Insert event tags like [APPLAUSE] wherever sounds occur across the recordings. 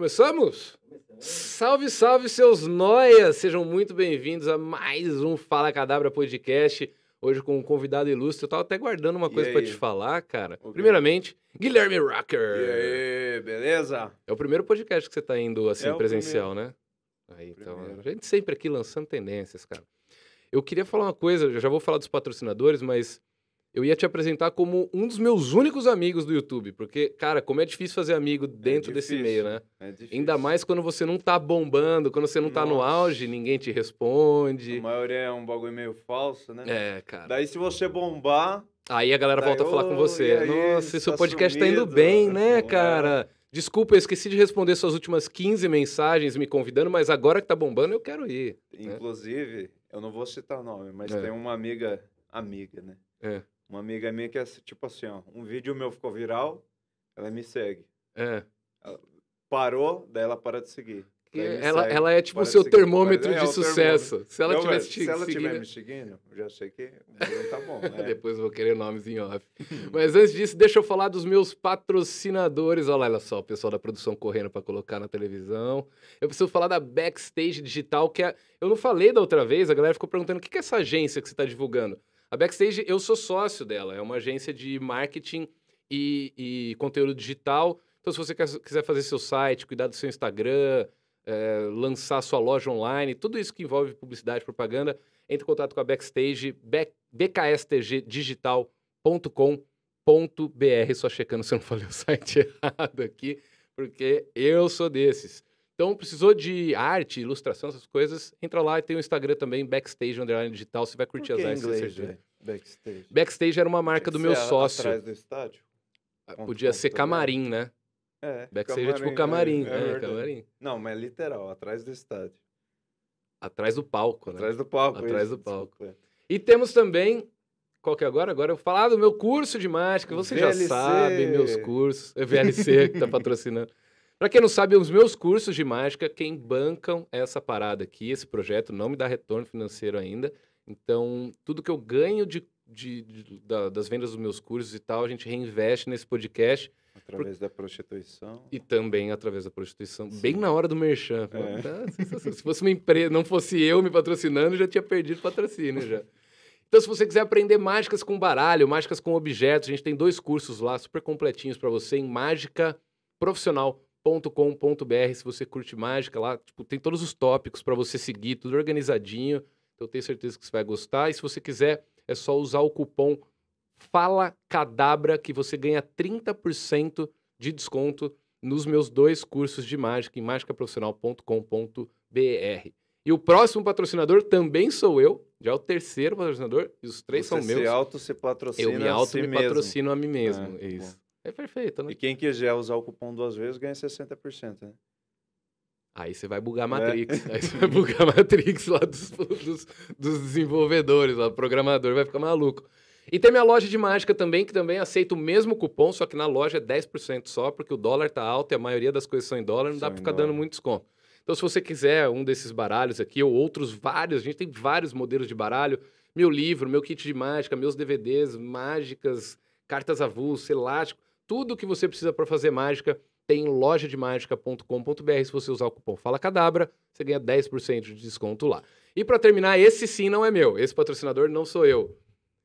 Começamos? Salve, salve, seus noias! Sejam muito bem-vindos a mais um Fala Cadabra Podcast. Hoje com um convidado ilustre. Eu tava até guardando uma coisa para te falar, cara. Okay. Primeiramente, Guilherme Rocker. E aí, beleza? É o primeiro podcast que você tá indo assim é presencial, primeiro. né? Aí, então, a gente sempre aqui lançando tendências, cara. Eu queria falar uma coisa, eu já vou falar dos patrocinadores, mas eu ia te apresentar como um dos meus únicos amigos do YouTube, porque, cara, como é difícil fazer amigo é dentro é difícil, desse meio, né? É difícil. Ainda mais quando você não tá bombando, quando você não Nossa. tá no auge, ninguém te responde. A maioria é um bagulho meio falso, né? É, cara. Daí se você bombar. Aí a galera daí, volta a falar com você. Aí, Nossa, seu tá podcast sumido, tá indo bem, né, é. cara? Desculpa, eu esqueci de responder suas últimas 15 mensagens me convidando, mas agora que tá bombando, eu quero ir. Né? Inclusive, né? eu não vou citar o nome, mas é. tem uma amiga, amiga, né? É. Uma amiga minha que é tipo assim, ó, um vídeo meu ficou viral, ela me segue. É. Ela parou, daí ela para de seguir. Ela, segue, ela é tipo o seu seguir, termômetro é, é de é, sucesso. Termômetro. Se ela tivesse te Se ela seguindo... tiver me seguindo, eu já sei que tá bom. Né? [LAUGHS] Depois eu vou querer nomes em off. [LAUGHS] Mas antes disso, deixa eu falar dos meus patrocinadores. Olha lá, olha só, o pessoal da produção correndo para colocar na televisão. Eu preciso falar da Backstage Digital, que é... eu não falei da outra vez, a galera ficou perguntando o que é essa agência que você está divulgando. A Backstage, eu sou sócio dela, é uma agência de marketing e, e conteúdo digital. Então, se você quer, quiser fazer seu site, cuidar do seu Instagram, é, lançar sua loja online, tudo isso que envolve publicidade, propaganda, entre em contato com a Backstage, bkstgdigital.com.br. Só checando se eu não falei o [LAUGHS] site errado aqui, porque eu sou desses. Então, precisou de arte, ilustração, essas coisas, entra lá e tem o Instagram também, Backstage Underline Digital, você vai curtir as artes. Backstage. Backstage era uma marca do meu sócio. Atrás do estádio? Ah, podia ser tá camarim, né? É. Backstage é tipo né? camarim, é tipo camarim, né? É camarim. Não, mas é literal, atrás do estádio. Atrás do palco, né? Atrás do palco. Atrás isso, do palco. Desculpa. E temos também qual que é agora? Agora eu vou falar do meu curso de mágica. Vocês VLC. já sabem meus cursos. É VLC que está patrocinando. [LAUGHS] Para quem não sabe, os meus cursos de mágica, quem bancam essa parada aqui, esse projeto, não me dá retorno financeiro ainda. Então, tudo que eu ganho de, de, de da, das vendas dos meus cursos e tal, a gente reinveste nesse podcast. Através Por... da prostituição. E também através da prostituição. Sim. Bem na hora do merchan. É. Tá, se fosse uma empresa, não fosse eu me patrocinando, já tinha perdido patrocínio já. Então, se você quiser aprender mágicas com baralho, mágicas com objetos, a gente tem dois cursos lá super completinhos para você em mágica profissional .com.br, se você curte mágica lá, tipo, tem todos os tópicos para você seguir, tudo organizadinho. Então tenho certeza que você vai gostar. E se você quiser, é só usar o cupom Fala Cadabra que você ganha 30% de desconto nos meus dois cursos de mágica em mágicaprofissional.com.br. E o próximo patrocinador também sou eu. Já é o terceiro patrocinador e os três você são meus. Você auto se patrocina Eu me auto me si patrocino a mim mesmo. É, é isso. Bom. É perfeito, né? E quem quiser usar o cupom duas vezes ganha 60%, né? Aí você vai bugar a é. Matrix. É. [LAUGHS] Aí você vai bugar a Matrix lá dos, dos, dos desenvolvedores, lá, o programador vai ficar maluco. E tem minha loja de mágica também, que também aceita o mesmo cupom, só que na loja é 10% só, porque o dólar tá alto e a maioria das coisas são em dólar, não dá para ficar dólar. dando muito desconto. Então, se você quiser um desses baralhos aqui, ou outros vários, a gente tem vários modelos de baralho, meu livro, meu kit de mágica, meus DVDs, mágicas, cartas avulsas, elástico. Tudo que você precisa para fazer mágica tem lojademagica.com.br. Se você usar o cupom Fala Cadabra, você ganha 10% de desconto lá. E para terminar, esse sim não é meu. Esse patrocinador não sou eu.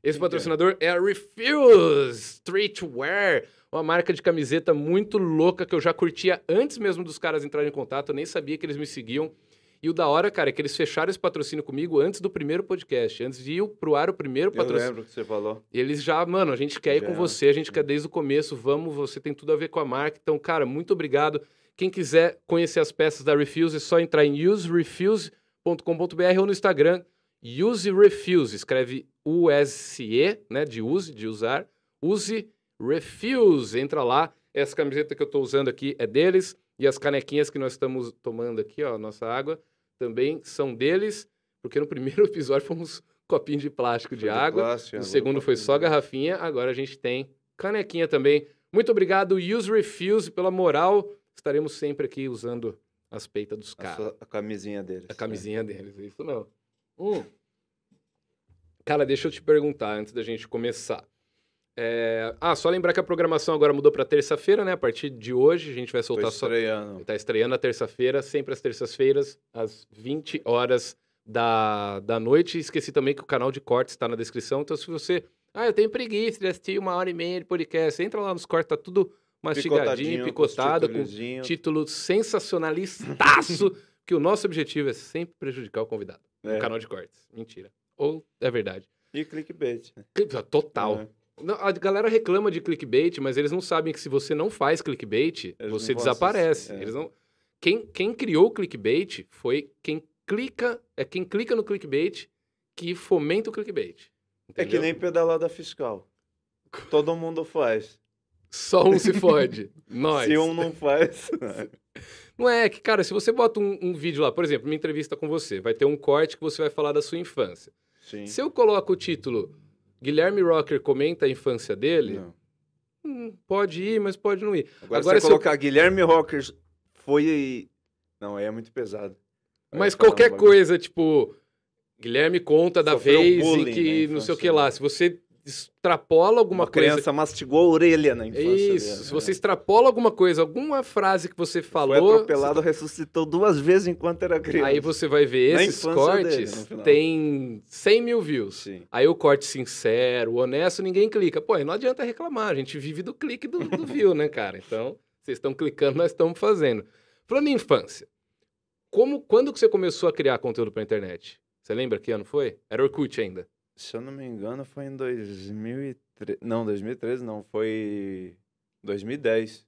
Esse patrocinador é a Refuse Streetwear, uma marca de camiseta muito louca que eu já curtia antes mesmo dos caras entrarem em contato, eu nem sabia que eles me seguiam. E o da hora, cara, é que eles fecharam esse patrocínio comigo antes do primeiro podcast, antes de ir pro ar o primeiro patrocínio. Eu lembro que você falou. Eles já, mano, a gente quer ir já. com você, a gente quer desde o começo, vamos, você tem tudo a ver com a marca. Então, cara, muito obrigado. Quem quiser conhecer as peças da Refuse, é só entrar em userefuse.com.br ou no Instagram, use refuse, escreve U-S-E, né, de use, de usar, use refuse, entra lá. Essa camiseta que eu estou usando aqui é deles e as canequinhas que nós estamos tomando aqui, ó, nossa água, também são deles, porque no primeiro [LAUGHS] episódio fomos copinho de plástico de, de água, plástico, no segundo foi só garrafinha, agora a gente tem canequinha também. Muito obrigado, Use Refuse, pela moral. Estaremos sempre aqui usando as peitas dos caras. A, camisinha deles. A camisinha é. deles, isso não. Hum. Cara, deixa eu te perguntar antes da gente começar. É... Ah, só lembrar que a programação agora mudou para terça-feira, né? A partir de hoje a gente vai soltar Tô estreando. só. Tá estreando a terça-feira, sempre às terças-feiras, às 20 horas da, da noite. Esqueci também que o canal de cortes está na descrição. Então, se você. Ah, eu tenho preguiça de assistir uma hora e meia de podcast, entra lá nos cortes, tá tudo mastigadinho, picotado, com, com título sensacionalistaço. [LAUGHS] que o nosso objetivo é sempre prejudicar o convidado. É. O canal de cortes. Mentira. Ou é verdade. E clickbait. Né? Total. É a galera reclama de clickbait, mas eles não sabem que se você não faz clickbait, eles você desaparece. É. Eles não... quem, quem criou o clickbait foi quem clica, é quem clica no clickbait que fomenta o clickbait. Entendeu? É que nem pedalada fiscal. Todo mundo faz. Só um se fode. [LAUGHS] Nós. Se um não faz. [LAUGHS] Não é que, cara, se você bota um, um vídeo lá, por exemplo, uma entrevista com você, vai ter um corte que você vai falar da sua infância. Sim. Se eu coloco o título Guilherme Rocker comenta a infância dele, hum, pode ir, mas pode não ir. Agora, Agora se colocar eu... Guilherme Rocker foi. Não, aí é muito pesado. mas qualquer coisa, tipo, Guilherme conta da Sofreu vez bullying, e que né, não sei o que lá. Né? Se você extrapola alguma Uma coisa. A criança mastigou a orelha na infância. Isso. Né? Se você extrapola alguma coisa, alguma frase que você falou. Foi atropelado, você... ressuscitou duas vezes enquanto era criança. Aí você vai ver esses cortes, dele, tem 100 mil views. Sim. Aí o corte sincero, honesto, ninguém clica. Pô, não adianta reclamar, a gente vive do clique do, do view, né, cara? Então, vocês estão clicando, nós estamos fazendo. Falando em infância, como, quando que você começou a criar conteúdo pra internet? Você lembra que ano foi? Era Orkut ainda se eu não me engano, foi em 2013. Não, 2013 não, foi 2010.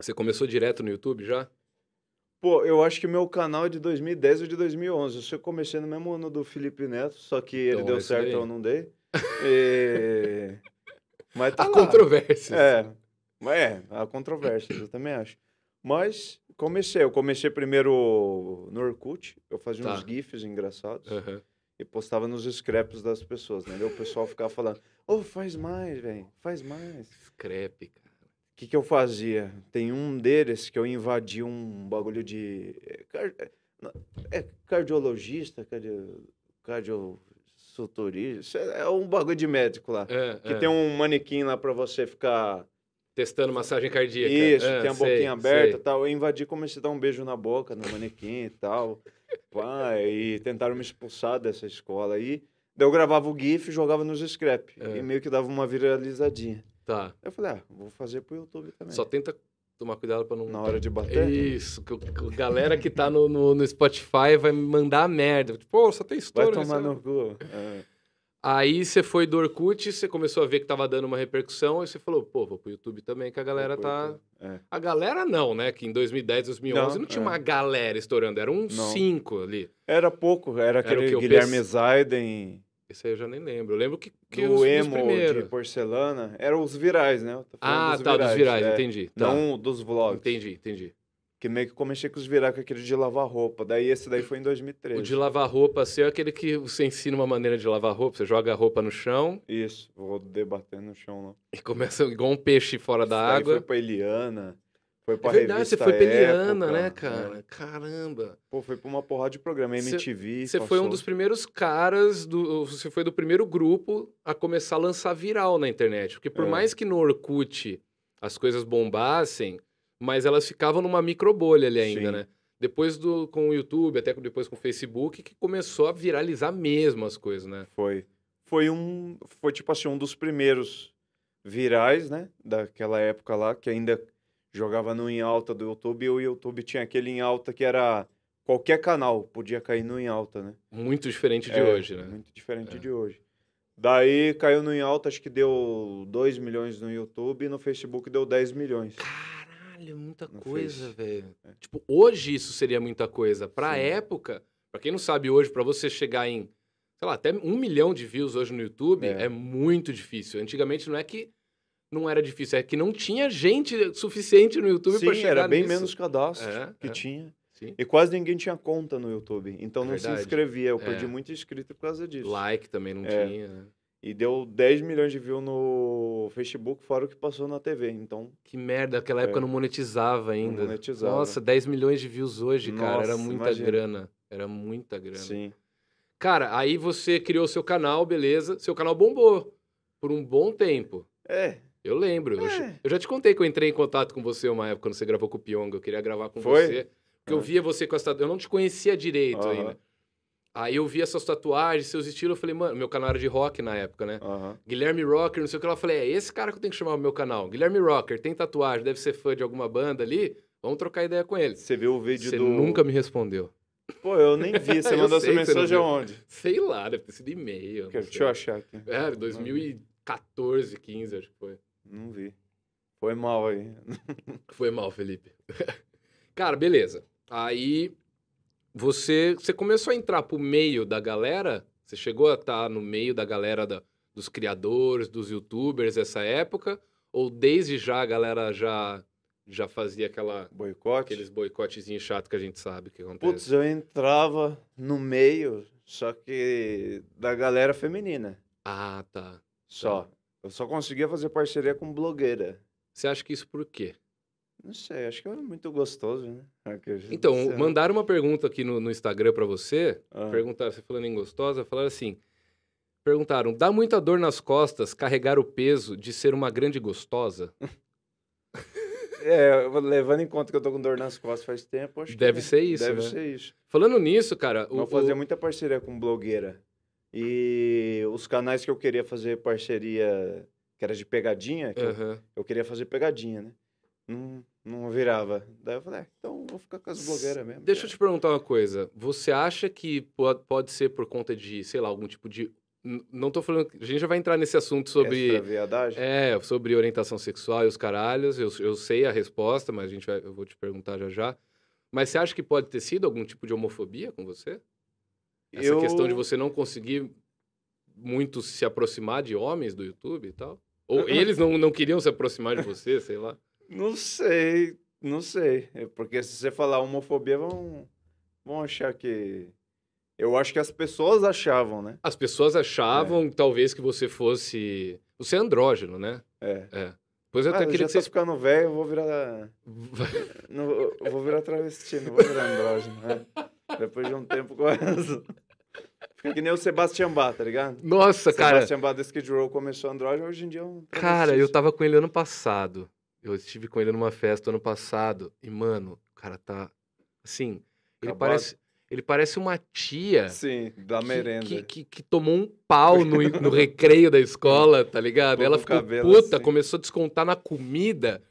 Você começou direto no YouTube já? Pô, eu acho que meu canal é de 2010 ou de 2011. Eu comecei no mesmo ano do Felipe Neto, só que ele então, deu certo, eu não dei. [LAUGHS] E... Mas tá há controvérsias. É, é, há controvérsias, eu também acho. Mas comecei, eu comecei primeiro no Orkut, eu fazia tá. uns GIFs engraçados. Uhum e postava nos scraps das pessoas, né? o pessoal ficava falando, ô, oh, faz mais, velho, faz mais. Scrap, cara. O que, que eu fazia? Tem um deles que eu invadi um bagulho de... Eh, eh, é, cardiologista, cardio... É, é um bagulho de médico lá. É, que é. tem um manequim lá para você ficar Testando massagem cardíaca. Isso, é, tem a sei, boquinha aberta e tal. Eu invadi, comecei a dar um beijo na boca, no manequim e tal e tentaram me expulsar dessa escola. aí daí eu gravava o GIF e jogava nos scrap. É. E meio que dava uma viralizadinha. Tá. Eu falei, ah, vou fazer pro YouTube também. Só tenta tomar cuidado para não. Na hora de bater? Isso, que o, galera que tá no, no, no, Spotify vai me mandar merda. Tipo, pô, só tem história. Vai tomar no cu. É. Aí você foi do Orkut, você começou a ver que tava dando uma repercussão, e você falou, pô, vou pro YouTube também, que a galera tá... É. A galera não, né? Que em 2010, 2011 não, não tinha é. uma galera estourando, Era uns não. cinco ali. Era pouco, era aquele era Guilherme pense... Zaiden... Esse aí eu já nem lembro. Eu lembro que, que o emo de porcelana eram os virais, né? Ah, dos tá, virais, dos virais, é. entendi. Tá. Não dos vlogs. Entendi, entendi que meio que comecei com os virar com aquele de lavar roupa. Daí esse daí foi em 2013. O de lavar roupa, seu, assim, é aquele que você ensina uma maneira de lavar roupa, você joga a roupa no chão. Isso, vou debatendo no chão lá. E começa igual um peixe fora da água. Foi pra Eliana. Foi pra é verdade, você foi pra Eliana, né, é. cara? É. Caramba. Pô, foi pra uma porrada de programa, MTV. Você foi um dos primeiros caras, do, você foi do primeiro grupo a começar a lançar viral na internet. Porque por é. mais que no Orkut as coisas bombassem, mas elas ficavam numa micro bolha ali ainda, Sim. né? Depois do, com o YouTube, até depois com o Facebook, que começou a viralizar mesmo as coisas, né? Foi. Foi um. Foi tipo assim, um dos primeiros virais, né? Daquela época lá, que ainda jogava no em alta do YouTube e o YouTube tinha aquele em alta que era qualquer canal podia cair no em alta, né? Muito diferente de é, hoje, né? Muito diferente é. de hoje. Daí caiu no em alta, acho que deu 2 milhões no YouTube e no Facebook deu 10 milhões. Caramba caralho, muita não coisa, velho. É. Tipo, hoje isso seria muita coisa. Pra Sim. época, pra quem não sabe hoje, pra você chegar em, sei lá, até um milhão de views hoje no YouTube, é, é muito difícil. Antigamente não é que não era difícil, é que não tinha gente suficiente no YouTube pra chegar era bem nisso. menos cadastro é, que é. tinha. Sim. E quase ninguém tinha conta no YouTube, então é não verdade. se inscrevia. Eu é. perdi muito inscrito por causa disso. Like também não é. tinha. Né? E deu 10 milhões de views no Facebook, fora o que passou na TV, então... Que merda, aquela época é, não monetizava ainda. Não monetizava. Nossa, 10 milhões de views hoje, Nossa, cara, era muita imagina. grana. Era muita grana. Sim. Cara, aí você criou seu canal, beleza. Seu canal bombou por um bom tempo. É. Eu lembro. É. Eu já te contei que eu entrei em contato com você uma época, quando você gravou com o Pyong. Eu queria gravar com Foi? você. Porque é. eu ah. via você com essa... Eu não te conhecia direito uhum. ainda. Aí eu vi essas tatuagens, seus estilos, eu falei, mano, meu canal era de rock na época, né? Uhum. Guilherme Rocker, não sei o que lá. Eu falei, é esse cara que eu tenho que chamar o meu canal. Guilherme Rocker, tem tatuagem, deve ser fã de alguma banda ali. Vamos trocar ideia com ele. Você viu o vídeo do. Você nunca me respondeu. Pô, eu nem vi. Você [LAUGHS] mandou essa mensagem aonde? Sei lá, deve ter sido e-mail. Deixa eu achar aqui. É, 2014, 15, acho que foi. Não vi. Foi mal aí. foi mal, Felipe. [LAUGHS] cara, beleza. Aí você, você começou a entrar pro meio da galera? Você chegou a estar tá no meio da galera da, dos criadores, dos youtubers essa época? Ou desde já a galera já já fazia aquela boicote, aqueles boicotezinhos chato que a gente sabe que acontece. Putz, eu entrava no meio, só que da galera feminina. Ah, tá. Só. Tá. Eu só conseguia fazer parceria com blogueira. Você acha que isso por quê? Não sei, acho que é muito gostoso, né? É então, mandaram uma pergunta aqui no, no Instagram para você. Ah. Perguntaram, você falando em gostosa, falaram assim. Perguntaram: dá muita dor nas costas carregar o peso de ser uma grande gostosa? [LAUGHS] é, levando em conta que eu tô com dor nas costas faz tempo, acho Deve que, né? ser isso. Deve né? ser isso. Falando nisso, cara. O, eu fazia o... muita parceria com blogueira. E os canais que eu queria fazer parceria, que era de pegadinha, que uhum. eu, eu queria fazer pegadinha, né? Não, não virava. Daí eu falei, é, então vou ficar com as blogueiras mesmo. Deixa eu é. te perguntar uma coisa. Você acha que pode, pode ser por conta de, sei lá, algum tipo de. Não tô falando. A gente já vai entrar nesse assunto sobre. viadagem? É, sobre orientação sexual e os caralhos. Eu, eu sei a resposta, mas a gente vai, eu vou te perguntar já já. Mas você acha que pode ter sido algum tipo de homofobia com você? Essa eu... questão de você não conseguir muito se aproximar de homens do YouTube e tal? Ou eles não, não queriam se aproximar de você, sei lá? Não sei, não sei. É porque se você falar homofobia, vão, vão achar que. Eu acho que as pessoas achavam, né? As pessoas achavam, é. talvez, que você fosse. Você é andrógeno, né? É. é. Pois eu ah, até queria Se que você... ficando velho, eu vou virar. [LAUGHS] não, eu vou virar travesti, não vou virar andrógeno. Né? Depois de um tempo com essa. [LAUGHS] Fica que nem o Sebastian Bach, tá ligado? Nossa, Sebastian cara. Sebastian Bach do Skid Row começou Android, hoje em dia é um. Cara, eu tava com ele ano passado. Eu estive com ele numa festa ano passado e, mano, o cara tá. Assim, ele Acabado. parece. Ele parece uma tia. Sim, da que, merenda. Que, que, que, tomou um pau no, [LAUGHS] no recreio da escola, tá ligado? Pô, Ela ficou puta, assim. começou a descontar na comida.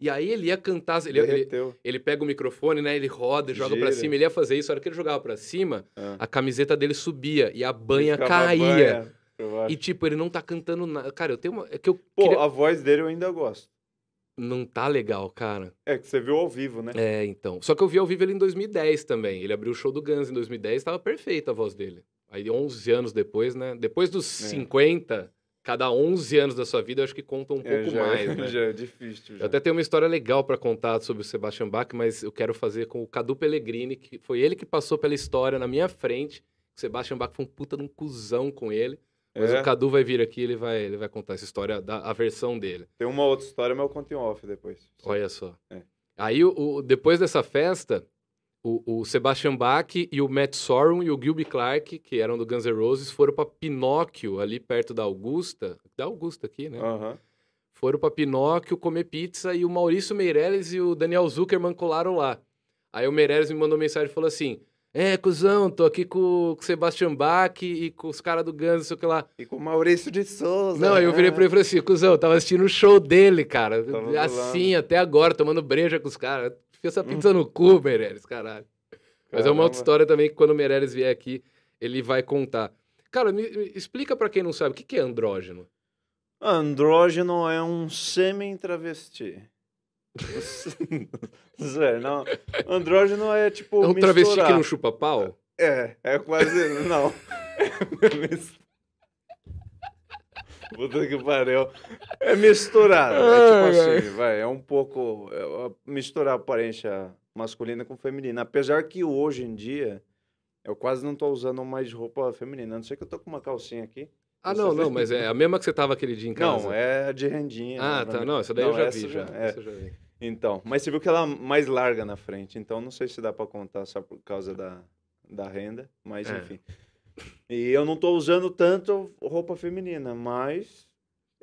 E aí ele ia cantar. Ele, ele, ele, pega o microfone, né? Ele roda, joga para cima. Ele ia fazer isso. A hora que ele jogava para cima, ah. a camiseta dele subia e a banha caía. A banha, e tipo, ele não tá cantando nada. Cara, eu tenho uma. É que eu Pô, queria... a voz dele eu ainda gosto não tá legal, cara. É, que você viu ao vivo, né? É, então. Só que eu vi ao vivo ele em 2010 também. Ele abriu o show do Guns em 2010, tava perfeita a voz dele. Aí 11 anos depois, né? Depois dos é. 50, cada 11 anos da sua vida, eu acho que conta um é, pouco já, é mais, [LAUGHS] né? Já é difícil. Já. Eu até tenho uma história legal para contar sobre o Sebastian Bach, mas eu quero fazer com o Cadu Pellegrini, que foi ele que passou pela história na minha frente. O Sebastian Bach foi um puta de um cuzão com ele. Mas é. o Cadu vai vir aqui, ele vai, ele vai contar essa história, da, a versão dele. Tem uma outra história, mas eu conto em off depois. Olha só. É. Aí, o, o, depois dessa festa, o, o Sebastian Bach e o Matt Sorum e o Gilby Clark, que eram do Guns N' Roses, foram para Pinóquio, ali perto da Augusta. Da Augusta aqui, né? Foram para Pinóquio comer pizza e o Maurício Meirelles e o Daniel Zuckerman colaram lá. Aí o Meirelles me mandou mensagem e falou assim é, cuzão, tô aqui com o Sebastian Bach e com os caras do Guns, não sei o que lá. E com o Maurício de Souza. Não, né? eu virei pra ele e falei assim, cuzão, tava assistindo o show dele, cara. Tamo assim, pulando. até agora, tomando breja com os caras. fiz essa pizza hum. no cu, Meirelles, caralho. Caramba. Mas é uma outra história também que quando o Meirelles vier aqui, ele vai contar. Cara, me, me explica para quem não sabe, o que, que é andrógeno? Andrógeno é um sêmen travesti. [LAUGHS] Zé, não. Andrógeno é tipo. É um misturar. travesti que não chupa pau? É, é quase. Não. [LAUGHS] É Puta que pariu. É misturar. é tipo assim, vai. É um pouco. É misturar a aparência masculina com feminina. Apesar que hoje em dia eu quase não tô usando mais roupa feminina. A não sei que eu tô com uma calcinha aqui. Ah, não, é não, mas é a mesma que você tava aquele dia em casa. Não, é de rendinha. Ah, né, tá. Não, essa daí não, eu já vi. Já, já. É. já vi. Então, mas você viu que ela é mais larga na frente, então não sei se dá para contar só por causa da, da renda, mas é. enfim. E eu não tô usando tanto roupa feminina, mas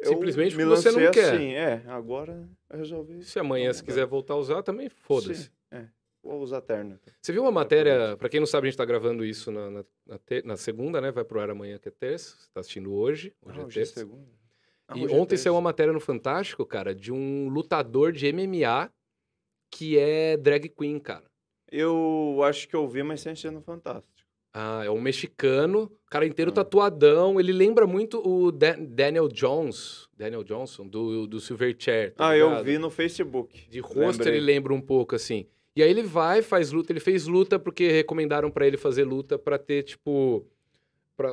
Simplesmente eu me você não quer. Sim, é, agora eu resolvi. Se amanhã se quiser voltar a usar, também foda-se. É, vou usar terno. Então. Você viu uma matéria, para quem não sabe, a gente tá gravando isso na, na, na, te, na segunda, né? Vai pro ar amanhã que é terça, você tá assistindo hoje, hoje é terça. Ah, hoje é segunda. E ontem saiu uma matéria no Fantástico, cara, de um lutador de MMA que é drag queen, cara. Eu acho que eu vi, mas sem ser no Fantástico. Ah, é um mexicano, cara inteiro ah. tatuadão. Ele lembra muito o Daniel Jones, Daniel Johnson, do, do Silverchair. Tá ah, ligado? eu vi no Facebook. De rosto Lembrei. ele lembra um pouco, assim. E aí ele vai, faz luta. Ele fez luta porque recomendaram para ele fazer luta para ter, tipo,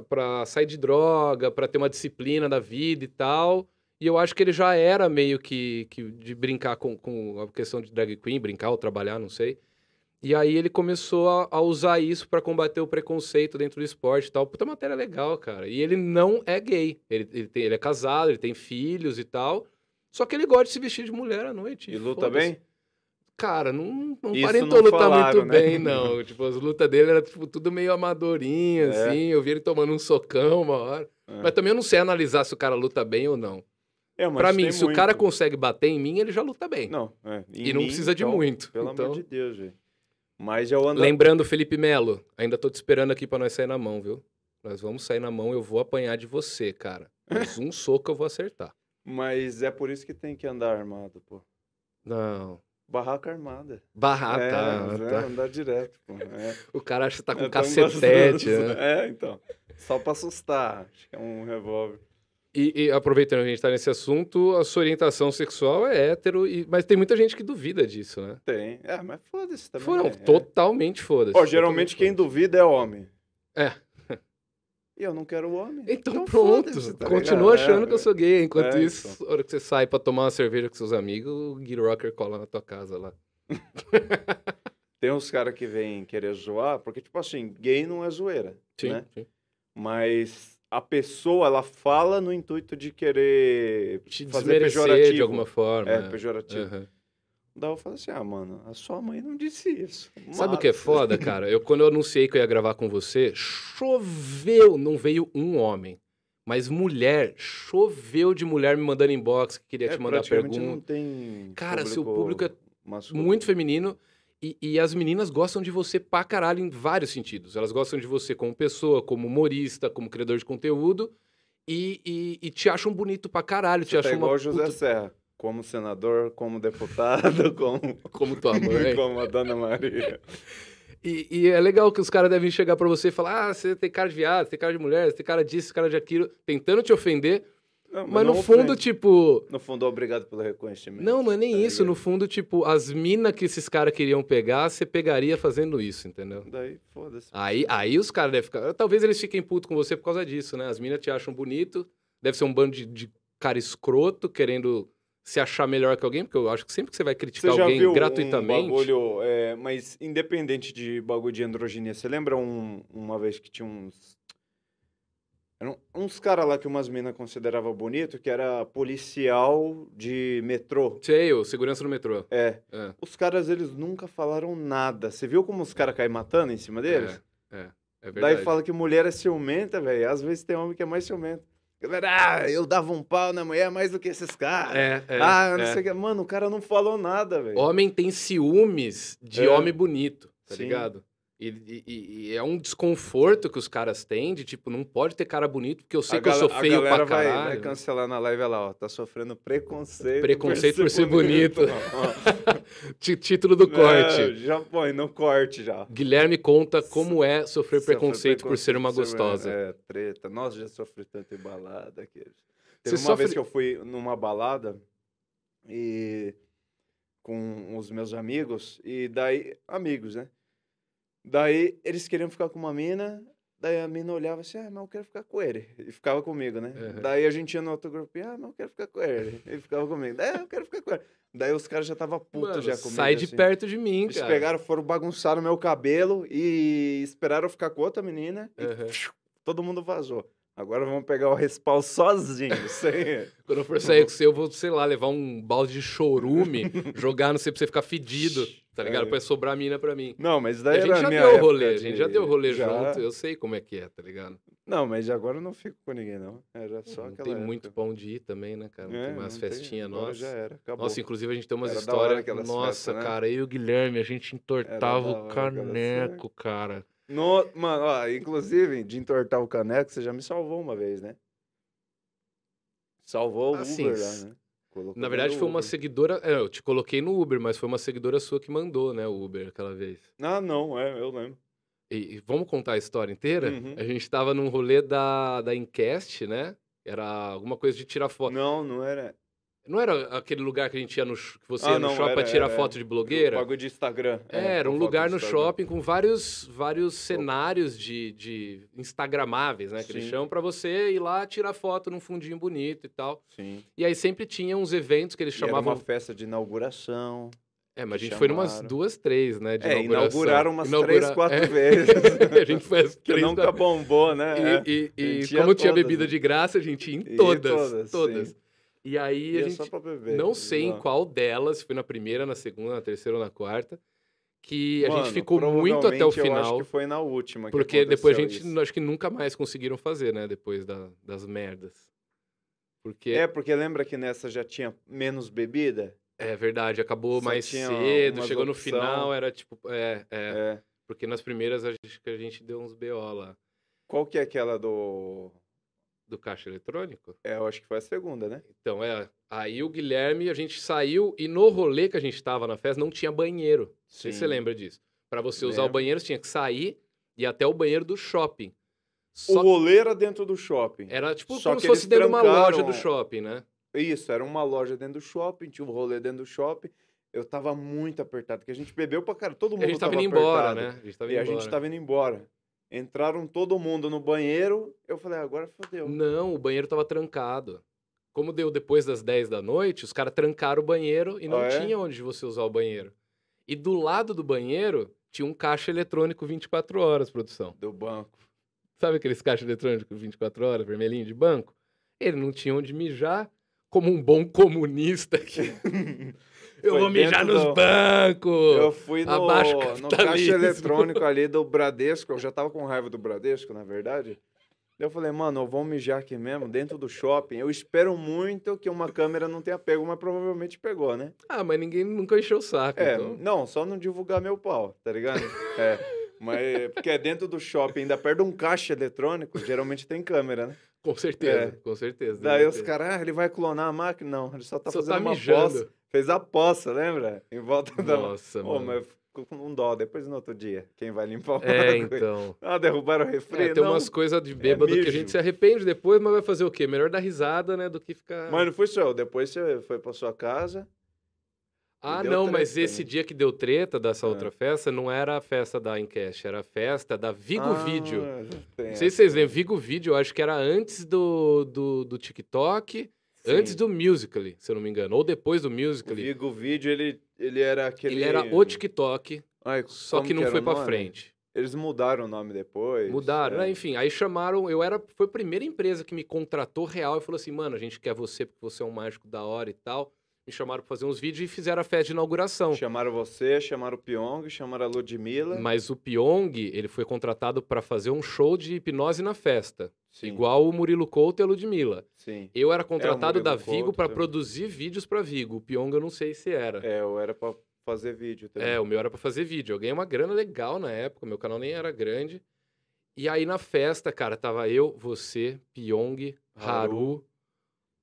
para sair de droga, para ter uma disciplina da vida e tal. E eu acho que ele já era meio que, que de brincar com, com a questão de drag queen, brincar ou trabalhar, não sei. E aí ele começou a, a usar isso para combater o preconceito dentro do esporte e tal. Puta matéria legal, cara. E ele não é gay. Ele, ele, tem, ele é casado, ele tem filhos e tal. Só que ele gosta de se vestir de mulher à noite. E luta bem? cara, não, não Isso parentou não lutar falaram, muito né? bem, não. [LAUGHS] tipo, as lutas dele era tipo, tudo meio amadorinho é. assim. Eu vi ele tomando um socão uma hora. É. Mas também eu não sei analisar se o cara luta bem ou não. É, pra mim, se muito. o cara consegue bater em mim, ele já luta bem. Não, é. E não mim, precisa então, então, de muito. Pelo então... amor de Deus, velho. Mas é o andar... Lembrando, Felipe Melo, ainda tô te esperando aqui para nós sair na mão, viu? Nós vamos sair na mão, eu vou apanhar de você, cara. [LAUGHS] Mas um soco eu vou acertar. Mas é por isso que tem que andar armado, pô. Não. Barraca armada. Barraca, é, tá, né? tá. É, andar direto. Pô, é. O cara acha que tá é com é, um cacetete. Né? É, então. Só pra assustar. Acho que é um revólver. E, e, aproveitando que a gente tá nesse assunto, a sua orientação sexual é hétero, e... mas tem muita gente que duvida disso, né? Tem. É, mas foda-se também. Foram, né? totalmente foda-se. Ó, geralmente totalmente quem foda duvida é homem. É. E eu não quero homem. Então, então pronto. Tá Continua ligado? achando é, que eu sou gay. É, Enquanto é, isso, então. hora que você sai pra tomar uma cerveja com seus amigos, o Guy Rocker cola na tua casa lá. [LAUGHS] Tem uns caras que vêm querer zoar, porque, tipo assim, gay não é zoeira. Sim, né? sim. Mas a pessoa, ela fala no intuito de querer Te fazer pejorativo. de alguma forma. É, pejorativo. Uhum. Daí eu falei assim, ah, mano, a sua mãe não disse isso. Sabe o que é foda, [LAUGHS] cara? Eu, quando eu anunciei que eu ia gravar com você, choveu, não veio um homem. Mas mulher, choveu de mulher me mandando inbox, que queria é, te mandar pergunta. Não tem cara, seu público é masculino. muito feminino. E, e, as meninas gostam de você pra caralho em vários sentidos. Elas gostam de você como pessoa, como humorista, como criador de conteúdo. E, e, e te acham bonito pra caralho. Você te tá acham igual uma José puta... Serra como senador, como deputado, [LAUGHS] como. Como tua mãe. [LAUGHS] como a dona Maria. e, e, é legal que os caras devem chegar para você e falar: ah, você tem cara de viado, você tem cara de mulher, você tem cara disso, cara de aquilo, tentando te ofender. Não, mas, no fundo, ofende. tipo. No fundo, obrigado pelo reconhecimento. Não, não é nem tá isso. Ligado? No fundo, tipo, as minas que esses caras queriam pegar, você pegaria fazendo isso, entendeu? Daí, foda-se. Aí, aí os caras devem ficar. Talvez eles fiquem putos com você por causa disso, né? As minas te acham bonito, deve ser um bando de, de cara escroto querendo se achar melhor que alguém, porque eu acho que sempre que você vai criticar você alguém gratuitamente. Um bagulho, é, mas independente de bagulho de androginia, você lembra um, uma vez que tinha uns. Eram uns caras lá que umas minas considerava bonito, que era policial de metrô. Sei, o segurança no metrô. É. é. Os caras, eles nunca falaram nada. Você viu como os caras caem matando em cima deles? É, é, é verdade. Daí fala que mulher é ciumenta, velho. Às vezes tem homem que é mais ciumento. Galera, ah, eu dava um pau na mulher mais do que esses caras. É, é, ah, não é. sei o que. Mano, o cara não falou nada, velho. Homem tem ciúmes de é. homem bonito, tá Sim. ligado? E, e, e, é um desconforto que os caras têm de tipo, não pode ter cara bonito, porque eu sei a que eu sou feio pra caralho. Vai, vai cancelar na live lá, ó. Tá sofrendo preconceito. Preconceito por ser, por ser bonito. bonito. [LAUGHS] [LAUGHS] Título do corte. É, já põe no corte já. Guilherme conta como é sofrer, sofrer preconceito, preconceito, por ser uma gostosa. É, treta. Nossa, já sofri tanto em balada. Aqui. Teve Você uma sofre... vez que eu fui numa balada e com os meus amigos, e daí. Amigos, né? Daí eles queriam ficar com uma mina, daí a mina olhava assim, ah, mas eu quero ficar com ele. E ficava comigo, né? Uhum. Daí a gente ia no outro grupo, ah, mas eu quero ficar com ele. E ficava comigo, ah, eu quero ficar com ele. Daí os caras já estavam putos já comigo. Sai de assim. perto de mim, eles cara. Eles pegaram, foram bagunçar o meu cabelo e esperaram eu ficar com outra menina. Uhum. E todo mundo vazou. Agora vamos pegar o respaldo sozinho. [LAUGHS] Sem... Quando eu for sair [LAUGHS] com você, eu vou, sei lá, levar um balde de chorume, [LAUGHS] jogar no sei pra você ficar fedido, tá ligado? É. Pra sobrar mina pra mim. Não, mas daí a gente já deu o rolê, de... a gente já deu o rolê já... junto, eu sei como é que é, tá ligado? Não, mas agora eu não fico com ninguém, não. Era só não Tem época. muito pão de ir também, né, cara? Não é, tem mais festinhas nossas. Já era, acabou. Nossa, inclusive a gente tem umas era histórias. Nossa, festas, né? cara, eu e o Guilherme, a gente entortava o caneco, cara. No, mano, ó, inclusive, de entortar o caneco, você já me salvou uma vez, né? Salvou o assim, Uber lá, né? Colocou na verdade, foi uma seguidora. É, eu te coloquei no Uber, mas foi uma seguidora sua que mandou, né, o Uber aquela vez. Ah, não, é, eu lembro. E, e vamos contar a história inteira? Uhum. A gente tava num rolê da, da Encast, né? Era alguma coisa de tirar foto. Não, não era. Não era aquele lugar que a gente ia no, que você ah, ia no não, shopping para tirar era, foto de blogueira? de Instagram. É, era um lugar no shopping com vários, vários cenários de, de instagramáveis, né? Que Sim. eles chamam para você ir lá tirar foto num fundinho bonito e tal. Sim. E aí sempre tinha uns eventos que eles chamavam. E era uma festa de inauguração. É, mas a gente chamaram. foi numas duas, três, né? De é, inauguraram umas Inaugura... três, quatro é. [LAUGHS] vezes. a gente foi as três. Que nunca da... bombou, né? E, é. e, e como tinha bebida né? de graça, a gente ia em todas. todas. todas. E aí e a é gente beber, não sei em qual delas, foi na primeira, na segunda, na terceira ou na quarta, que a Mano, gente ficou muito até o final. Eu acho que foi na última. porque depois a gente isso. acho que nunca mais conseguiram fazer, né? Depois da, das merdas. Porque... É, porque lembra que nessa já tinha menos bebida? É verdade, acabou mais cedo, chegou opção. no final, era tipo. É, é, é. Porque nas primeiras acho que a gente deu uns BO lá. Qual que é aquela do do caixa eletrônico? É, eu acho que foi a segunda, né? Então, é. Aí o Guilherme, a gente saiu e no rolê que a gente tava na festa não tinha banheiro. Sim. Não sei se você lembra disso. Para você usar o banheiro, você tinha que sair e até o banheiro do shopping. Só... O rolê era dentro do shopping. Era tipo Só como se fosse dentro de uma loja do shopping, né? Isso, era uma loja dentro do shopping, tinha um rolê dentro do shopping. Eu tava muito apertado, porque a gente bebeu pra cara, todo mundo. E a gente tava, tava indo apertado. embora, né? A gente tava e a gente tava indo embora. Entraram todo mundo no banheiro. Eu falei, ah, agora fodeu. Não, o banheiro tava trancado. Como deu depois das 10 da noite, os caras trancaram o banheiro e não ah, é? tinha onde você usar o banheiro. E do lado do banheiro tinha um caixa eletrônico 24 horas, produção. Do banco. Sabe aqueles caixas eletrônicos 24 horas, vermelhinho de banco? Ele não tinha onde mijar, como um bom comunista que [LAUGHS] Eu Foi vou mijar nos do... bancos. Eu fui no, no caixa eletrônico [LAUGHS] ali do Bradesco. Eu já tava com raiva do Bradesco, na verdade. Eu falei, mano, eu vou mijar aqui mesmo, dentro do shopping. Eu espero muito que uma câmera não tenha pego, mas provavelmente pegou, né? Ah, mas ninguém nunca encheu o saco. É, então. não, só não divulgar meu pau, tá ligado? é. Mas porque é dentro do shopping, ainda perto de um caixa eletrônico, geralmente tem câmera, né? Com certeza, é. com certeza. Daí os caras, ah, ele vai clonar a máquina? Não, ele só tá só fazendo tá uma poça. Fez a poça, lembra? Em volta Nossa, da... Nossa, mano. Oh, mas ficou com um dó. Depois, no outro dia, quem vai limpar o É, então. Ah, derrubaram o refri, é, Tem não. umas coisas de é bêbado é que a gente se arrepende depois, mas vai fazer o quê? Melhor dar risada, né, do que ficar... Mas não foi só. Depois você foi pra sua casa, ah, não, treta, mas esse né? dia que deu treta dessa ah. outra festa não era a festa da Encash, era a festa da Vigo ah, Video. Não sei se vocês lembram, Vigo Video, eu acho que era antes do, do, do TikTok. Sim. Antes do Musical.ly, se eu não me engano. Ou depois do Musical.ly. O Vigo Video, ele, ele era aquele... Ele era o TikTok, Ai, só que não que foi pra frente. Eles mudaram o nome depois. Mudaram, é. Né, enfim. Aí chamaram... Eu era... Foi a primeira empresa que me contratou real e falou assim, mano, a gente quer você porque você é um mágico da hora e tal. Me chamaram pra fazer uns vídeos e fizeram a festa de inauguração. Chamaram você, chamaram o Pyong, chamaram a Ludmilla. Mas o Pyong, ele foi contratado para fazer um show de hipnose na festa. Sim. Igual o Murilo Couto e a Ludmilla. Sim. Eu era é, contratado é da Vigo para produzir vídeos para Vigo. O Pyong eu não sei se era. É, eu era pra fazer vídeo também. É, o meu era para fazer vídeo. Eu ganhei uma grana legal na época, meu canal nem era grande. E aí na festa, cara, tava eu, você, Pyong, Haru, Haru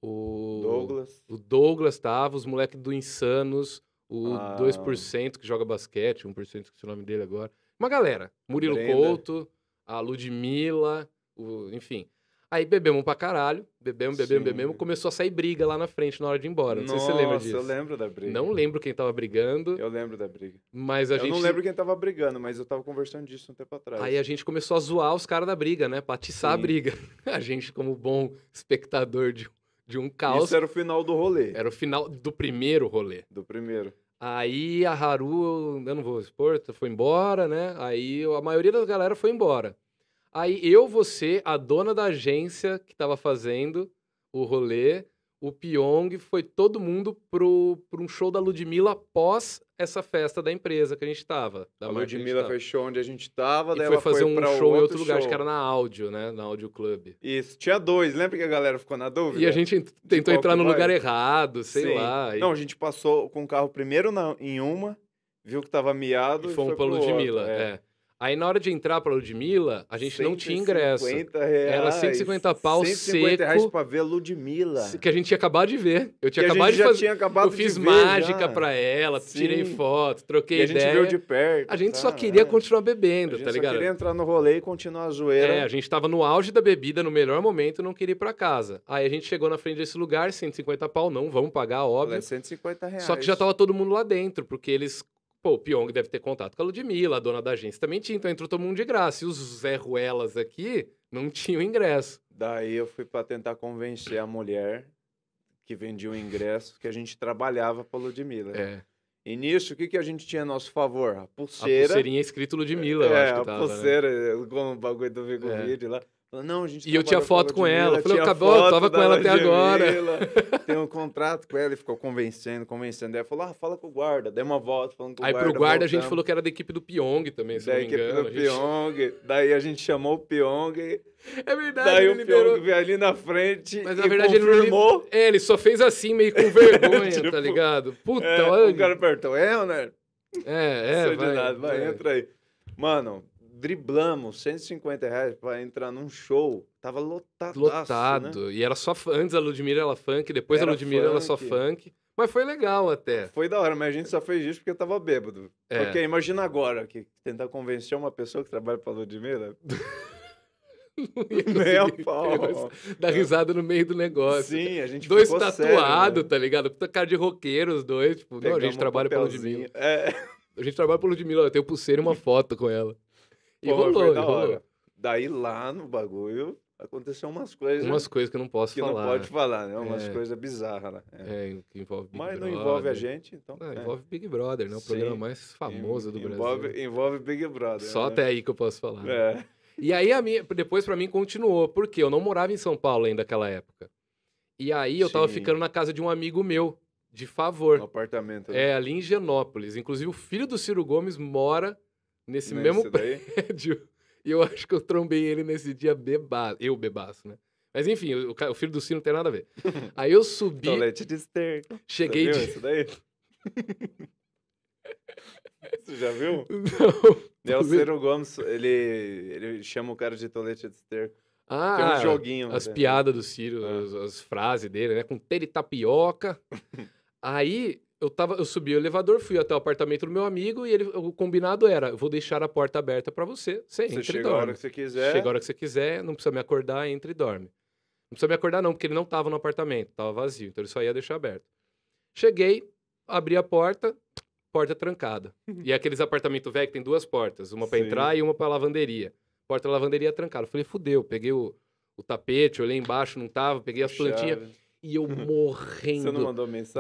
o Douglas. O Douglas tava, os moleques do Insanos, o ah. 2% que joga basquete, 1% que o nome dele agora. Uma galera. Murilo Brenda. Couto, a Ludmilla, o, enfim. Aí bebemos pra caralho, bebemos, bebemos, Sim. bebemos. Começou a sair briga lá na frente na hora de ir embora. Não Nossa, sei se você lembra disso. eu lembro da briga. Não lembro quem tava brigando. Eu lembro da briga. Mas a eu gente... não lembro quem tava brigando, mas eu tava conversando disso um tempo atrás. Aí a gente começou a zoar os caras da briga, né? Pra atiçar Sim. a briga. [LAUGHS] A gente, como bom espectador de de um caos. Isso era o final do rolê. Era o final do primeiro rolê. Do primeiro. Aí a Haru, eu não vou expor, foi embora, né? Aí a maioria da galera foi embora. Aí eu, você, a dona da agência que tava fazendo o rolê, o Pyong foi todo mundo pro, pro um show da Ludmilla após essa festa da empresa que a gente estava. A Ludmilla fechou onde a gente estava, daí foi fazer foi um show em outro lugar, show. acho que era na áudio, né? Na áudio club. Isso, tinha dois, lembra que a galera ficou na dúvida? E a gente tentou entrar no lugar errado, sei Sim. lá. E... Não, a gente passou com o carro primeiro na, em uma, viu que tava miado e, e fomos foi pra Ludmilla, outro, é. é. Aí na hora de entrar pra Ludmilla, a gente não tinha ingresso. Reais, Era 150 pau 150 seco. reais pra ver a Ludmilla. Que a gente tinha acabado de ver. Eu tinha que acabado de fazer. Tinha acabado eu fiz mágica já. pra ela, Sim. tirei foto, troquei ideia. A gente viu de perto. A gente tá, só queria continuar bebendo, tá ligado? Só queria entrar no rolê e continuar a zoeira. É, a gente tava no auge da bebida, no melhor momento, não queria ir pra casa. Aí a gente chegou na frente desse lugar, 150 pau, não, vamos pagar, óbvio. É 150 reais. Só que já tava todo mundo lá dentro, porque eles Pô, o Pyong deve ter contato com a Ludmilla, a dona da agência também tinha, então entrou todo mundo de graça. E os Zé Ruelas aqui não tinham ingresso. Daí eu fui para tentar convencer a mulher que vendia o ingresso que a gente trabalhava pra Ludmilla. É. E nisso, o que, que a gente tinha a nosso favor? A pulseira. A pulseirinha escrito Ludmilla, é, eu acho que a né? pulseira, né? o bagulho do Vigo é. lá. Falou, não, a gente e eu tinha foto com ela. Falei, eu acabou, tava com ela até agora. [LAUGHS] Tem um contrato com ela e ficou convencendo, convencendo. Ela falou, ah, fala com o guarda. Dei uma volta falando com Aí, o guarda. Aí pro guarda voltamos. a gente falou que era da equipe do Pyong também, se da não me engano. equipe do Pyong. Gente... Daí a gente chamou o Pyong. [LAUGHS] É verdade, Daí ele o liberou... Pyong veio ali na frente Mas, na verdade, confirmou. Ele, é, ele só fez assim, meio com vergonha, [LAUGHS] tá tipo, tá ligado? Puta, é, olha. O cara apertou, é, né? É, é, vai, nada, vai, vai, entra aí. Mano, driblamos 150 reais para entrar num show. Tava lotadaço, né? lotado. Né? E era só. Antes a Ludmilla era funk, depois era a Ludmilla funk. era só funk. Mas foi legal até. Foi da hora, mas a gente só fez isso porque eu tava bêbado. É. Porque imagina agora que tentar convencer uma pessoa que trabalha pra Ludmilla. [LAUGHS] Nem a [LAUGHS] pau. Dá risada no meio do negócio. Sim, a gente Dois tatuados, né? tá ligado? Puta cara de roqueiro, os dois. Tipo, não, a gente trabalha pra Ludmilla. É. A gente trabalha pra Ludmilla, eu tenho pulseira e uma [LAUGHS] foto com ela. E Pô, rolou, da e hora. Daí lá no bagulho aconteceu umas coisas. Umas coisas que eu não posso que falar. Que não pode falar, né? Umas é. coisas bizarras, né? É. é. que envolve Big Mas Brother. não envolve a gente, então. Não, é. envolve Big Brother, né? O Sim. programa mais famoso do envolve, Brasil. Envolve Big Brother. Só né? até aí que eu posso falar. Né? É. Né? E aí a minha, depois para mim continuou, porque eu não morava em São Paulo ainda naquela época. E aí eu Sim. tava ficando na casa de um amigo meu, de favor. Um apartamento. Né? É, ali em Genópolis. Inclusive o filho do Ciro Gomes mora nesse, nesse né, mesmo daí? prédio. E eu acho que eu trombei ele nesse dia bebaço. Eu bebaço, né? Mas enfim, o, o filho do sino não tem nada a ver. [LAUGHS] Aí eu subi. Tolete de esterco. Cheguei Você viu de. Isso daí? [LAUGHS] Você já viu? [LAUGHS] Não. Nelson Gomes, ele, ele chama o cara de tolete de esterco. Ah, tem um joguinho. As piadas do Ciro, ah. as, as, frases dele, né? Com telha tapioca. Aí eu, tava, eu subi o elevador, fui até o apartamento do meu amigo e ele, o combinado era: vou deixar a porta aberta para você. Você entra você chega e dorme. a hora que você quiser. Chega a hora que você quiser, não precisa me acordar, entra e dorme. Não precisa me acordar, não, porque ele não tava no apartamento, tava vazio, então ele só ia deixar aberto. Cheguei, abri a porta, porta trancada. [LAUGHS] e é aqueles apartamentos velhos que tem duas portas, uma para entrar e uma para lavanderia. Porta lavanderia trancada. Eu falei, fudeu, peguei o, o tapete, olhei embaixo, não tava, peguei as Chave. plantinhas e eu uhum. morrendo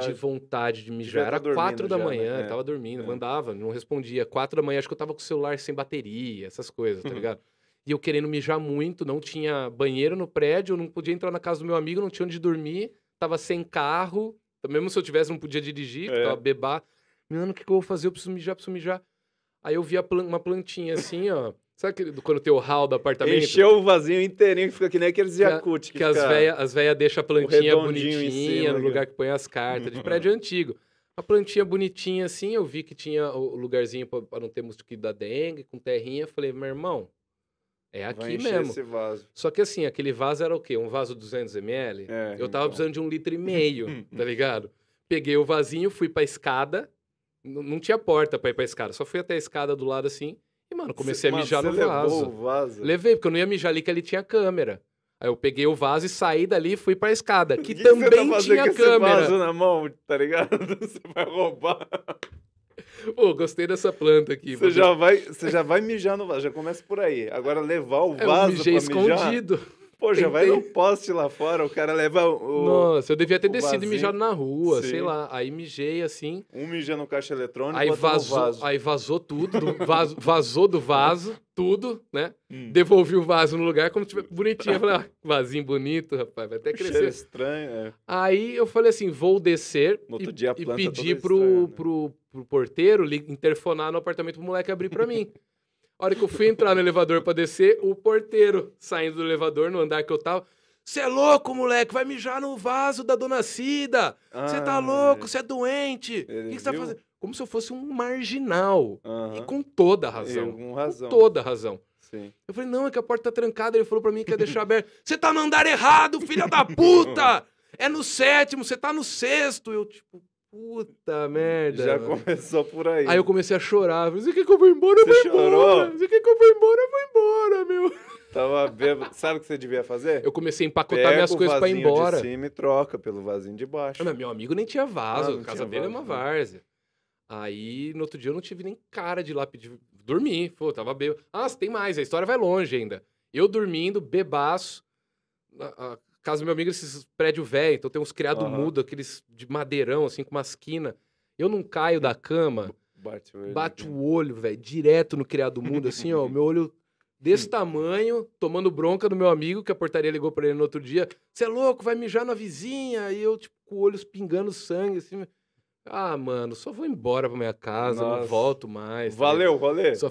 de vontade de mijar. Era tá quatro da já, manhã, né? É. tava dormindo, é. mandava, não respondia. Quatro da manhã, acho que eu tava com o celular sem bateria, essas coisas, tá uhum. ligado? e eu querendo mijar muito, não tinha banheiro no prédio, eu não podia entrar na casa do meu amigo, não tinha onde dormir, tava sem carro, então mesmo se eu tivesse, não podia dirigir, é. tava bebar. Mano, o que, que eu vou fazer? Eu preciso mijar, preciso mijar. Aí eu vi uma plantinha assim, ó. Sabe que quando tem o hall do apartamento? Encheu o vazio inteirinho que fica que nem aqueles Yakut. Que, que, as velhas as deixa deixam a plantinha bonitinha no né? lugar que põe as cartas, de uhum. prédio antigo. A plantinha bonitinha assim, eu vi que tinha o lugarzinho para não ter mosquito da dengue, com terrinha. Falei, meu irmão, é aqui mesmo. Só que assim, aquele vaso era o quê? Um vaso 200ml? É, eu tava então. precisando de um litro e meio, [LAUGHS] tá ligado? Peguei o vasinho, fui pra escada. Não, não tinha porta pra ir pra escada, só fui até a escada do lado assim. E, mano, comecei a mijar mano, no vaso. Levou o vaso. Levei, porque eu não ia mijar ali que ele tinha câmera. Aí eu peguei o vaso e saí dali e fui pra escada, que, que [LAUGHS] também tá tinha com câmera. Esse vaso na mão, tá ligado? [LAUGHS] Você vai roubar. Pô, gostei dessa planta aqui. Você já vai, você já vai mijar no vaso, já começa por aí. Agora levar o é, vaso eu mijei pra mijar. escondido. Pô, já vai no poste lá fora, o cara leva o. Nossa, eu devia ter descido e mijado na rua, Sim. sei lá. Aí mijei assim. Um mija no caixa eletrônico, aí vazou, aí vazou tudo, do vaso, vazou do vaso, tudo, né? Hum. Devolvi o vaso no lugar como se tivesse bonitinho. Eu falei, ah, vazinho bonito, rapaz, vai até crescer. Cheiro estranho, é. Aí eu falei assim: vou descer no outro e, dia a planta e pedir pro, estranha, né? pro, pro porteiro interfonar no apartamento pro moleque abrir para mim hora que eu fui entrar no elevador pra descer, o porteiro saindo do elevador no andar que eu tava. Você é louco, moleque, vai mijar no vaso da dona Cida. Você tá ah, louco, você é. é doente. O que você tá fazendo? Como se eu fosse um marginal. Uhum. E com toda razão. Eu, com razão. Com toda razão. Sim. Eu falei, não, é que a porta tá trancada. Ele falou pra mim que ia deixar aberto Você [LAUGHS] tá no andar errado, filha da puta! [LAUGHS] É no sétimo, você tá no sexto. Eu, tipo, Puta merda. Já começou por aí. Aí eu comecei a chorar. Você quer que eu vou embora? Eu vou chorou? embora. Você quer que eu vou embora? Eu vou embora, meu. Tava bêbado. Sabe o que você devia fazer? Eu comecei a empacotar Pega minhas coisas pra ir embora. de cima e troca pelo vasinho de baixo. Não, ah, meu amigo nem tinha vaso. Ah, não a casa dele vaso, é uma né? várzea. Aí, no outro dia, eu não tive nem cara de ir lá pedir. Dormi, pô, tava bêbado. Ah, tem mais, a história vai longe ainda. Eu dormindo, bebaço. A, a Casa do meu amigo, esses prédio velho, então tem uns criado uhum. mudo, aqueles de madeirão, assim, com uma esquina. Eu não caio da cama, bate o olho, bate né? o olho velho, direto no criado mudo, assim, ó, meu olho desse [LAUGHS] tamanho, tomando bronca do meu amigo, que a portaria ligou para ele no outro dia. Você é louco, vai mijar na vizinha. E eu, tipo, com o olho pingando sangue, assim. Ah, mano, só vou embora pra minha casa, Nossa. não volto mais. Tá valeu, valeu. Só...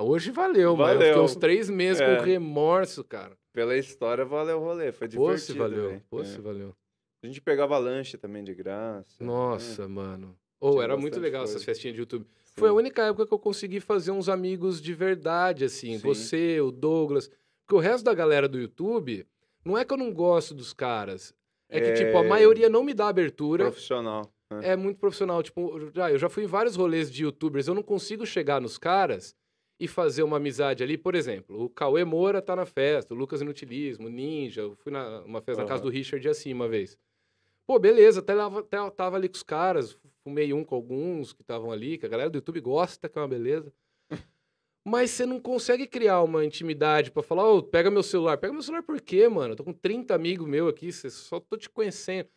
hoje valeu, valeu. mano. Eu fiquei uns três meses é. com remorso, cara pela história, valeu o rolê. Foi divertido. Pô, se valeu. Véio. Pô, é. se valeu. A gente pegava lanche também de graça. Né? Nossa, mano. Ou oh, era muito legal coisa. essas festinhas de YouTube. Sim. Foi a única época que eu consegui fazer uns amigos de verdade, assim. Sim. Você, o Douglas. Porque o resto da galera do YouTube, não é que eu não gosto dos caras. É que, tipo, a é maioria não me dá abertura. Profissional. Né? É muito profissional. Tipo, já, eu já fui em vários rolês de youtubers. Eu não consigo chegar nos caras e fazer uma amizade ali. Por exemplo, o Cauê Moura tá na festa, o Lucas Inutilismo, o Ninja. Eu fui na uma festa uhum. na casa do Richard assim uma vez. Pô, beleza, até, lá, até eu tava ali com os caras, fumei um com alguns que estavam ali, que a galera do YouTube gosta, que é uma beleza. [LAUGHS] Mas você não consegue criar uma intimidade para falar, ô, oh, pega meu celular. Pega meu celular por quê, mano? Eu tô com 30 amigos meu aqui, só tô te conhecendo.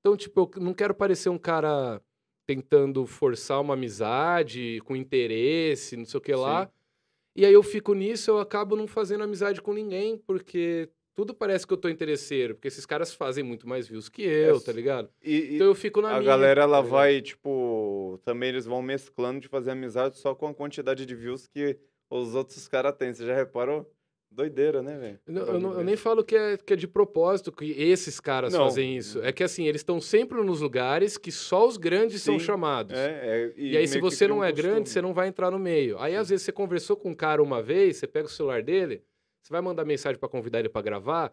Então, tipo, eu não quero parecer um cara tentando forçar uma amizade com interesse, não sei o que lá. Sim. E aí eu fico nisso, eu acabo não fazendo amizade com ninguém, porque tudo parece que eu tô interesseiro, porque esses caras fazem muito mais views que eu, tá ligado? E, então eu fico na a minha. A galera, ela tá vai, tipo, também eles vão mesclando de fazer amizade só com a quantidade de views que os outros caras têm. Você já reparou? Doideira, né, velho? Eu, eu, eu, nem falo que é, que é de propósito que esses caras não. fazem isso. É que assim, eles estão sempre nos lugares que só os grandes Sim. são chamados. É, é, e, e, aí, se você não um é costume. grande, você não vai entrar no meio. Aí, Sim. às vezes, você conversou com um cara uma vez, você pega o celular dele, você vai mandar mensagem para convidar ele para gravar.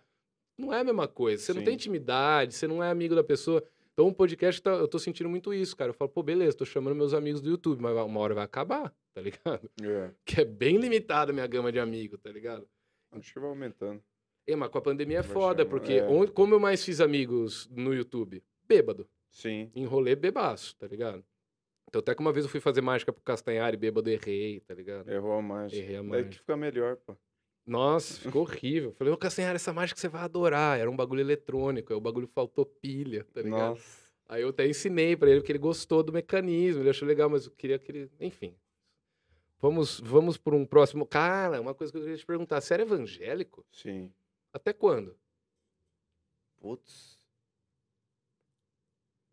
Não é a mesma coisa. Você Sim. não tem intimidade, você não é amigo da pessoa. Então, o podcast, tá, eu tô sentindo muito isso, cara. Eu falo, pô, beleza, tô chamando meus amigos do YouTube, mas uma hora vai acabar, tá ligado? É. Que é bem limitada a minha gama de amigo, tá ligado? Acho que vai aumentando. É, mas com a pandemia é foda, porque é. onde, como eu mais fiz amigos no YouTube? Bêbado. Sim. Enrolei bebaço, tá ligado? Então, até que uma vez eu fui fazer mágica pro Castanhari, bêbado, errei, tá ligado? Errou a mágica. Errei a mágica. Daí que fica melhor, pô. Nossa, [LAUGHS] ficou horrível. Falei, ô Castanhari, essa mágica você vai adorar. Era um bagulho eletrônico, aí o bagulho faltou pilha, tá ligado? Nossa. Aí eu até ensinei pra ele, porque ele gostou do mecanismo, ele achou legal, mas eu queria que ele. Enfim, Vamos, vamos por um próximo. Cara, uma coisa que eu queria te perguntar. Você era é evangélico? Sim. Até quando? Putz.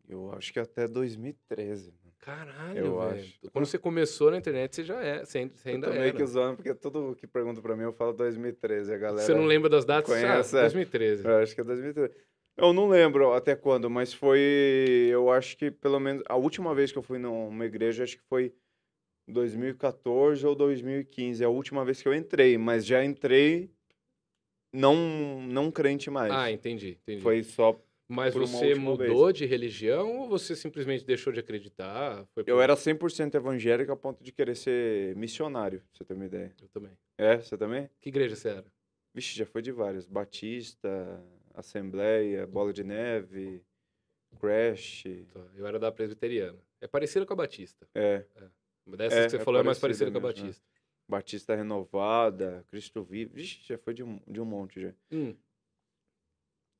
Eu acho que até 2013. Caralho, eu velho. acho. Quando você começou na internet, você já é, você, você ainda eu tô meio era. que zoando, porque tudo que pergunta pra mim, eu falo 2013. A galera você não lembra das datas? Ah, conhece, ah, é. 2013. Eu acho que é 2013. Eu não lembro até quando, mas foi... Eu acho que, pelo menos, a última vez que eu fui numa igreja, acho que foi 2014 ou 2015, é a última vez que eu entrei, mas já entrei não não crente mais. Ah, entendi, entendi. Foi só mas você mudou vez. de religião ou você simplesmente deixou de acreditar? Foi por... Eu era 100% evangélico a ponto de querer ser missionário, pra você ter uma ideia. Eu também. É, você também? Que igreja você era? Vixe, já foi de várias. Batista, Assembleia, Bola de Neve, Crash. Tá, eu era da Presbiteriana. É parecida com a Batista. É. é. Dessas é, que você é falou é mais parecida com a Batista. né? Batista Renovada, Cristo Vivo. já foi de um, de um monte já. Hum.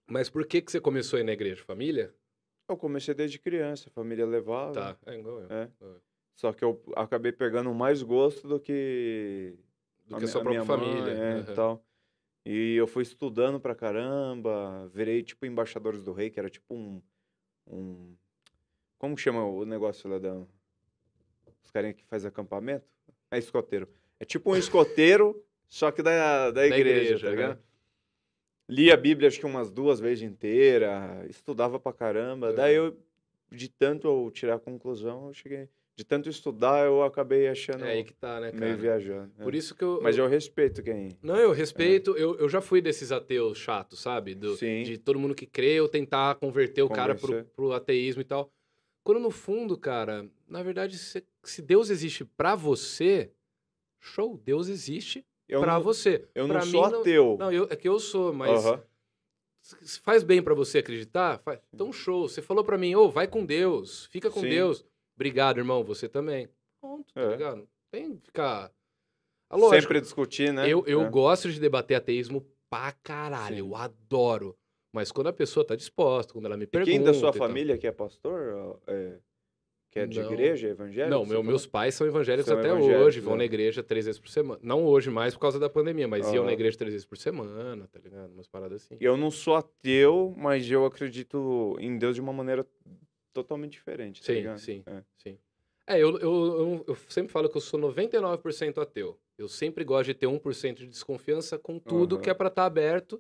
Mas por que, que você começou aí na igreja? Família? Eu comecei desde criança, família levava. Tá, é igual eu. É. Igual eu. Só que eu acabei pegando mais gosto do que. Do que a, sua a própria família. Mãe, é, uhum. tal. E eu fui estudando pra caramba, virei tipo embaixadores do rei, que era tipo um. um como chama o negócio lá da os carinhas que faz acampamento, é escoteiro. É tipo um escoteiro, só que da, da, igreja, da igreja tá ligado? Né? Li a Bíblia acho que umas duas vezes inteira, estudava pra caramba. É. Daí eu, de tanto eu tirar a conclusão, eu cheguei. De tanto estudar, eu acabei achando. É aí que tá, né, cara? Meio viajando. Né? Por é. isso que eu. Mas eu respeito quem. Não, eu é. respeito. É. Eu, eu já fui desses ateus chato sabe? Do, Sim. De todo mundo que crê, eu tentar converter o Convencer. cara pro, pro ateísmo e tal. Quando no fundo, cara, na verdade, se, se Deus existe para você, show, Deus existe para você. Eu pra não mim, sou ateu. Não, eu, é que eu sou, mas uhum. faz bem para você acreditar? Faz, então, uhum. show. Você falou para mim, ô, oh, vai com Deus, fica com Sim. Deus. Obrigado, irmão, você também. Pronto, tá é. ligado? tem que ficar... lógico, Sempre discutir, né? Eu, eu é. gosto de debater ateísmo pra caralho, Sim. eu adoro. Mas quando a pessoa está disposta, quando ela me pergunta. E quem da sua família que é pastor? É, é, que é de não. igreja, é evangélica? Não, meu, meus pais são evangélicos são até evangélicos, hoje, né? vão na igreja três vezes por semana. Não hoje mais por causa da pandemia, mas uhum. iam na igreja três vezes por semana, tá ligado? Umas paradas assim. Eu não sou ateu, mas eu acredito em Deus de uma maneira totalmente diferente, tá sim, ligado? Sim, é. sim. É, eu, eu, eu, eu, sempre falo que eu sou 99% ateu. Eu sempre gosto de ter 1% de desconfiança com tudo uhum. que é para estar tá aberto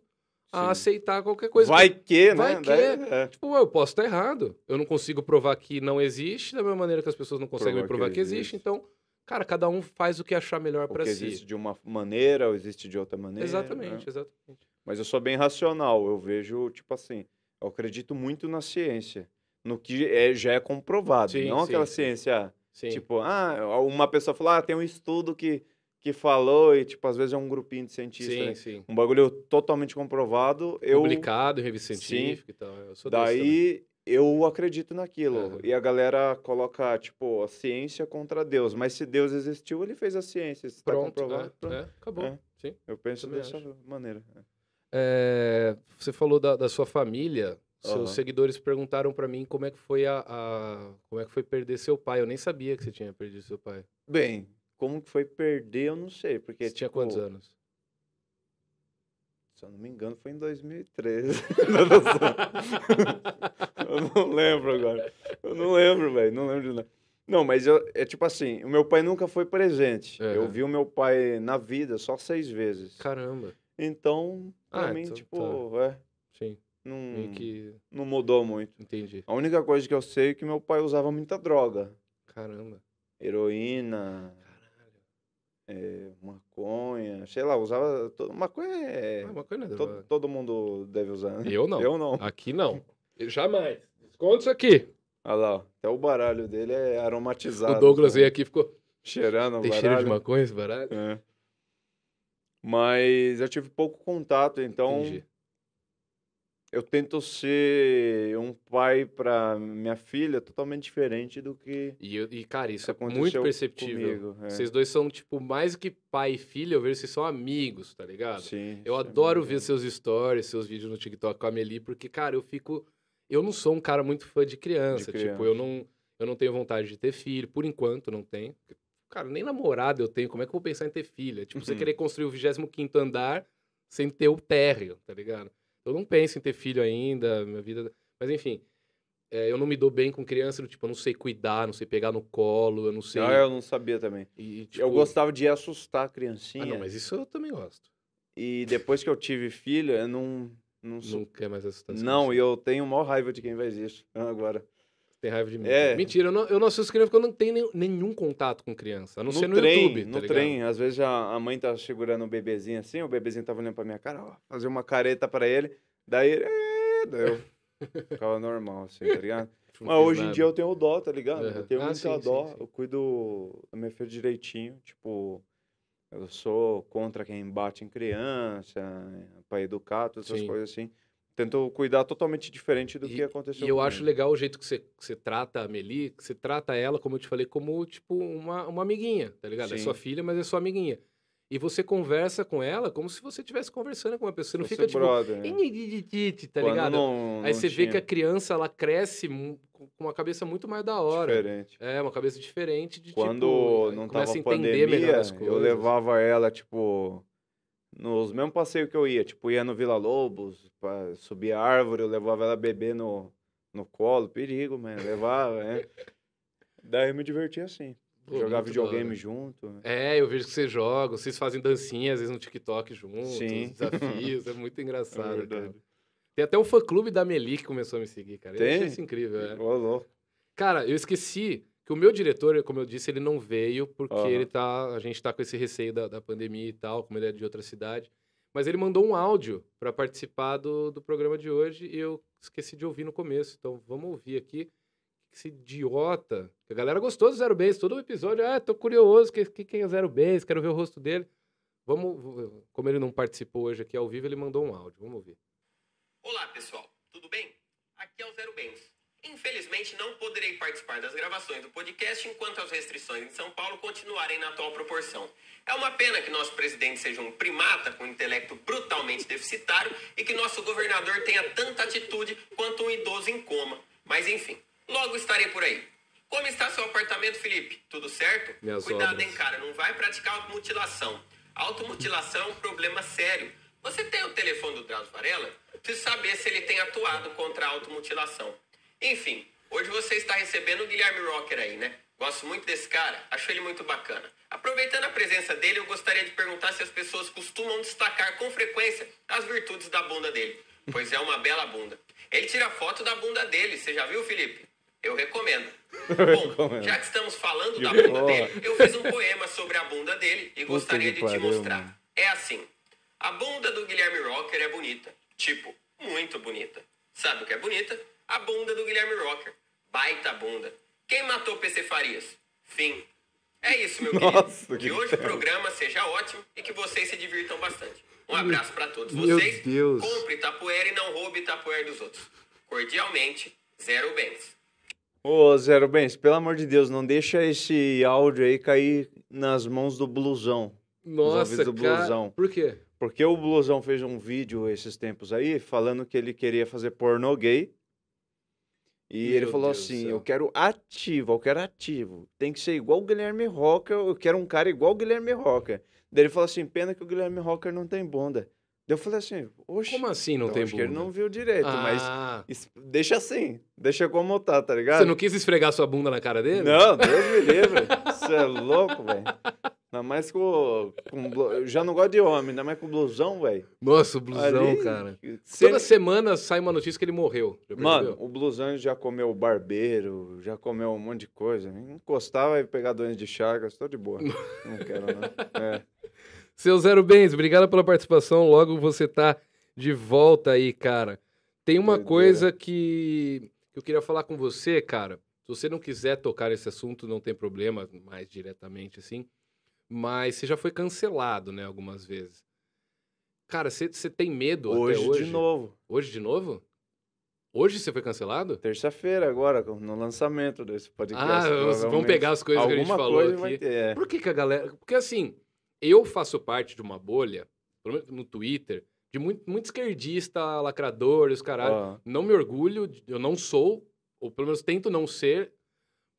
a aceitar qualquer coisa. Vai que, né? Vai né? Que. Daí, é. É, é. Tipo, eu posso estar errado. Eu não consigo provar que não existe, da mesma maneira que as pessoas não conseguem provar provar que existe. que existe. Então, cara, cada um faz o que achar melhor para si. existe de uma maneira ou existe de outra maneira. Exatamente, né? exatamente. Mas eu sou bem racional. Eu vejo, tipo assim, eu acredito muito na ciência. No que é, já é comprovado. Sim, não sim, aquela sim. ciência, tipo, ah, uma pessoa fala, ah, tem um estudo que que falou e, tipo, às vezes é um grupinho de cientistas. Sim, né? sim. Um bagulho totalmente comprovado. Eu... Publicado em revista científica e tal. Eu Daí desse, eu acredito naquilo. Uhum. E a galera coloca, tipo, a ciência contra Deus. Mas se Deus existiu, ele fez a ciência. Isso tá pronto, tá comprovado. É, pronto. É, acabou. É. Sim, eu penso dessa acho. maneira. É. É, você falou da, da sua família. Seus uhum. seguidores perguntaram para mim como é que foi a, a, como é que foi perder seu pai. Eu nem sabia que você tinha perdido seu pai. Bem, como que foi perder, eu não sei. Porque, Você tipo, tinha quantos tipo anos? Se eu não me engano, foi em 2013. [LAUGHS] eu não lembro agora. Eu não lembro, velho. Não lembro de nada. Não, mas eu, é tipo assim, o meu pai nunca foi presente. É. Eu vi o meu pai na vida só seis vezes. Caramba. Então, ah, pra ah, mim, então, tipo, tá. é. Sim. Não, que... não mudou muito. Entendi. A única coisa que eu sei é que meu pai usava muita droga. Caramba. Heroína é, maconha, sei lá, usava. Todo, maconha é. Ah, maconha é todo, todo, mundo deve usar, né? Eu não. Eu não. Aqui não. [LAUGHS] Eu jamais. Esconde isso aqui. Olha lá, ó. até o baralho dele é aromatizado. O Douglas veio aqui e ficou. Cheirando Tem baralho. cheiro de maconha esse baralho? É. Mas eu tive pouco contato, então Entendi eu tento ser um pai para minha filha totalmente diferente do que. E, e cara, isso é muito perceptível. Comigo, é. Vocês dois são, tipo, mais que pai e filha, eu vejo vocês são amigos, tá ligado? Sim. Eu é adoro é ver seus stories, seus vídeos no TikTok com a Meli, porque, cara, eu fico. Eu não sou um cara muito fã de criança. De criança. Tipo, eu não, eu não tenho vontade de ter filho, por enquanto não tenho. Cara, nem namorada eu tenho, como é que eu vou pensar em ter filha? Tipo, uhum. você querer construir o 25 andar sem ter o térreo, tá ligado? Eu não penso em ter filho ainda, minha vida. Mas enfim, é, eu não me dou bem com criança, tipo, eu não sei cuidar, não sei pegar no colo, eu não sei. Ah, eu não sabia também. E, tipo... Eu gostava de assustar a criancinha. Ah, não, mas isso eu também gosto. E depois que eu tive filho, eu não. Não, sou... não quer mais assustar Não, e eu tenho maior raiva de quem faz isso [LAUGHS] agora tem raiva de mim. É. Mentira, eu não, eu não criança porque eu não tenho nenhum contato com criança. A não no ser no trem, YouTube. Tá no ligado? trem. Às vezes a, a mãe tá segurando o um bebezinho assim, o bebezinho tava olhando pra minha cara, ó, fazer uma careta pra ele. Daí ele. É", Deu. [LAUGHS] Ficava normal, assim, tá ligado? Mas hoje nada. em dia eu tenho dó, tá ligado? Uhum. Eu tenho ah, muita sim, dó. Sim, sim. Eu cuido da minha filha direitinho. Tipo, eu sou contra quem bate em criança, pra educar, todas essas coisas assim tentou cuidar totalmente diferente do e, que aconteceu. E eu acho legal o jeito que você, que você trata a Meli, que você trata ela, como eu te falei, como tipo uma, uma amiguinha, tá ligado? Sim. É sua filha, mas é sua amiguinha. E você conversa com ela como se você estivesse conversando com uma pessoa. Você não fica tipo. Brother, né? tá ligado? Não, não Aí você tinha. vê que a criança ela cresce com uma cabeça muito mais da hora. Diferente. É, uma cabeça diferente de Quando tipo, não tava a pandemia, melhor as coisas. Eu levava ela, tipo nos mesmos passeios que eu ia, tipo, ia no Vila Lobos, pra subir a árvore, eu levava ela beber no, no colo, perigo, mas levava, né? [LAUGHS] Daí eu me divertia assim. Pô, jogar videogame bom. junto. Né? É, eu vejo que vocês jogam, vocês fazem dancinha, às vezes no TikTok junto, Sim. desafios, é muito [LAUGHS] engraçado, é cara. Tem até um fã-clube da Meli que começou a me seguir, cara. Tem? Eu achei isso incrível, é. Ô, louco. Cara, eu esqueci que o meu diretor, como eu disse, ele não veio porque uhum. ele tá, a gente está com esse receio da, da pandemia e tal, como ele é de outra cidade. Mas ele mandou um áudio para participar do, do programa de hoje e eu esqueci de ouvir no começo. Então vamos ouvir aqui esse idiota. A galera gostou do Zero Bens todo o episódio. Ah, tô curioso, que, que, quem é Zero Bens. Quero ver o rosto dele. Vamos, como ele não participou hoje aqui ao vivo, ele mandou um áudio. Vamos ouvir. Olá, pessoal. Tudo bem? Aqui é o Zero Bens. Infelizmente, não poderei participar das gravações do podcast enquanto as restrições em São Paulo continuarem na atual proporção. É uma pena que nosso presidente seja um primata com um intelecto brutalmente deficitário e que nosso governador tenha tanta atitude quanto um idoso em coma. Mas enfim, logo estarei por aí. Como está seu apartamento, Felipe? Tudo certo? Minhas Cuidado, obras. hein, cara. Não vai praticar automutilação. Automutilação é um problema sério. Você tem o telefone do Drauzio Varela? Preciso saber se ele tem atuado contra a automutilação. Enfim, hoje você está recebendo o Guilherme Rocker aí, né? Gosto muito desse cara, acho ele muito bacana. Aproveitando a presença dele, eu gostaria de perguntar se as pessoas costumam destacar com frequência as virtudes da bunda dele, pois é uma bela bunda. Ele tira foto da bunda dele, você já viu, Felipe? Eu recomendo. [LAUGHS] Eu Bom, recomendo. já que estamos falando da bunda dele, eu fiz um poema sobre a bunda dele e gostaria de te mostrar. É assim: a bunda do Guilherme Rocker é bonita, tipo, muito bonita. Sabe o que é bonita? A bunda do Guilherme Rocker. Baita bunda. Quem matou PC Farias? Fim. É isso, meu [LAUGHS] querido. que, que hoje o programa seja ótimo e que vocês se divirtam bastante. Um abraço para todos meu vocês. Deus. Compre Tapuera e não roube Tapuera dos outros. Cordialmente, Zero Bens. Ô, Zero Bens, pelo amor de Deus, não deixa esse áudio aí cair nas mãos do blusão. Nossa, do cara... Por quê? Porque o blusão fez um vídeo esses tempos aí falando que ele queria fazer pornô gay e Meu ele falou Deus assim: eu quero ativo, eu quero ativo. Tem que ser igual o Guilherme Rocker eu quero um cara igual o Guilherme Rocker Daí ele falou assim: pena que o Guilherme Rocker não tem bunda. Daí eu falei assim: oxe. Como assim não então, tem acho bunda? Que ele não viu direito, ah. mas deixa assim, deixa como tá, tá ligado? Você não quis esfregar sua bunda na cara dele? Não, Deus me livre. Você é louco, velho. [LAUGHS] Ainda mais com, com Já não gosto de homem, ainda mais com blusão, velho. Nossa, o blusão, Ali, cara. Se Toda ele... semana sai uma notícia que ele morreu. Mano, o blusão já comeu barbeiro, já comeu um monte de coisa. Encostar vai pegar doença de chagas, tô de boa. não quero, não. [LAUGHS] É. Seu Zero Bens, obrigado pela participação. Logo você tá de volta aí, cara. Tem uma Doideira. coisa que eu queria falar com você, cara. Se você não quiser tocar esse assunto, não tem problema mais diretamente assim mas você já foi cancelado, né, algumas vezes. Cara, você, tem medo hoje, até hoje? de novo. Hoje de novo? Hoje você foi cancelado? Terça-feira agora, no lançamento desse podcast. Ah, vamos pegar as coisas Alguma que a gente falou aqui. Ter, é. Por que, que a galera... Porque assim, eu faço parte de uma bolha, pelo menos no Twitter, de muito, muito esquerdista, lacrador, os caralho. Ah. Não me orgulho, eu não sou, ou pelo menos tento não ser,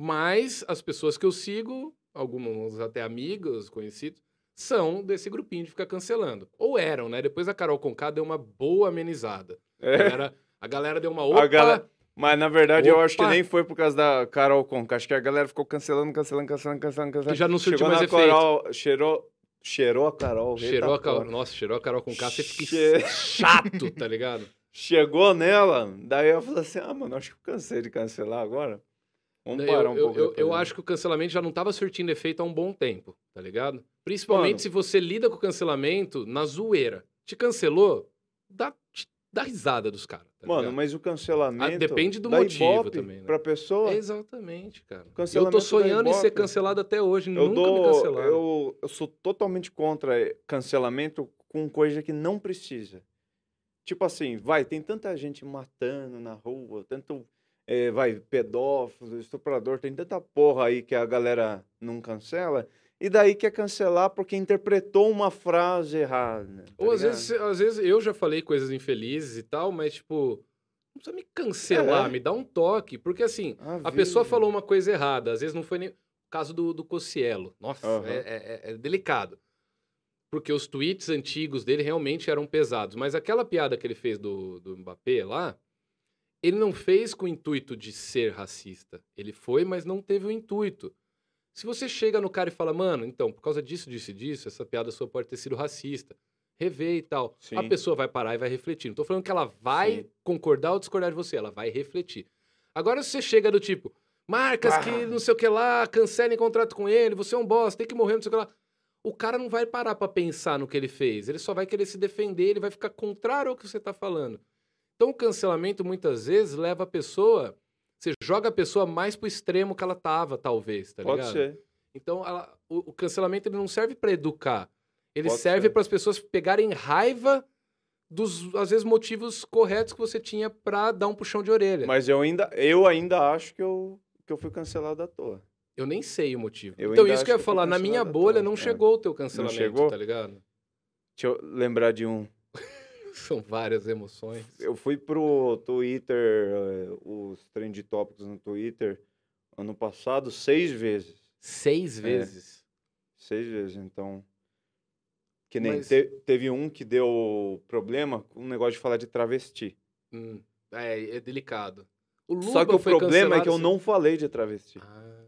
mas as pessoas que eu sigo alguns até amigos, conhecidos, são desse grupinho de ficar cancelando. Ou eram, né? Depois a Carol Conká deu uma boa amenizada. É. A, galera, a galera deu uma outra Galera... Mas na verdade opa. eu acho que nem foi por causa da Carol Conká. Acho que a galera ficou cancelando, cancelando, cancelando, cancelando, cancelando. Que já não surtiu Chegou mais na efeito. Carol, cheirou, cheirou a Carol. Cheirou a Carol. Nossa, cheirou a Carol Conká. Você fica che... chato, tá ligado? [LAUGHS] Chegou nela, daí eu falei assim: ah, mano, acho que eu cansei de cancelar agora. Vamos parar eu, pouco. Eu, eu, acho que o cancelamento já não estava surtindo efeito há um bom tempo, tá ligado? Principalmente Mano. se você lida com o cancelamento na zoeira. Te cancelou, dá, dá risada dos caras. Tá Mano, mas o ah, cancelamento. Ah, depende do motivo Ibope também. Né? Pra pessoa. Exatamente, cara. Eu tô sonhando em ser cancelado até hoje, eu nunca dou, me cancelaram. Eu, eu sou totalmente contra eh, cancelamento com coisa que não precisa. Tipo assim, vai, tem tanta gente matando na rua, tanto é, vai, pedófilo, estuprador, tem tanta porra aí que a galera não cancela. E daí quer cancelar porque interpretou uma frase errada. Tá Ou às vezes, às vezes eu já falei coisas infelizes e tal, mas tipo, não precisa me cancelar, é. me dá um toque. Porque assim, a, a pessoa falou uma coisa errada, às vezes não foi nem. caso do, do Cocielo. Nossa, uhum. é, é, é delicado. Porque os tweets antigos dele realmente eram pesados. Mas aquela piada que ele fez do, do Mbappé lá, ele não fez com o intuito de ser racista. Ele foi, mas não teve o intuito. Se você chega no cara e fala, mano, então, por causa disso, disso e disso, essa piada sua pode ter sido racista, rever e tal. Sim. A pessoa vai parar e vai refletir. Não tô falando que ela vai Sim. concordar ou discordar de você, ela vai refletir. Agora, se você chega do tipo, marcas ah. que não sei o que lá, cancelem contrato com ele, você é um bosta, tem que morrer, não sei o que lá. O cara não vai parar para pensar no que ele fez, ele só vai querer se defender, ele vai ficar contrário ao que você tá falando. Então, o cancelamento muitas vezes leva a pessoa. Você joga a pessoa mais pro extremo que ela tava, talvez, tá Pode ligado? ser. Então, ela, o, o, cancelamento ele não serve para educar. Ele Pode serve para as pessoas pegarem raiva dos, às vezes, motivos corretos que você tinha para dar um puxão de orelha. Mas eu ainda, eu ainda acho que eu, que eu fui cancelado à toa. Eu nem sei o motivo. Eu então, isso que eu ia falar, na minha bolha toa, não cara. É. chegou o teu cancelamento, não chegou? tá ligado? Deixa eu lembrar de um. São várias emoções. Eu fui pro Twitter, eh, os trend tópicos no Twitter, ano passado, seis vezes. Seis é. vezes? É, seis vezes, então. Que nem Mas... te, teve um que deu problema com um negócio de falar de travesti. Hum, é, é delicado. Só que o problema é que eu não falei de travesti. Ah.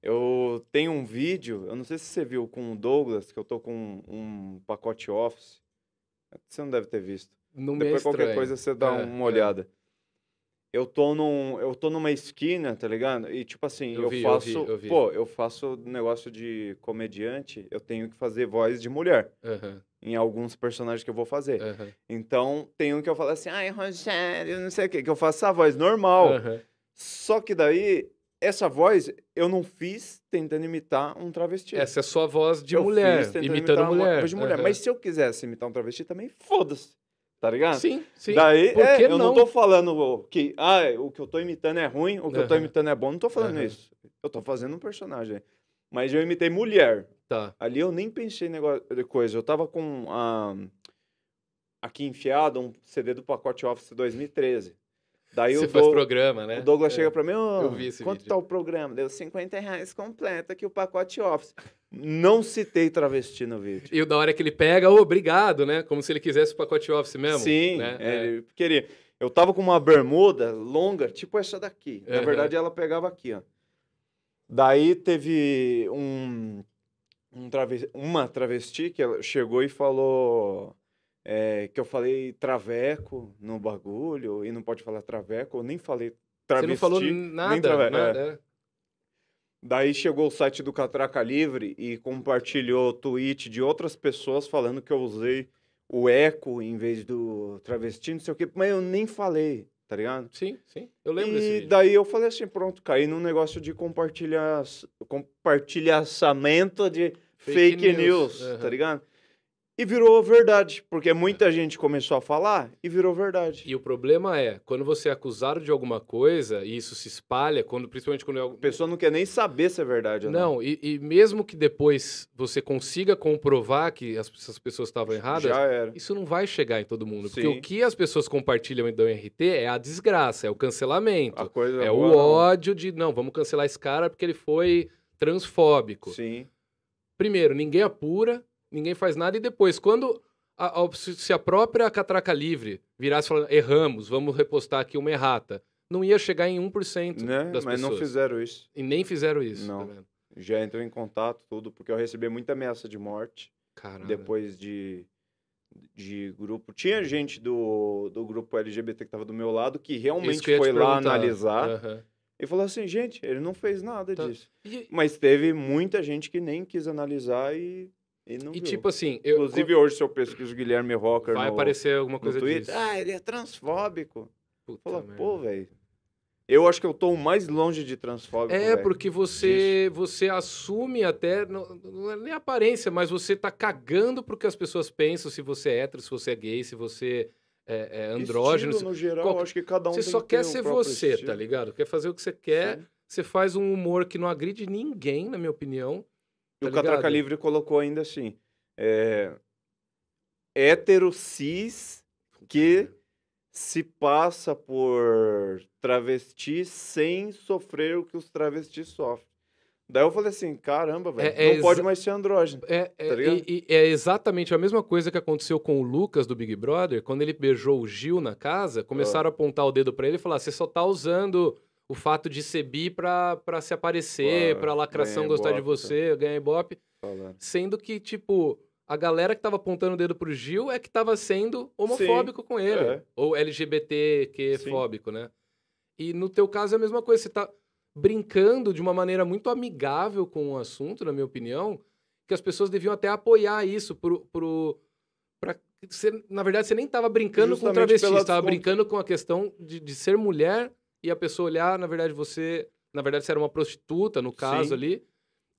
Eu tenho um vídeo, eu não sei se você viu com o Douglas, que eu tô com um, um pacote Office. Você não deve ter visto. Não é Depois qualquer coisa você dá é, uma é. olhada. É. Eu tô num, eu tô numa esquina, tá ligado? E tipo assim, eu, eu vi, faço, eu vi, eu vi. pô, eu faço negócio de comediante, eu tenho que fazer voz de mulher. Uhum. Em alguns personagens que eu vou fazer. Uhum. Então, tem um que eu falo assim, ai, Rogério, não sei o quê, que eu faço a voz normal. Uhum. Só que daí essa voz eu não fiz tentando imitar um travesti. Essa é sua voz de eu mulher, imitando mulher. Uma, de mulher. Uhum. Mas se eu quisesse imitar um travesti também, foda-se. Tá ligado? Sim, sim. Daí, é, eu não? tô falando que ah, o que eu tô imitando é ruim, o que uhum. eu tô imitando é bom. Não tô falando uhum. isso. Eu tô fazendo um personagem. Mas eu imitei mulher. Tá. Ali eu nem pensei em coisa. Eu tava com a, ah, aqui enfiado um CD do pacote Office 2013. Daí Você o faz programa, né? O Douglas é. chega para mim, oh, eu vi esse quanto vídeo. tá o programa? Deu 50 reais completa aqui o pacote Office. Não citei travesti no vídeo. E da hora é que ele pega, oh, obrigado, né? Como se ele quisesse o pacote Office mesmo. Sim, né? é, é. ele queria. Eu tava com uma bermuda longa, tipo essa daqui. Na uhum. verdade, ela pegava aqui, ó. Daí teve um, um travesti, uma travesti que chegou e falou: é, que eu falei traveco no bagulho e não pode falar traveco, eu nem falei travesti. Você não falou nada, traveco, é. nada. É. Daí chegou o site do Catraca Livre e compartilhou tweet de outras pessoas falando que eu usei o eco em vez do travesti, não sei o quê, mas eu nem falei, tá ligado? Sim, sim. Eu lembro e desse vídeo. daí eu falei assim, pronto, caí num negócio de compartilha... compartilhamento de fake, fake news, news uhum. tá ligado? e virou verdade, porque muita gente começou a falar e virou verdade. E o problema é, quando você é acusado de alguma coisa e isso se espalha, quando principalmente quando é algum... a pessoa não quer nem saber se é verdade ou não. Não, e, e mesmo que depois você consiga comprovar que as, pessoas estavam erradas, isso não vai chegar em todo mundo, Sim. porque o que as pessoas compartilham da RT é a desgraça, é o cancelamento, a coisa é boa, o ódio de não, vamos cancelar esse cara porque ele foi transfóbico. Sim. Primeiro, ninguém apura ninguém faz nada. E depois, quando a, a, se a própria catraca livre virasse falando, erramos, vamos repostar aqui uma errata, não ia chegar em 1% né? das Mas pessoas. Mas não fizeram isso. E nem fizeram isso. Não. Tá Já entrou em contato, tudo, porque eu recebi muita ameaça de morte. Caramba. Depois de, de grupo. Tinha gente do, do grupo LGBT que tava do meu lado que realmente que foi lá analisar. Uhum. E falou assim, gente, ele não fez nada tá. disso. E... Mas teve muita gente que nem quis analisar e e, não e tipo assim... Eu, Inclusive hoje, se eu pesquiso Guilherme Rocker Vai no, aparecer alguma coisa Twitter, disso. Ah, ele é transfóbico. Puta Fala, merda. pô, velho... Eu acho que eu tô mais longe de transfóbico. É, véio. porque você você assume até. Não, não é nem aparência, mas você tá cagando pro que as pessoas pensam, se você é hétero, se você é gay, se você é, é andrógeno. Estilo, se... no geral, Qual... acho que cada um Você só que quer ser você, tá estilo. tá ligado? Quer fazer o que você quer, Sim. você faz um humor que não agride ninguém, na minha opinião. Tá o ligado? Catraca Livre colocou ainda assim. É, hétero cis que uhum. se passa por travesti sem sofrer o que os travestis sofrem. Daí eu falei assim, caramba, velho, é, é não pode mais ser andrógeno. É, tá é, tá e, e, é exatamente a mesma coisa que aconteceu com o Lucas do Big Brother, quando ele beijou o Gil na casa, começaram ah. a apontar o dedo para ele e falar: você só tá usando o fato de ser bi para se aparecer, para lacração gostar ibope, de você, né? ganhar ibope. Falando. Sendo que, tipo, a galera que tava apontando o dedo pro Gil é que tava sendo homofóbico Sim, com ele. É. Ou LGBTQ-fóbico, né? E no teu caso é a mesma coisa. Você tá brincando de uma maneira muito amigável com o assunto, na minha opinião, que as pessoas deviam até apoiar isso pro... pro pra, na verdade, você nem tava brincando Justamente com o travesti, você tava brincando com a questão de, de ser mulher e a pessoa olhar, na verdade, você. Na verdade, você era uma prostituta, no caso Sim. ali.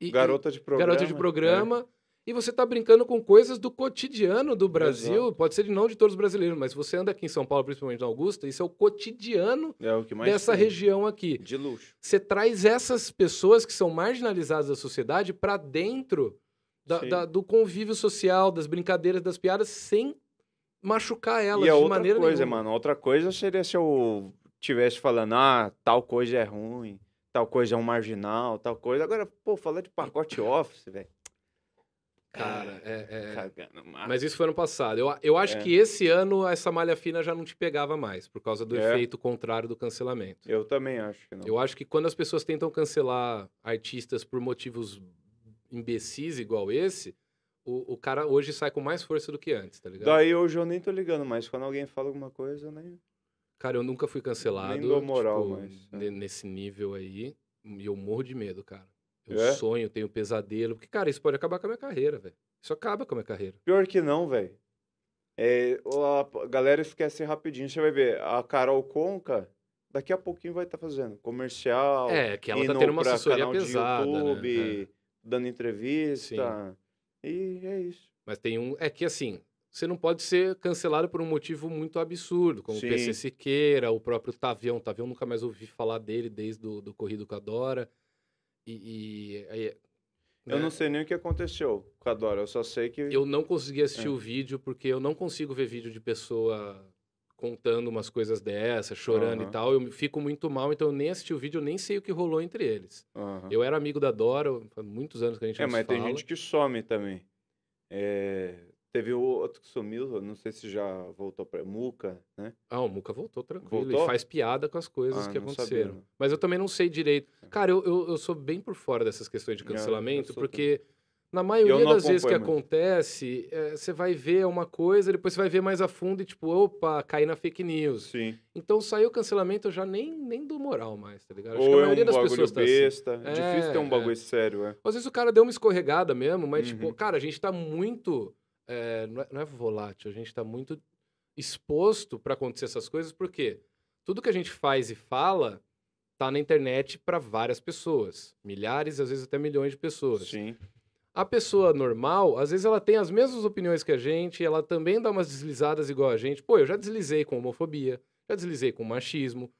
E, garota de programa. Garota de programa. É. E você está brincando com coisas do cotidiano do Brasil. Exato. Pode ser não de todos os brasileiros, mas você anda aqui em São Paulo, principalmente na Augusta, isso é o cotidiano é o dessa tem. região aqui. De luxo. Você traz essas pessoas que são marginalizadas da sociedade para dentro da, da, do convívio social, das brincadeiras, das piadas, sem machucar elas e é de outra maneira coisa, nenhuma. mano, outra coisa seria se eu tivesse falando, ah, tal coisa é ruim, tal coisa é um marginal, tal coisa. Agora, pô, falar de pacote office, velho. Cara, é. é... é. Cagando, mas isso foi ano passado. Eu, eu acho é. que esse ano essa malha fina já não te pegava mais, por causa do é. efeito contrário do cancelamento. Eu também acho que não. Eu acho que quando as pessoas tentam cancelar artistas por motivos imbecis igual esse, o, o cara hoje sai com mais força do que antes, tá ligado? Daí hoje eu nem tô ligando mas Quando alguém fala alguma coisa, eu nem. Cara, eu nunca fui cancelado. Nem dou moral, tipo, mas. É. Nesse nível aí. E eu morro de medo, cara. Eu é? sonho, tenho pesadelo. Porque, cara, isso pode acabar com a minha carreira, velho. Isso acaba com a minha carreira. Pior que não, velho. É, a galera esquece rapidinho. Você vai ver, a Carol Conca, daqui a pouquinho vai estar tá fazendo comercial. É, que ela tá tendo uma assessoria pesada. Né? YouTube, né? é. dando entrevista. Sim. E é isso. Mas tem um. É que assim, você não pode ser cancelado por um motivo muito absurdo, como Sim. o PC Siqueira, o próprio Tavião. Tavião nunca mais ouvi falar dele desde o do, do Corrido com a Dora. E. e, né? Eu não sei nem o que aconteceu com a Dora, eu só sei que. Eu não consegui assistir é. o vídeo porque eu não consigo ver vídeo de pessoa contando umas coisas dessas, chorando uhum. e tal. Eu fico muito mal, então eu nem assisti o vídeo, eu nem sei o que rolou entre eles. Uhum. Eu era amigo da Dora, há muitos anos que a gente É, mas tem gente que some também. É, Teve o outro que sumiu, não sei se já voltou para Muca, né? Ah, o Muca voltou tranquilo. Voltou? Ele faz piada com as coisas ah, que aconteceram. Sabia. Mas eu também não sei direito. É. Cara, eu, eu, eu sou bem por fora dessas questões de cancelamento, porque também. na maioria das vezes que acontece, é, você vai ver uma coisa, depois você vai ver mais a fundo e tipo, opa, caí na fake news. Sim. Então saiu o cancelamento, eu já nem, nem dou moral mais, tá ligado? Acho Ou que a é maioria é um das pessoas tá assim. besta. tá É difícil ter um bagulho é. sério, é. Às vezes o cara deu uma escorregada mesmo, mas tipo, uhum. tipo, cara, a gente tá muito é, não, é, não é volátil, a gente está muito exposto para acontecer essas coisas, porque tudo que a gente faz e fala está na internet para várias pessoas, milhares, às vezes até milhões de pessoas. Sim. A pessoa normal, às vezes ela tem as mesmas opiniões que a gente, ela também dá umas deslizadas igual a gente. Pô, eu já deslizei com homofobia, já deslizei com machismo.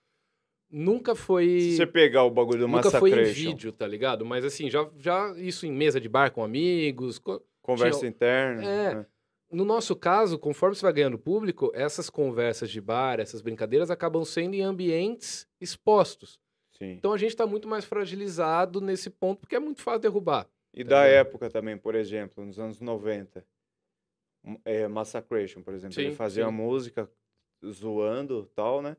Nunca foi. Se você pegar o bagulho do Nunca foi em vídeo, tá ligado? Mas assim, já, já isso em mesa de bar com amigos. Co... Conversa Tinha... interna. É. Né? No nosso caso, conforme você vai ganhando público, essas conversas de bar, essas brincadeiras acabam sendo em ambientes expostos. Sim. Então a gente está muito mais fragilizado nesse ponto, porque é muito fácil derrubar. E tá da vendo? época também, por exemplo, nos anos 90, hum, é, Massacration, por exemplo, sim, ele fazia sim. música zoando tal, né?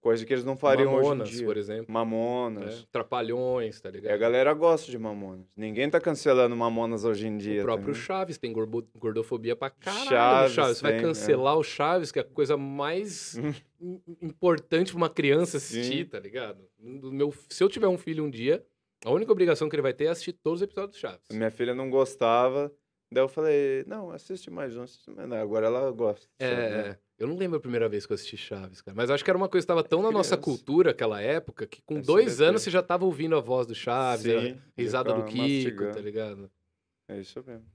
Coisa que eles não fariam Mamonas, hoje em dia. por exemplo. Mamonas. É, Trapalhões, tá ligado? E é, a galera gosta de Mamonas. Ninguém tá cancelando Mamonas hoje em dia. O próprio também. Tá Chaves tem gordofobia pra caralho Chaves, Chaves. Você vai é. cancelar é. o Chaves, que é a coisa mais [LAUGHS] importante pra uma criança assistir, Sim. tá ligado? Meu, se eu tiver um filho um dia, a única obrigação que ele vai ter é assistir todos os episódios do Chaves. Minha filha não gostava, daí eu falei, não, assiste mais um, assiste mais Agora ela gosta. É, sabe? Né? é. Eu não lembro a primeira vez que eu assisti Chaves, cara. Mas acho que era uma coisa que estava é tão na nossa cultura aquela época que com é dois anos você já estava ouvindo a voz do Chaves, Sim, a risada do Kiko, tá ligado? É isso mesmo.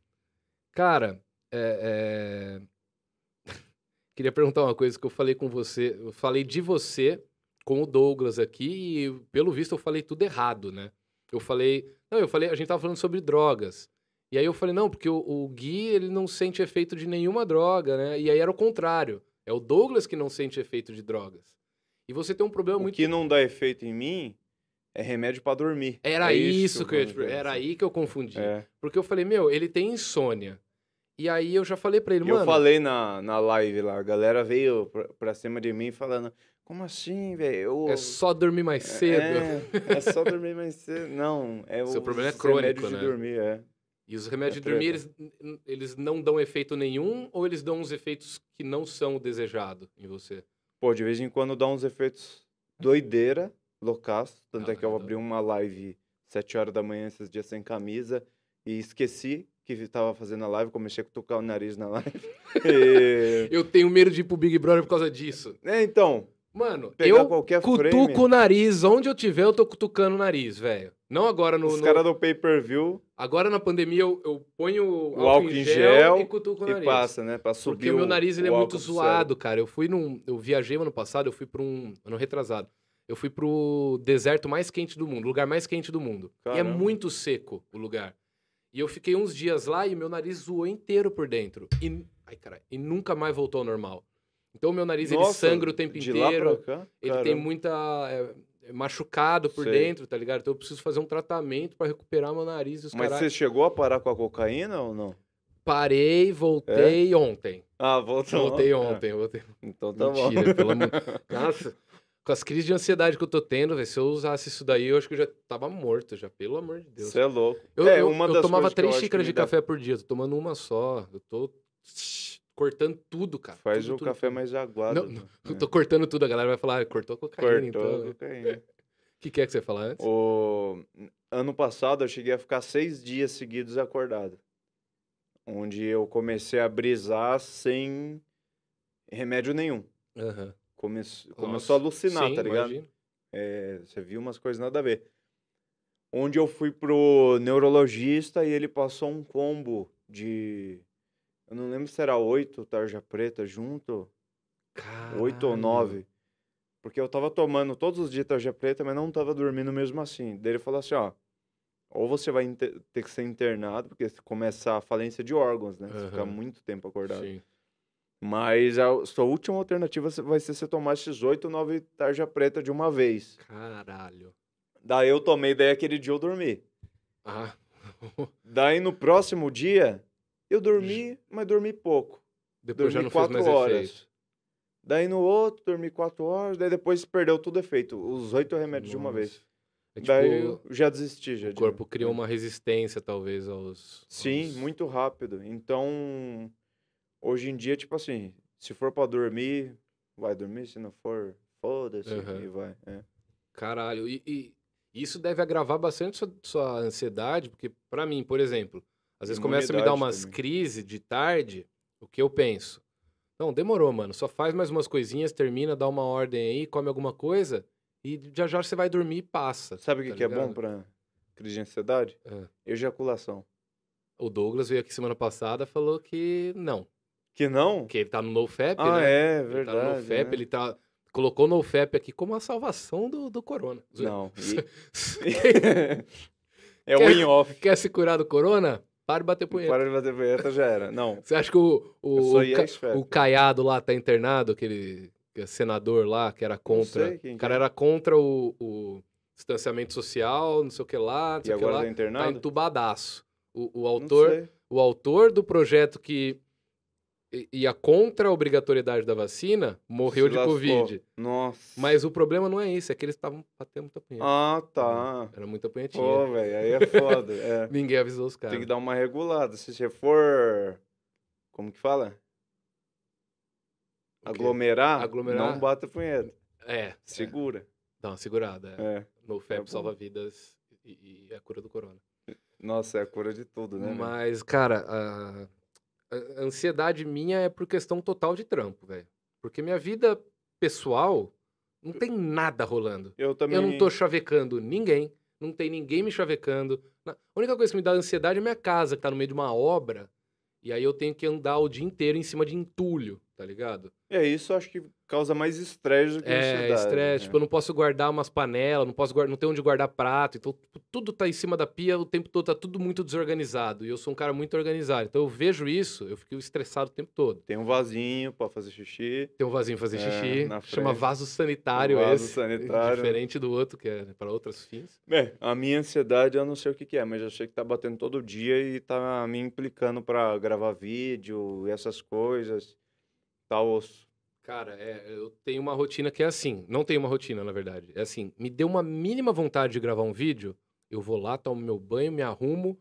Cara, é, é... [LAUGHS] queria perguntar uma coisa que eu falei com você. Eu falei de você com o Douglas aqui e, pelo visto, eu falei tudo errado, né? Eu falei. Não, eu falei, a gente tava falando sobre drogas. E aí eu falei, não, porque o, o Gui, ele não sente efeito de nenhuma droga, né? E aí era o contrário. É o Douglas que não sente efeito de drogas. E você tem um problema o muito. O que não dá efeito em mim é remédio para dormir. Era é isso, isso que eu, eu era assim. aí que eu confundi. É. Porque eu falei, meu, ele tem insônia. E aí eu já falei para ele, mano. Eu falei na, na live lá, a galera veio pra, cima de mim falando: como assim, velho? Eu... É só dormir mais é, cedo. É, é, só dormir mais cedo. Não, é Seu o problema é crônico, né? de dormir, é. E os remédios é de dormir, eles, eles não dão efeito nenhum ou eles dão uns efeitos que não são o desejado em você? Pô, de vez em quando dá uns efeitos doideira, loucaço. Tanto ah, é que eu abri uma live 7 horas da manhã esses dias sem camisa e esqueci que estava fazendo a live, comecei a tocar o nariz na [LAUGHS] live. E... eu tenho medo de ir pro Big Brother por causa disso. É, então. Mano, eu cutuco frame... o nariz. Onde eu tiver, eu tô cutucando o nariz, velho. Não agora no. Os no... caras do pay per view. Agora na pandemia eu, eu ponho o álcool, em gel, gel e cutuco o nariz. E passa, né? Pra subir Porque o meu nariz ele é muito zoado, cara. Eu fui num. Eu viajei ano passado, eu fui pra um. Ano retrasado. Eu fui pro deserto mais quente do mundo, lugar mais quente do mundo. Caramba. E é muito seco o lugar. E eu fiquei uns dias lá e meu nariz zoou inteiro por dentro. E, ai, cara, e nunca mais voltou ao normal. Então o meu nariz Nossa, ele sangra o tempo inteiro. Ele tem muita. É, machucado por Sei. dentro, tá ligado? Então eu preciso fazer um tratamento para recuperar meu nariz. Mas caras... você chegou a parar com a cocaína ou não? Parei, voltei é? ontem. Ah, voltou. Voltei ontem, é. voltei. [LAUGHS] Então tá Mentira, bom. Pelo... [LAUGHS] Nossa, com as crises de ansiedade que eu tô tendo, véio, se eu usasse isso daí, eu acho que eu já tava morto já, pelo amor de Deus. Você é louco. Eu, é, eu, uma eu, das tomava três xícaras de dá... café por dia, tô tomando uma só. Eu tô cortando tudo, cara. Faz tudo, um tudo, café tudo. mais aguado. Não, né? não é. tô cortando tudo, a galera vai falar, ah, cortou cocaína, cortou então. Né? cocaína. O [LAUGHS] que, que é que você falar antes? O... Ano passado eu cheguei a ficar seis dias seguidos acordado. Onde eu comecei a brisar sem remédio nenhum. Uhum. Come... Começou a alucinar, Sim, tá ligado? É, você viu umas coisas nada a ver. Onde eu fui pro neurologista e ele passou um combo de eu não lembro se era oito tarja preta junto. Oito ou nove. Porque eu tava tomando todos os dias tarja preta, mas não tava dormindo mesmo assim. Daí ele falou assim, ó. Ou você vai ter que ser internado, porque começa a falência de órgãos, né? Você uhum. fica muito tempo acordado. Sim. Mas a sua última alternativa vai ser você tomar esses oito, ou nove tarja preta de uma vez. Caralho. Daí eu tomei, daí aquele dia eu dormi. Ah. [LAUGHS] daí no próximo dia, eu dormi, mas dormi pouco. Depois dormi já não quatro fez mais horas. Efeito. Daí no outro, dormi quatro horas, daí depois perdeu todo efeito. Os oito remédios Nossa. de uma vez. É, tipo, daí eu já desisti. Já o corpo digo. criou uma resistência, talvez, aos. Sim, aos... muito rápido. Então, hoje em dia, tipo assim, se for para dormir, vai dormir, se não for, foda-se, uhum. e vai. É. Caralho, e, e, isso deve agravar bastante sua, sua ansiedade, porque, para mim, por exemplo às vezes começa a me dar umas também. crises de tarde, o que eu penso? Não, demorou, mano. Só faz mais umas coisinhas, termina, dá uma ordem aí, come alguma coisa e já já você vai dormir e passa. Sabe o tá que, é bom pra crise de ansiedade? É. Ejaculação. O Douglas veio aqui semana passada falou que não. Que não? Que ele tá no NoFap, ah, né? Ah, é, verdade. Ele tá no NoFap, né? ele tá... Colocou o NoFap aqui como a salvação do, do corona. Não. [LAUGHS] E... [LAUGHS] é o win-off. Quer se curar do corona? Para de bater punheta. Para de bater punheta já era. Não. Você acha que o, o, o, o Caiado lá tá internado, aquele é senador lá que era contra. Não Sei, quem o cara é. era contra o, o, distanciamento social, não sei o que lá, não e sei o que lá. Tá internado? Tá entubadaço. O, o autor, o autor do projeto que ia contra a obrigatoriedade da vacina, morreu Se de lascou. Covid. Nossa. Mas o problema não é isso, é que eles estavam batendo muita punheta. Ah, tá. Uhum. Era muita punhetinha. Pô, velho, aí é foda. [LAUGHS] É. Ninguém avisou os caras. Tem que dar uma regulada. Se você for. Como que fala? Aglomerar, Aglomerar, não bata punheta. É. Segura. É. Dá uma segurada. É. é. No FEP é salva vidas e, e, é a cura do corona. Nossa, é a cura de tudo, né? Mas, cara, a a ansiedade minha é por questão total de trampo, velho. Porque minha vida pessoal não tem nada rolando. Eu também. Eu não tô chavecando ninguém, não tem ninguém me chavecando. A única coisa que me dá ansiedade é minha casa, que tá no meio de uma obra. E aí eu tenho que andar o dia inteiro em cima de entulho tá ligado? É, isso acho que causa mais estresse do que é, Estresse, né? tipo, eu não posso guardar umas panelas, não posso guardar, não tenho onde guardar prato, então tipo, tudo tá em cima da pia o tempo todo, tá tudo muito desorganizado. E eu sou um cara muito organizado. Então eu vejo isso, eu fico estressado o tempo todo. Tem um vasinho para fazer xixi. Tem um vasinho pra fazer é, xixi. Chama vaso sanitário vaso esse. sanitário. Diferente do outro, que é né, para outros fins. É, a minha ansiedade eu não sei o que, que é, mas eu sei que tá batendo todo dia e tá me implicando para gravar vídeo e essas coisas tá osso. Cara, é, eu tenho uma rotina que é assim. Não tenho uma rotina, na verdade. É assim, me deu uma mínima vontade de gravar um vídeo, eu vou lá, tomo meu banho, me arrumo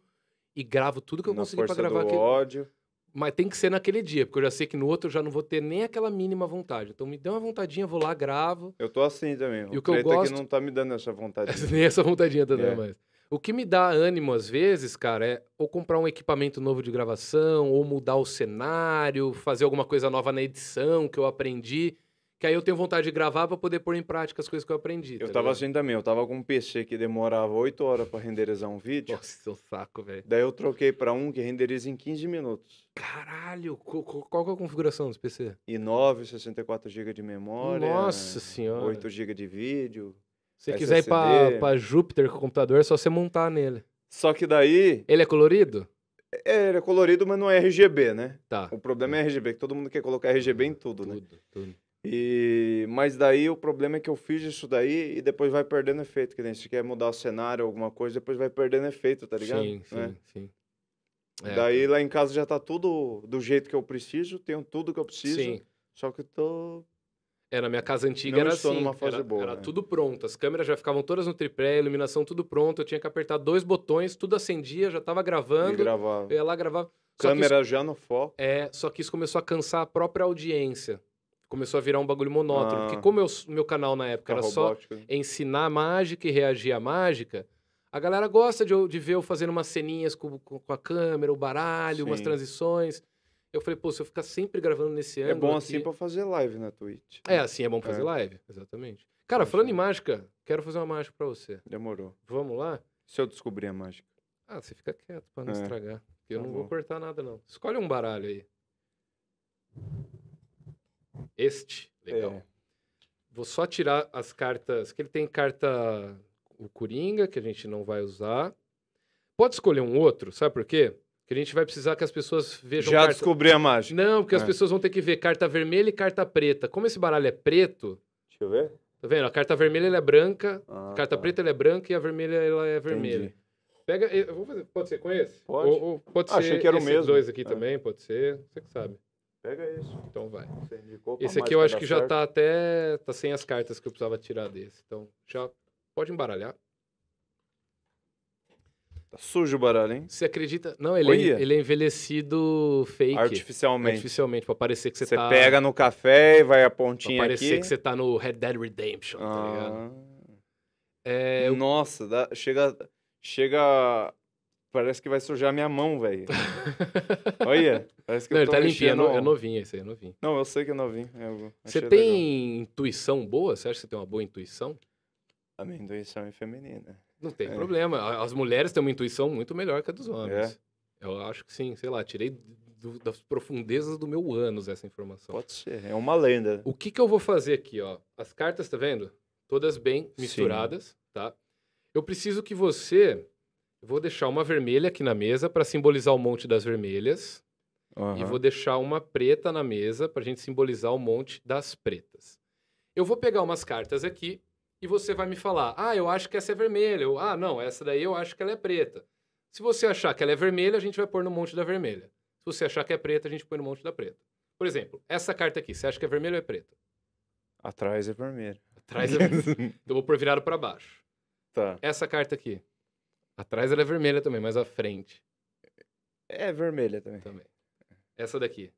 e gravo tudo que eu na consegui para gravar do aquele... ódio. Mas tem que ser naquele dia, porque eu já sei que no outro eu já não vou ter nem aquela mínima vontade. Então me deu uma vontadinha, vou lá, gravo. Eu tô assim também. E o, o que eu gosto... é que não tá me dando essa [LAUGHS] vontade. nem essa vontadinha tá dando é. mais. O que me dá ânimo às vezes, cara, é ou comprar um equipamento novo de gravação, ou mudar o cenário, fazer alguma coisa nova na edição que eu aprendi, que aí eu tenho vontade de gravar para poder pôr em prática as coisas que eu aprendi. Tá eu tava assim também, eu tava com um PC que demorava 8 horas para renderizar um vídeo. Nossa, seu saco, velho. Daí eu troquei para um que renderiza em 15 minutos. Caralho, qual que é a configuração desse PC? E 9, 64 GB de memória. Nossa senhora. 8 GB de vídeo. Se SSD. quiser ir pra, pra Júpiter com o computador, é só você montar nele. Só que daí. Ele é colorido? É, ele é colorido, mas não é RGB, né? Tá. O problema é tá. RGB, que todo mundo quer colocar RGB em tudo, né? tudo né? Tudo. E... Mas daí o problema é que eu fiz isso daí e depois vai perdendo efeito. Que nem se quer mudar o cenário, alguma coisa, depois vai perdendo efeito, tá ligado? Sim, sim, né? sim. É, daí lá em casa já tá tudo do jeito que eu preciso, tenho tudo que eu preciso. Sim. Só que tô é, na minha casa antiga não era assim. Numa fase era, boa, era né? tudo pronto. As câmeras já ficavam todas no tripé, a iluminação tudo pronto. Eu tinha que apertar dois botões, tudo acendia, já estava gravando. E gravava. Eu ia lá gravar. Câmera isso, já no foco. É, só que isso começou a cansar a própria audiência. Começou a virar um bagulho monótono. Ah, porque como meu canal na época era robótica. só né? ensinar mágica e reagir à mágica, a galera gosta de, de ver eu fazendo umas ceninhas com, com, com a câmera, o baralho, Sim. umas transições. Eu falei, pô, se eu ficar sempre gravando nesse ano. É bom assim pra fazer live na Twitch. É, né? assim é bom pra fazer é. live, exatamente. Cara, falando em mágica, quero fazer uma mágica pra você. Demorou. Vamos lá? Se eu descobrir a mágica. Ah, você fica quieto pra não é. estragar. Porque eu não, tá não vou. vou cortar nada, não. Escolhe um baralho aí. Este. Legal. É. Vou só tirar as cartas. Que ele tem carta. O Coringa, que a gente não vai usar. Pode escolher um outro, sabe por quê? Que a gente vai precisar que as pessoas vejam. Já carta... descobri a mágica. Não, porque é. as pessoas vão ter que ver carta vermelha e carta preta. Como esse baralho é preto. Deixa eu ver. Tá vendo? A carta vermelha ela é branca, ah, a carta tá. preta ela é branca e a vermelha ela é vermelha. Entendi. Pega. Fazer... pode ser com esse? Pode. Ou, ou pode ah, ser Achei que era o mesmo. dois aqui é. também, pode ser. Você que sabe. Pega isso. Então vai. Esse aqui eu acho que já tá até. tá sem as cartas que eu precisava tirar desse. Então já pode embaralhar. Tá sujo o baralho, hein? Você acredita? Não, ele, é, ele é envelhecido fake. Artificialmente. Artificialmente, pra parecer que você, você tá... Você pega no café e vai a pontinha pra parecer aqui. que você tá no Red Dead Redemption, tá ah. tá ligado? É, eu... Nossa, dá... chega... Chega... Parece que vai sujar minha mão, velho. [LAUGHS] Olha, parece que não, eu tô tá limpinho, é, no, é novinho esse aí, é novinho. Não, eu sei que é novinho. Você tem legal. intuição boa? Você acha que você tem uma boa intuição? A minha intuição é feminina. Não tem é. problema. As mulheres têm uma intuição muito melhor que a dos homens. É. Eu acho que sim, sei lá, tirei do, das profundezas do meu ânus essa informação. Pode ser, é uma lenda. O que, que eu vou fazer aqui, ó? As cartas, tá vendo? Todas bem misturadas, sim. tá? Eu preciso que você. Vou deixar uma vermelha aqui na mesa para simbolizar o monte das vermelhas. Uhum. E vou deixar uma preta na mesa para a gente simbolizar o monte das pretas. Eu vou pegar umas cartas aqui e você vai me falar: ah, eu acho que essa é vermelha, ou ah, não, essa daí eu acho que ela é preta. Se você achar que ela é vermelha, a gente vai pôr no monte da vermelha. Se você achar que é preta, a gente põe no monte da preta. Por exemplo, essa carta aqui, você acha que é vermelha ou é preta? Atrás é vermelho. Atrás é [LAUGHS] vermelho. então eu vou pôr virado para baixo. Tá. Essa carta aqui. Atrás ela é vermelha também, mas a frente. É vermelha também. Também. Essa daqui.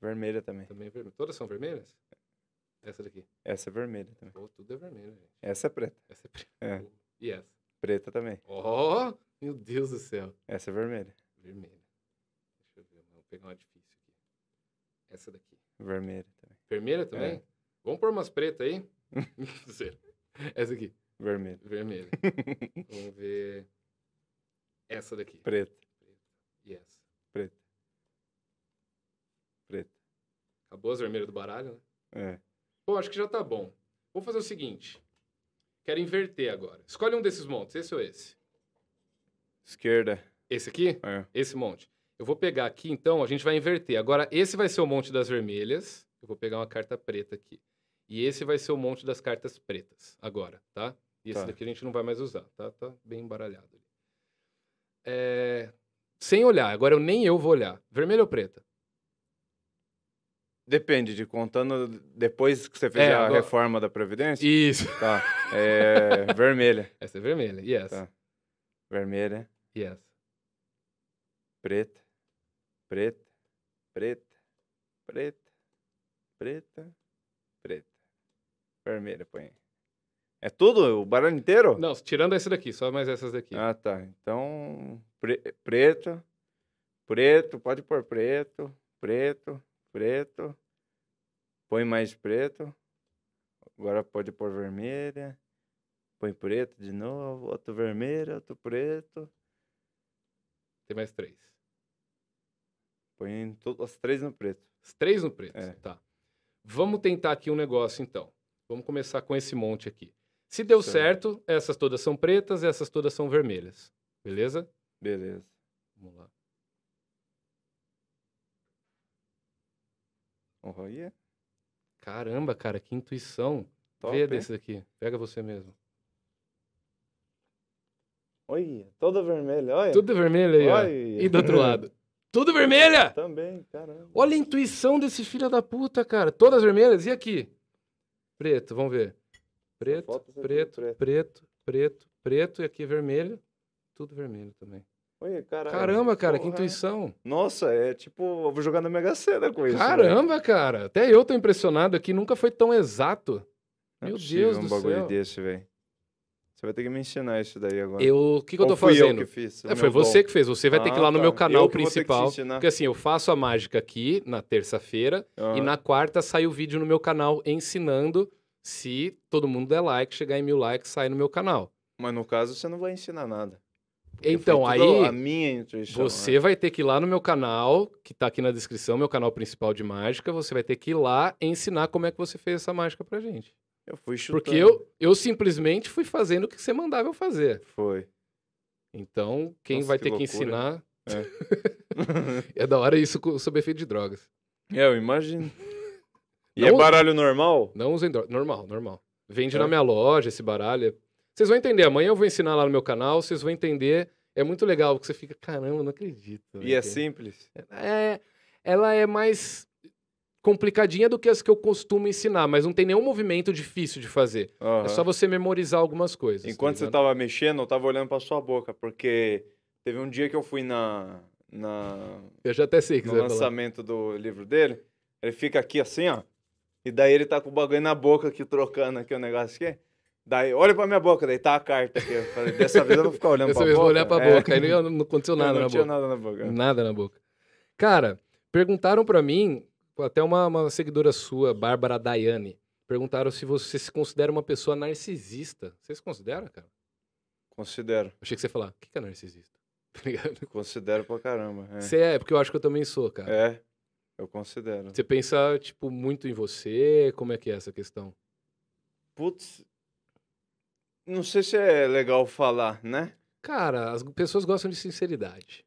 Vermelha também. Também é vermelha. Todas são vermelhas? Essa daqui. Essa é vermelha também. Pô, tudo é vermelho, gente. Essa é preta. Essa é preta. É. E essa? Preta também. Oh, meu Deus do céu. Essa é vermelha. Vermelha. Deixa eu ver, vou pegar uma difícil aqui. Essa daqui. Vermelha também. Vermelha também? É. Vamos pôr umas pretas aí? [LAUGHS] essa aqui. Vermelha. Vermelha. [LAUGHS] Vamos ver. Essa daqui. Preta. Preta. E essa? Preta. Preta. Acabou as vermelhas do baralho, né? É. Bom, acho que já tá bom. Vou fazer o seguinte. Quero inverter agora. Escolhe um desses montes, esse ou esse? Esquerda. Esse aqui? É. Esse monte. Eu vou pegar aqui, então, a gente vai inverter. Agora, esse vai ser o monte das vermelhas. Eu vou pegar uma carta preta aqui. E esse vai ser o monte das cartas pretas, agora, tá? E esse tá. daqui a gente não vai mais usar, tá? Tá bem embaralhado É... Sem olhar, agora eu nem eu vou olhar. Vermelho ou preta? Depende de contando depois que você fez é, a agora... reforma da Previdência? Isso. Tá. É, [LAUGHS] vermelha. Essa é vermelha, yes. Tá. Vermelha. Yes. Preta. Preta. Preta. Preta. Preta. Preta. Vermelha, põe É tudo? O baralho inteiro? Não, tirando esse daqui, só mais essas daqui. Ah, tá. Então, pre preta, preto, pode pôr preto, preto, preto, põe mais preto, agora pode pôr vermelha, põe preto de novo, outro vermelho, outro preto. Tem mais três. Põe as três no preto. As três no preto, é. tá. Vamos tentar aqui um negócio então. Vamos começar com esse monte aqui. Se deu certo, essas todas são pretas, essas todas são vermelhas. Beleza? Beleza. Vamos lá. Olha. Caramba, cara, que intuição. Top, Vê desse daqui. Pega você mesmo. Olha, toda vermelha, olha. Tudo vermelho aí, E do outro lado. [LAUGHS] Tudo vermelha! Também, caramba. Olha a intuição desse filho da puta, cara. Todas vermelhas. E aqui? Preto, vamos ver. Preto, preto, preto, preto, preto, preto. E aqui é vermelho. Tudo vermelho também. Oi, caralho, Caramba, cara, porra. que intuição. Nossa, é tipo, eu vou jogar na Mega Sena com isso. Né? Caramba, cara. Até eu tô impressionado aqui, nunca foi tão exato. Não é Meu Deus um do céu. um bagulho desse, velho. Você vai ter que me ensinar isso daí agora. Eu, o que, que eu tô fazendo? Eu fiz, é, foi você que fez. Você vai ah, ter que ir lá ah, no tá. meu canal principal. Porque assim, eu faço a mágica aqui na terça-feira ah. e na quarta sai o vídeo no meu canal ensinando. Se todo mundo der like, chegar em mil likes, sai no meu canal. Mas no caso, você não vai ensinar nada. Então, aí a minha intuição, você né? vai ter que ir lá no meu canal, que tá aqui na descrição, meu canal principal de mágica, você vai ter que ir lá ensinar como é que você fez essa mágica pra gente. Eu fui chutando. Porque eu, eu simplesmente fui fazendo o que você mandava eu fazer. Foi. Então, quem Nossa, vai que ter loucura. que ensinar... É. [LAUGHS] é da hora isso sobre efeito de drogas. É, eu imagino. E não, é baralho normal? Não usem drogas. Normal, normal. Vende é. na minha loja esse baralho. É vocês vão entender. Amanhã eu vou ensinar lá no meu canal, vocês vão entender. É muito legal, porque você fica, caramba, não acredito. Né? E é simples? É, ela é mais complicadinha do que as que eu costumo ensinar, mas não tem nenhum movimento difícil de fazer. Uhum. É só você memorizar algumas coisas. Tá Enquanto tá você tava mexendo, eu tava olhando para sua boca, porque teve um dia que eu fui na. na eu já até sei que no lançamento do livro dele. Ele fica aqui assim, ó. E daí ele tá com o bagulho na boca aqui, trocando aqui o negócio aqui. Daí, olha pra minha boca, daí tá a carta aqui. Eu falei, dessa vez eu vou ficar olhando pra vez boca. Dessa vez vou olhar pra é. boca. Aí não, aconteceu [LAUGHS] nada não na boca. Não tinha nada na boca. Nada na boca. Cara, perguntaram pra mim, até uma, uma seguidora sua, Bárbara Daiane, perguntaram se você se considera uma pessoa narcisista. Você se considera, cara? Considero. achei que você ia falar, o que é narcisista? [LAUGHS] Tá ligado? Considero pra caramba. É. Você é, porque eu acho que eu também sou, cara. É, eu considero. Você pensa, tipo, muito em você? Como é que é essa questão? Putz, não sei se é legal falar, né? Cara, as pessoas gostam de sinceridade.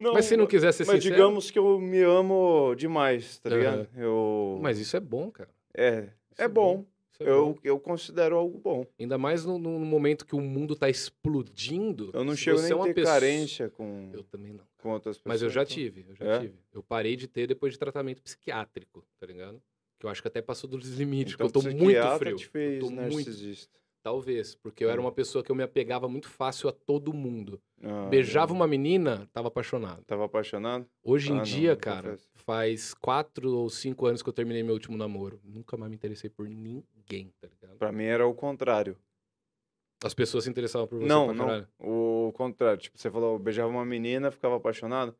Não, mas se não quiser ser mas sincero... Mas digamos que eu me amo demais, tá uhum. ligado? Eu... Mas isso é bom, cara. É, é, é, bom. bom. É eu, eu considero algo bom. Ainda mais no, no momento que o mundo está explodindo. Eu não chego nem é a ter pessoa... carência com... Eu também não. Com outras pessoas. Mas eu já então. tive, eu já é? tive. Eu parei de ter depois de tratamento psiquiátrico, tá ligado? Que eu acho que até passou dos limites, então, porque eu então, tô muito frio. Te fez eu tô narcisista. Muito... Talvez, porque eu era hum. uma pessoa que eu me apegava muito fácil a todo mundo. Ah, Beijava é. uma menina, tava apaixonado. Tava apaixonado? Hoje ah, em não, dia, não cara, faz quatro ou cinco anos que eu terminei meu último namoro. Nunca mais me interessei por ninguém, tá ligado? Pra mim era o contrário. As pessoas se interessavam por você não, não. Caralho. O contrário. Tipo, você falou, beijava uma menina, ficava apaixonado.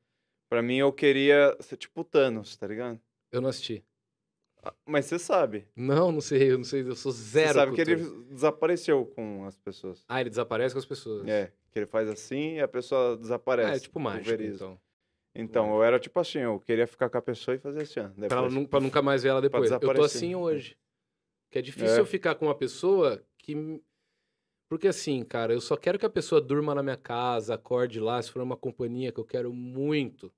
Pra mim, eu queria ser tipo Thanos, tá ligado? Eu não assisti. Mas você sabe. Não, não sei, eu não sei, eu sou zero. Você sabe cultura. que ele desapareceu com as pessoas. Ah, ele desaparece com as pessoas. É, que ele faz assim e a pessoa desaparece. Ah, é tipo mágico, então. Então, eu era tipo assim, eu queria ficar com a pessoa e fazer assim. Depois, pra, pra nunca mais ver ela depois. Eu tô assim hoje. Que é difícil é. eu ficar com uma pessoa que. Porque assim, cara, eu só quero que a pessoa durma na minha casa, acorde lá, se for uma companhia que eu quero muito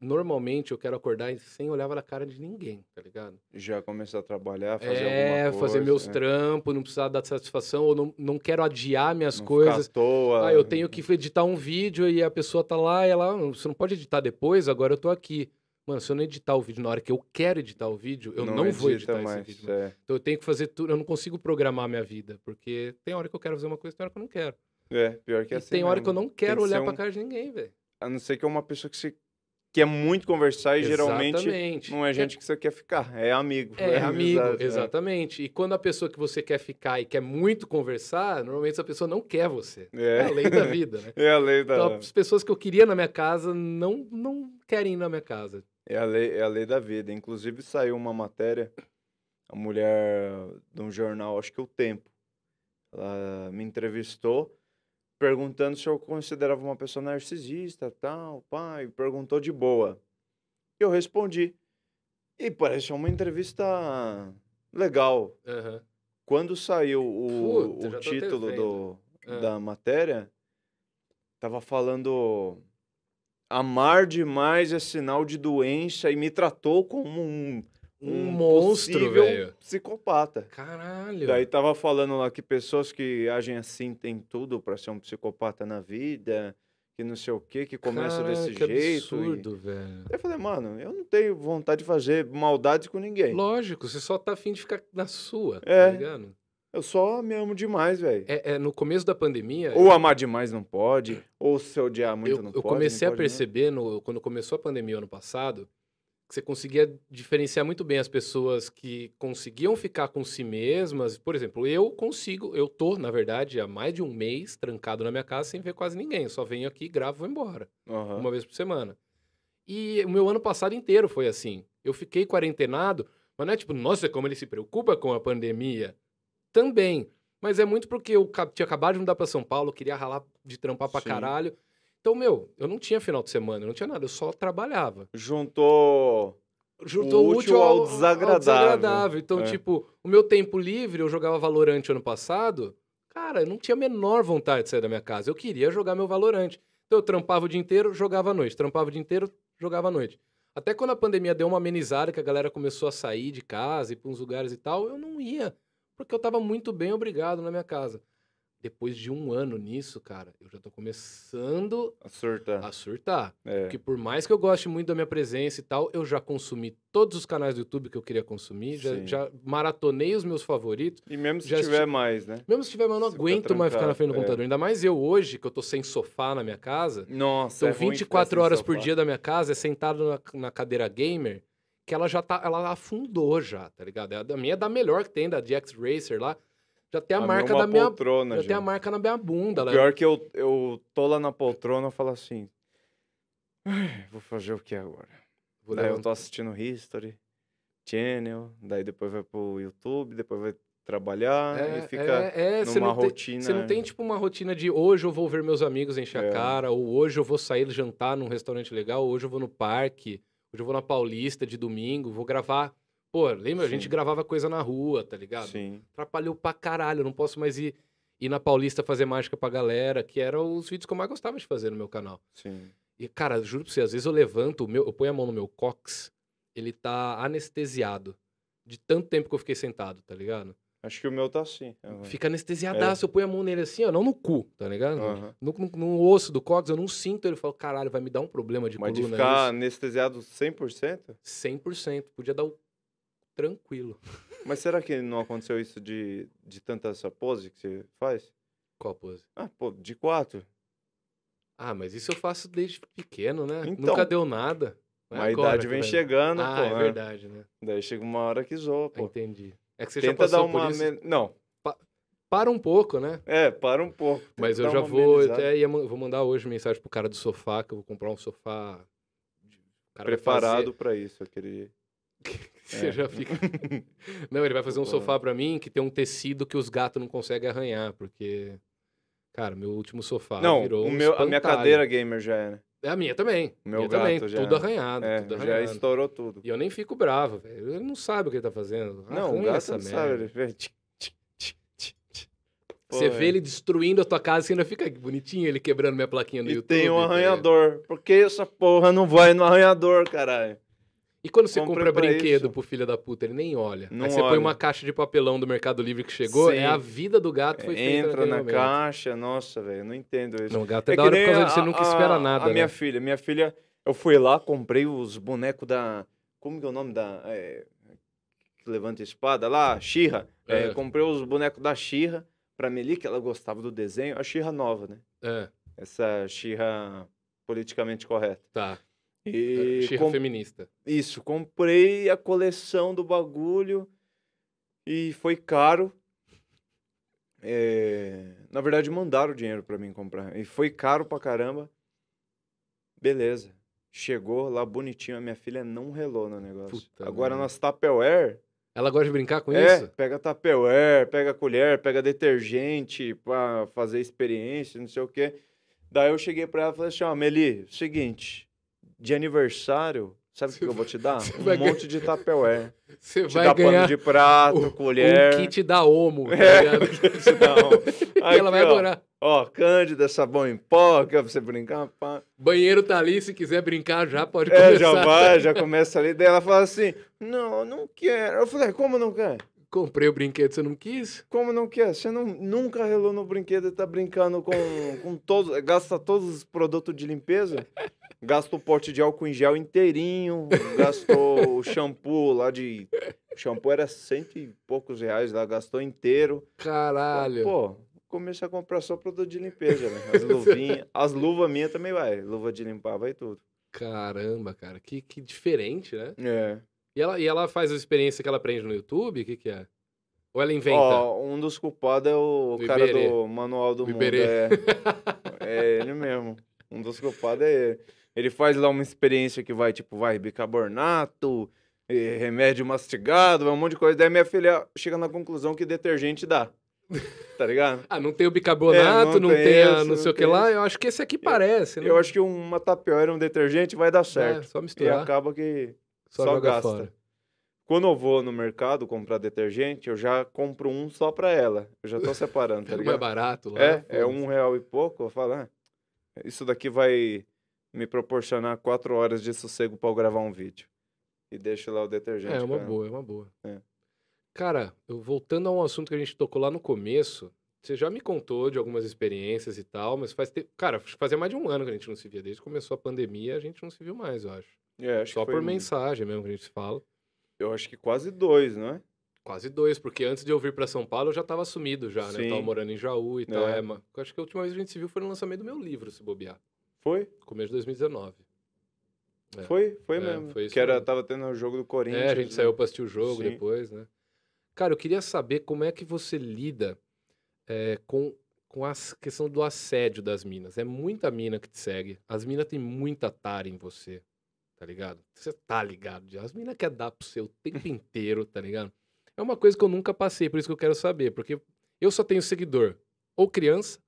normalmente eu quero acordar sem olhar a cara de ninguém, tá ligado? Já começar a trabalhar, fazer é, alguma coisa. fazer meus é. trampos, não precisar dar satisfação, ou não, não quero adiar minhas não coisas. Ficar à toa. Ah, eu tenho né? que editar um vídeo e a pessoa tá lá e ela, ah, você não pode editar depois, agora eu tô aqui. Mano, se eu não editar o vídeo na hora que eu quero editar o vídeo, eu não, não vou editar mais, esse vídeo. É. Então eu tenho que fazer tudo, eu não consigo programar minha vida, porque tem hora que eu quero fazer uma coisa, tem hora que eu não quero. É, pior que e é assim. Tem hora mesmo. que eu não quero olhar um... pra cara de ninguém, velho. A não ser que é uma pessoa que se que é muito conversar e exatamente. geralmente não é gente que você quer ficar, é amigo. É, é amigo, amizade, né? exatamente. E quando a pessoa que você quer ficar e quer muito conversar, normalmente essa pessoa não quer você. É, é a lei da vida, né? [LAUGHS] É a lei da Então, as pessoas que eu queria na minha casa não, não querem ir na minha casa. É a, lei, é a lei da vida. Inclusive, saiu uma matéria, a mulher de um jornal, acho que é o Tempo, ela me entrevistou perguntando se eu considerava uma pessoa narcisista, tal, pai, perguntou de boa. Eu respondi. E pareceu uma entrevista legal. Uhum. Quando saiu o, Puta, o título do, uhum. da matéria, tava falando amar demais é sinal de doença e me tratou como um um, monstro, velho. psicopata. Caralho. Daí tava falando lá que pessoas que agem assim têm tudo para ser um psicopata na vida, que não sei o quê, que começa Caralho, desse que jeito. absurdo, e... velho. eu falei, mano, eu não tenho vontade de fazer maldade com ninguém. Lógico, você só tá afim de ficar na sua, tá é. tá ligado? Eu só me amo demais, velho. É, é, no começo da pandemia. Ou eu... amar demais não pode, ou se odiar muito eu, não eu pode. Eu comecei a né? perceber, no, quando começou a pandemia ano passado, que você conseguia diferenciar muito bem as pessoas que conseguiam ficar com si mesmas. Por exemplo, eu consigo, eu tô, na verdade, há mais de um mês trancado na minha casa sem ver quase ninguém. Eu só venho aqui, gravo e vou embora. Uhum. Uma vez por semana. E o meu ano passado inteiro foi assim. Eu fiquei quarentenado, mas não é tipo, nossa, como ele se preocupa com a pandemia. Também. Mas é muito porque eu tinha acabado de mudar para São Paulo, queria ralar de trampar pra Sim. caralho. Então, meu, eu não tinha final de semana, eu não tinha nada, eu só trabalhava. Juntou. Juntou o útil, ao, ao, desagradável. ao desagradável. Então, é. tipo, o meu tempo livre, eu jogava Valorant ano passado. Cara, eu não tinha a menor vontade de sair da minha casa. Eu queria jogar meu Valorant. Então, eu trampava o dia inteiro, jogava à noite. Trampava o dia inteiro, jogava à noite. Até quando a pandemia deu uma amenizada, que a galera começou a sair de casa, e para uns lugares e tal, eu não ia. Porque eu tava muito bem, obrigado, na minha casa depois de um ano nisso, cara, eu já tô começando a surtar. A surtar. É. Porque por mais que eu goste muito da minha presença e tal, eu já consumi todos os canais do YouTube que eu queria consumir, já, já, maratonei os meus favoritos. E mesmo se tiver mais, né? Mesmo se tiver mais, eu não se aguento mais ficar na frente do é. computador. Ainda mais eu hoje, que eu tô sem sofá na minha casa. Nossa, Então, é 24 horas por dia da minha casa é sentado na, na cadeira gamer, que ela já tá. Ela afundou já, tá ligado? É a minha é da melhor que tem, da DX Racer lá. Já tem a, a ah, marca da minha poltrona. Já, já, tem a marca na minha bunda. O né? Pior é que eu, eu tô lá na poltrona e falo assim. vou fazer o que agora? Vou daí levantar. eu tô assistindo History, Channel, daí depois vai pro YouTube, depois vai trabalhar é, e fica é, é, numa rotina. você não tem, tipo, uma rotina de hoje eu vou ver meus amigos encher é. a cara, ou hoje eu vou sair jantar num restaurante legal, ou hoje eu vou no parque, hoje eu vou na Paulista de domingo, vou gravar Pô, lembra? Sim. A gente gravava coisa na rua, tá ligado? Sim. Atrapalhou pra caralho, não posso mais ir, ir na Paulista fazer mágica pra galera, que eram os vídeos que eu mais gostava de fazer no meu canal. Sim. E, cara, juro pra você, às vezes eu levanto, meu, eu ponho a mão no meu cox, ele tá anestesiado. De tanto tempo que eu fiquei sentado, tá ligado? Acho que o meu tá assim. Uhum. Fica anestesiadaço, é. eu ponho a mão nele assim, ó, não no cu, tá ligado? Uhum. No, no, no, osso do cóccix, eu não sinto ele. Eu falo, caralho, vai me dar um problema de Mas coluna. Mas é de ficar isso. anestesiado 100%? 100%. Podia dar o tranquilo. [LAUGHS] Mas será que não aconteceu isso de, de tanta essa pose que você faz? Qual pose? Ah, pô, de quatro. Ah, mas isso eu faço desde pequeno, né? Então, Nunca deu nada. Não é a agora, idade tá vem chegando, ah, pô. é né? verdade, né? Daí chega uma hora que zoa, pô. Entendi. É que você Tenta já passou dar uma por isso? Me... Não. Pa... Para um pouco, né? É, para um pouco. Tem mas eu já vou, até ia, vou mandar hoje mensagem pro cara do sofá, que eu vou comprar um sofá... Preparado para isso, aquele. [LAUGHS] [LAUGHS] Você é. já fica. [LAUGHS] não, ele vai fazer um sofá para mim que tem um tecido que os gatos não conseguem arranhar, porque. Cara, meu último sofá não, virou o meu, um a minha cadeira gamer já é, né? É a minha também. O meu minha gato também. Já... Tudo arranhado, é, tudo arranhado. Já estourou tudo. E eu nem fico bravo, velho. Ele não sabe o que ele tá fazendo. não, o gato essa não merda. sabe. Ele... Você Pô, vê é. ele destruindo a tua casa e ainda fica bonitinho ele quebrando minha plaquinha no e YouTube. E tem um arranhador. Por que essa porra não vai no arranhador, caralho? E quando você compra brinquedo isso. pro filho da puta, ele nem olha. Não Aí você olha. põe uma caixa de papelão do Mercado Livre que chegou, Sim. é a vida do gato foi é, feita Entra na momento. caixa, nossa, velho, não entendo isso. Não, o gato é, é da hora por causa a, você nunca a, espera nada. A né? minha filha, minha filha, eu fui lá, comprei os bonecos da. Como que é o nome da. É, que levanta a espada lá? Xirra. É, é. comprei os bonecos da Xirra pra Meli, que ela gostava do desenho. A Xirra nova, né? É. Essa Xirra politicamente correta. Tá. É, e Xirra feminista. Isso, comprei a coleção do bagulho e foi caro. É... Na verdade, mandaram o dinheiro para mim comprar. E foi caro pra caramba. Beleza. Chegou lá bonitinho, a minha filha não relou no negócio. Puta Agora, nossa Tupperware... Ela gosta de brincar com é, isso? pega Tupperware, pega colher, pega detergente pra fazer experiência, não sei o quê. Daí eu cheguei pra ela e falei assim, ó, oh, Meli, seguinte de aniversário, sabe o que eu vou te dar? [LAUGHS] Um monte ganhar, de tapelé. Você vai ganhar pano de prato, o, colher. O kit da Omo. Tá é, o [LAUGHS] kit [LAUGHS] ela vai ó, adorar. Ó, Cândida, sabão em pó, quer é você brincar? Pá. Banheiro tá ali, se quiser brincar já pode é, começar. É, já vai, já começa ali. Daí ela fala assim, não, não quero. Eu falei, como não quer? comprei o brinquedo, você não quis? Como não quer? Você não, nunca relou no brinquedo e tá brincando com, com todos, gasta todos os produtos de limpeza? Gastou o pote de álcool em gel inteirinho, gastou o [LAUGHS] shampoo lá de. O shampoo era cento e poucos reais lá, gastou inteiro. Caralho! Pô, comecei a comprar só produto de limpeza, né? As luvinhas, as luvas minhas também vai, luva de limpar, vai tudo. Caramba, cara, que, que diferente, né? É. E ela, e ela faz a experiência que ela aprende no YouTube? O que, que é? Ou ela inventa? Ó, um dos culpados é o do cara Iberê. do Manual do o Mundo. É, é ele mesmo. Um dos culpados é ele. Ele faz lá uma experiência que vai, tipo, vai bicarbonato, eh, remédio mastigado, vai um monte de coisa. Daí minha filha chega na conclusão que detergente dá. [LAUGHS] tá ligado? ah, não tem o bicarbonato, é, não, não, tem, tem a, não sei o que lá. Eu acho que esse aqui parece. Eu, né? eu acho que uma tapioca, um detergente vai dar é, certo. É, só misturar. E acaba que só, só gasta. Fora. Quando eu vou no mercado comprar detergente, eu já compro um só pra ela. Eu já tô separando, [LAUGHS] tá é ligado? É mais barato lá. É, é um real e pouco. Eu falo, ah, isso daqui vai me proporcionar quatro horas de sossego para eu gravar um vídeo. E deixo lá o detergente. É uma cara. boa, é uma boa. É. Cara, eu, voltando a um assunto que a gente tocou lá no começo, você já me contou de algumas experiências e tal, mas faz tempo. Cara, fazia mais de um ano que a gente não se via. Desde que começou a pandemia, a gente não se viu mais, eu acho. É, acho Só por mensagem mesmo que a gente se fala. Eu acho que quase dois, não é? Quase dois, porque antes de eu vir para São Paulo eu já tava sumido já, né? Eu tava morando em Jaú e tal. É, é mas acho que a última vez que a gente se viu foi no lançamento do meu livro, se bobear. Foi? Começo de 2019. É. Foi, foi é, mesmo. Foi isso que era, mesmo. tava tendo o jogo do Corinthians. É, a gente né? saiu pra assistir o jogo Sim. depois, né? Cara, eu queria saber como é que você lida é, com, com a questão do assédio das minas. É muita mina que te segue. As minas têm muita tara em você, tá ligado? Você tá ligado. As minas querem dar pro seu o tempo inteiro, tá ligado? É uma coisa que eu nunca passei, por isso que eu quero saber. Porque eu só tenho seguidor ou criança,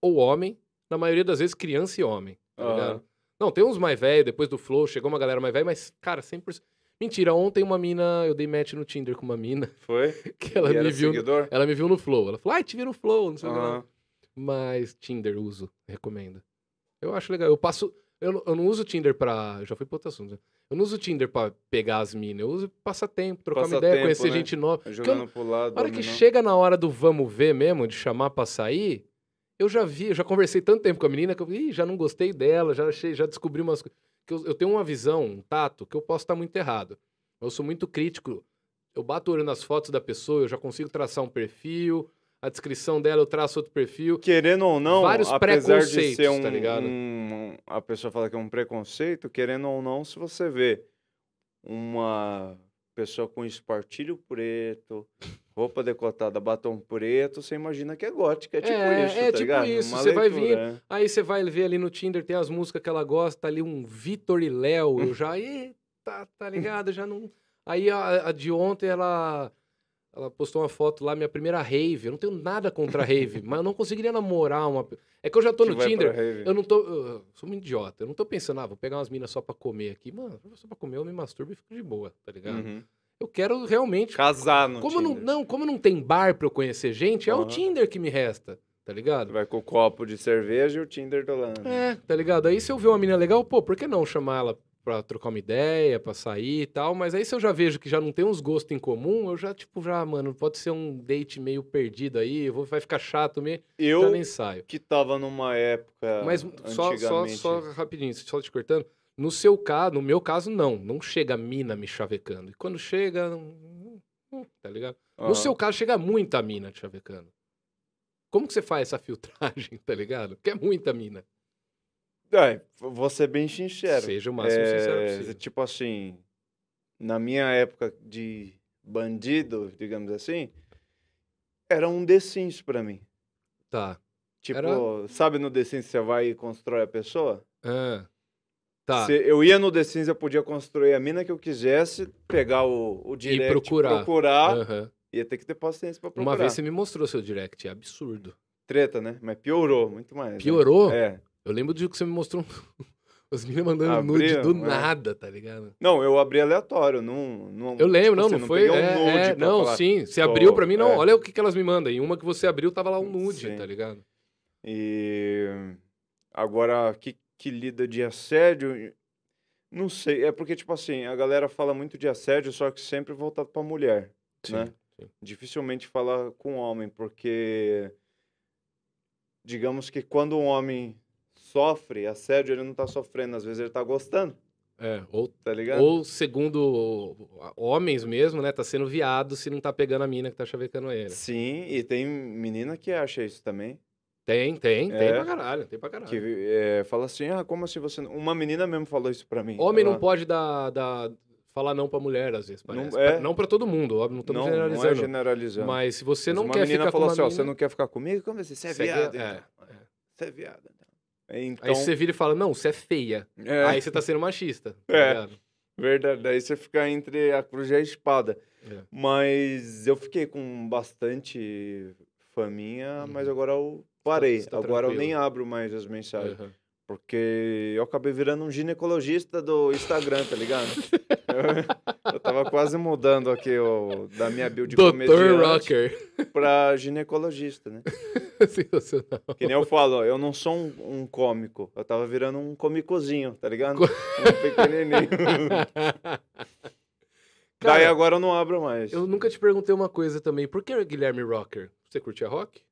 ou homem, na maioria das vezes, criança e homem. Tá uhum. ligado? Não, tem uns mais velhos, depois do Flow, chegou uma galera mais velha, mas, cara, 100%. Mentira, ontem uma mina, eu dei match no Tinder com uma mina. Foi? [LAUGHS] Que ela e me viu. Seguidor? Ela me viu no Flow. Ela falou, ai, ah, te vi no Flow, não sei o que Mas Tinder uso, recomendo. Eu acho legal. Eu passo. Eu, eu não uso Tinder pra. já fui pro outro assunto. Né? Eu não uso Tinder pra pegar as minas. Eu uso passatempo, tempo, trocar passa uma ideia, tempo, conhecer né? gente nova. É jogando eu, pro lado. Na hora que né? chega na hora do vamos ver mesmo, de chamar pra sair, eu já vi, eu já conversei tanto tempo com a menina que eu Ih, já não gostei dela, já achei, já descobri umas coisas. Eu, eu tenho uma visão, um tato, que eu posso estar muito errado. Eu sou muito crítico. Eu bato o olho nas fotos da pessoa, eu já consigo traçar um perfil, a descrição dela eu traço outro perfil. Querendo ou não, vários apesar de ser um, tá um, A pessoa fala que é um preconceito, querendo ou não, se você vê uma pessoa com espartilho preto, roupa decotada, batom preto, você imagina que é gótica, é tipo é, isso, É tá tipo ligado? isso, você vai vir, é. aí você vai ver ali no Tinder, tem as músicas que ela gosta, tá ali um Vitor e Léo, eu já, [LAUGHS] eita, tá ligado, já não... Aí a, a, de ontem ela, ela postou uma foto lá, minha primeira rave, eu não tenho nada contra rave, [LAUGHS] mas eu não conseguiria namorar uma... É que eu já tô no Tinder, eu não tô... Eu sou um idiota, eu não tô pensando, ah, vou pegar umas minas só pra comer aqui, mano, só pra comer eu me masturbo e fico de boa, tá ligado? Uhum. Eu quero realmente. Casar no como Tinder. Não, não, como não tem bar pra eu conhecer gente, é o Tinder que me resta, tá ligado? Vai com o copo de cerveja e o Tinder do lado. É, tá ligado? Aí se eu ver uma menina legal, pô, por que não chamar ela pra trocar uma ideia, pra sair e tal? Mas aí se eu já vejo que já não tem uns gostos em comum, eu já, tipo, já, mano, pode ser um date meio perdido aí, vou, vai ficar chato mesmo. Eu já nem saio. que tava numa época. Mas só, só, só rapidinho, só te cortando. No seu caso, no meu caso, não. Não chega mina me chavecando. E quando chega. Tá ligado? Uhum. No seu caso, chega muita mina te chavecando. Como que você faz essa [LAUGHS] filtragem, tá ligado? Porque é muita mina. É, vou ser bem sincero. Seja o máximo é, sincero possível. Tipo assim, na minha época de bandido, digamos assim, era um The Sims pra mim. Tá. Tipo, era... sabe no The Sims você vai e constrói a pessoa? Ah. Tá. Se eu ia no The Sims, eu podia construir a mina que eu quisesse, pegar o, o direct, e procurar. procurar uhum. Ia ter que ter paciência pra procurar. Uma vez você me mostrou seu direct, é absurdo. Treta, né? Mas piorou, muito mais. Né? Piorou? Né? É. Eu lembro do que você me mostrou [LAUGHS] Os meninos mandando nude do é. nada, tá ligado? Não, eu abri aleatório, não. não eu lembro, tipo, não, não, assim, não foi. É, um é, é não, falar, sim. Você abriu pra mim, não. É. Olha o que, que elas me mandam. E uma que você abriu tava lá um nude, sim. tá ligado? E. Agora, que, que lida de assédio. Não sei, é porque, tipo assim, a galera fala muito de assédio, só que sempre voltado pra mulher, sim, né? Sim. Dificilmente fala com homem, porque... Digamos que quando um homem sofre assédio, ele não tá sofrendo, às vezes ele tá gostando. É, ou, tá ligado? ou segundo homens mesmo, né? Tá sendo viado se não tá pegando a mina que tá chavecando ele. Sim, e tem menina que acha isso também. Tem, tem, é, tem pra caralho, tem pra caralho. Que é, fala assim, ah, como assim você... Não... Uma menina mesmo falou isso pra mim. Homem ela... não pode dar, dar, falar não pra mulher, às vezes, parece. Não, é... não pra todo mundo, óbvio, não estamos generalizando. Não é generalizando. Mas se você Mas não quer ficar com uma assim, menina... Ó, você não quer ficar comigo? Como assim? Você é viado, é, então. é, Você é viado, então... Aí então você vira e fala, não, você é feia. É. Aí você tá sendo machista. Tá é. Ligado? Verdade. Daí você fica entre a cruz e a espada. É. Mas eu fiquei com bastante faminha, hum. mas uhum. agora eu Tá, parei. Tá, tá Agora tranquilo. eu nem abro mais as mensagens. Uhum. Porque eu acabei virando um ginecologista do Instagram, tá ligado? eu, [LAUGHS] eu tava quase mudando aqui o, da minha build Doutor comediante Rocker. pra ginecologista, né? [LAUGHS] Sensacional. Que nem eu falo, eu não sou um, um, cômico. Eu tava virando um comicozinho, tá ligado? Co... um pequenininho. [LAUGHS] Cara, Daí agora eu não abro mais. Eu nunca te perguntei uma coisa também. Por que Guilherme Rocker? Você curtia rock?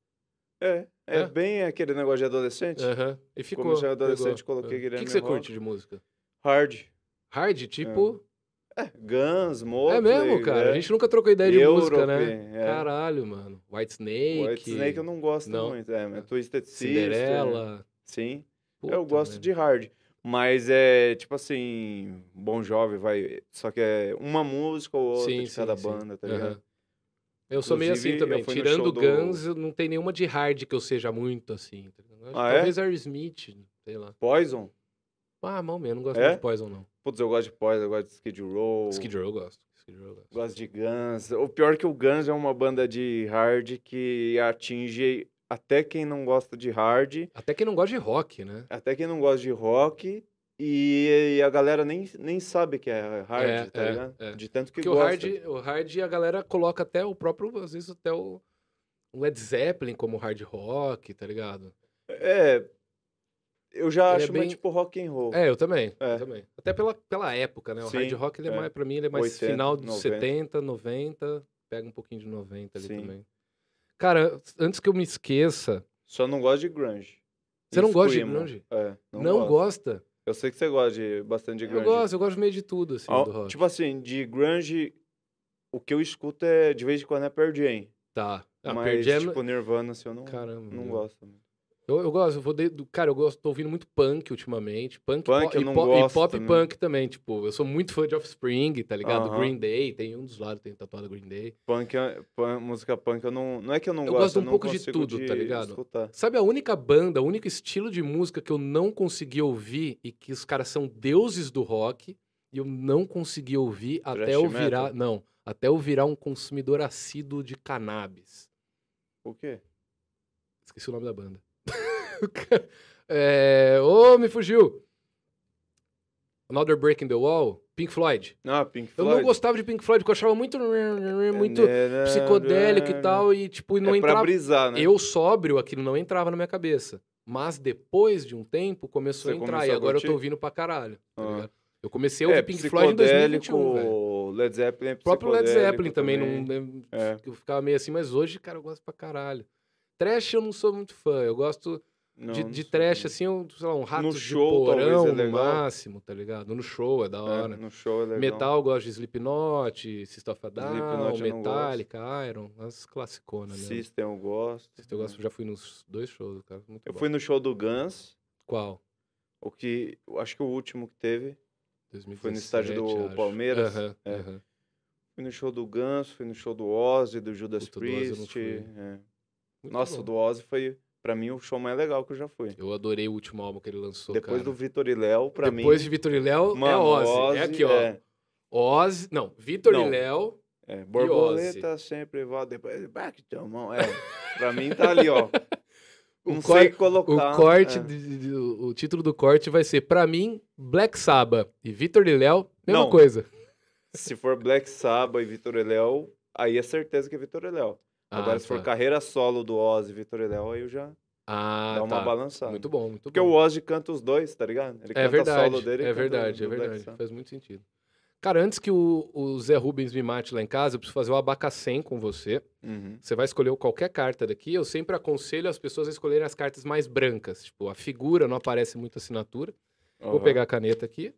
É. É, é. bem aquele negócio de adolescente. Aham. E ficou. Como já adolescente, pegou. coloquei é. Guilherme O que, que você Rock. curte de música? Hard. Hard? É. Tipo... É, é Guns, Motley... É mesmo, cara? É. A né? gente nunca trocou ideia de Europe, música, né? É. Caralho, mano. White Snake... White Snake eu não gosto não. muito. É, mas Twisted Sister... Cinderela... Sim. Puta, eu gosto de hard. Mas é, tipo assim... Bom Jovem vai... Só que é uma música ou outra sim, tipo, de sim, cada sim. banda, tá ligado? Eu sou meio assim também. Tirando Guns, do... não tem nenhuma de hard que eu seja muito assim. Tá ah, é? Talvez é? Aerosmith, sei lá. Poison? Ah, mal mesmo, não gosto é? de Poison, não. Putz, eu gosto de Poison, eu gosto de Skid Row. Skid Row eu gosto. Skid Row eu gosto. Gosto de Guns. O pior é que o Guns é uma banda de hard que atinge até quem não gosta de hard. Até quem não gosta de rock, né? Até quem não gosta de rock e, e, a galera nem, nem sabe que é hard, é, tá é, ligado? É. De tanto que Porque gosta. O hard, o hard a galera coloca até o próprio, às vezes até o Led Zeppelin como hard rock, tá ligado? É. Eu já ele é acho bem... mais tipo rock and roll. É, eu também. Eu é. também. Até pela, pela época, né? O Sim, hard rock, ele é, é, mais, pra mim, ele é mais 80, final dos 90. 70, 90. Pega um pouquinho de 90 ali Sim. também. Cara, antes que eu me esqueça. Só não gosto de grunge. Você não gosta de grunge? É, não, não gosta? Eu sei que você gosta de, bastante de grunge. Eu gosto, eu gosto meio de tudo, assim, ah, do rock. Tipo assim, de grunge, o que eu escuto é, de vez em quando, é Pearl Jam. Tá. Ah, Mas, Pearl Jam... É tipo, Nirvana, assim, eu não, Caramba, não gosto. Mano. Eu, eu gosto, eu vou. De, cara, eu gosto, tô ouvindo muito punk ultimamente. Punk, punk e, pop, gosto, e pop né? punk também. Tipo, eu sou muito fã de Offspring, tá ligado? Uh -huh. Green Day, tem um dos lados, tem tatuado Green Day. É, punk, música punk, eu não. Não é que eu não gosto. Eu gosto um pouco de tudo, de tá ligado? Escutar. Sabe a única banda, o único estilo de música que eu não consegui ouvir e que os caras são deuses do rock e eu não consegui ouvir até eu virar. Metal? Não, até eu virar um consumidor assíduo de cannabis. O quê? Esqueci o nome da banda. [LAUGHS] é... Ô, oh, me fugiu. Another Breaking the Wall, Pink Floyd. Ah, Pink Floyd. Eu não gostava de Pink Floyd, porque eu achava muito, muito né, psicodélico e né. tal, e tipo, não é entrava. Pra brisar, né? Eu sóbrio, aquilo não entrava na minha cabeça. Mas depois de um tempo começou Você a entrar, e agora eu tô ouvindo pra caralho. Tá ah. Eu comecei a é, ouvir é, Pink Floyd em 2021. Led Zeppelin é O próprio Led Zeppelin também, também. Não, é. eu ficava meio assim, mas hoje, cara, eu gosto pra caralho. Trash eu não sou muito fã, eu gosto não, de, de trash, assim, um, sei lá, um rato de show, porão é no máximo, tá ligado? No show é da é, hora. É, no show é legal. Metal gosta de Slipknot, System of a Down, Metallica, Iron, as classiconas, né? System eu gosto. System eu gosto, já fui nos dois shows, cara, muito Eu bom. fui no show do Guns. Qual? O que, acho que o último que teve. 2017, foi no estádio do acho. Palmeiras. Uh -huh, é. uh -huh. Fui no show do Guns, fui no show do Ozzy, do Judas Puta, Priest. Do é. Nossa, bom. do Ozzy foi Pra mim, o show mais legal que eu já fui. Eu adorei o último álbum que ele lançou. Depois cara. do Vitor e Léo, pra Depois mim. Depois de Vitor e Léo, é Ozzy. Ozzy. É aqui, ó. É... Ozzy. Não, Vitor e Léo. É, borboleta sempre volta. Depois, back to mão. É, pra mim tá ali, ó. [LAUGHS] O não corte, sei colocar. O, corte, é. de, de, o título do corte vai ser, pra mim, Black Saba e Vitor e Léo, mesma não. coisa. Se for Black Saba e Vitor e Léo, aí é certeza que é Vitor e Léo. Ah, Agora, se for tá. carreira solo do Ozzy e Vitor Léo, aí eu já ah, dá uma tá. balançada. Muito bom, muito Porque bom. o Ozzy canta os dois, tá ligado? Ele é canta verdade, solo dele. É verdade, é verdade. Faz muito sentido. Cara, antes que o, o, Zé Rubens me mate lá em casa, eu preciso fazer o abacacém com você. Uhum. Você vai escolher qualquer carta daqui. Eu sempre aconselho as pessoas a escolherem as cartas mais brancas. Tipo, a figura não aparece muita assinatura. Uhum. Vou pegar a caneta aqui.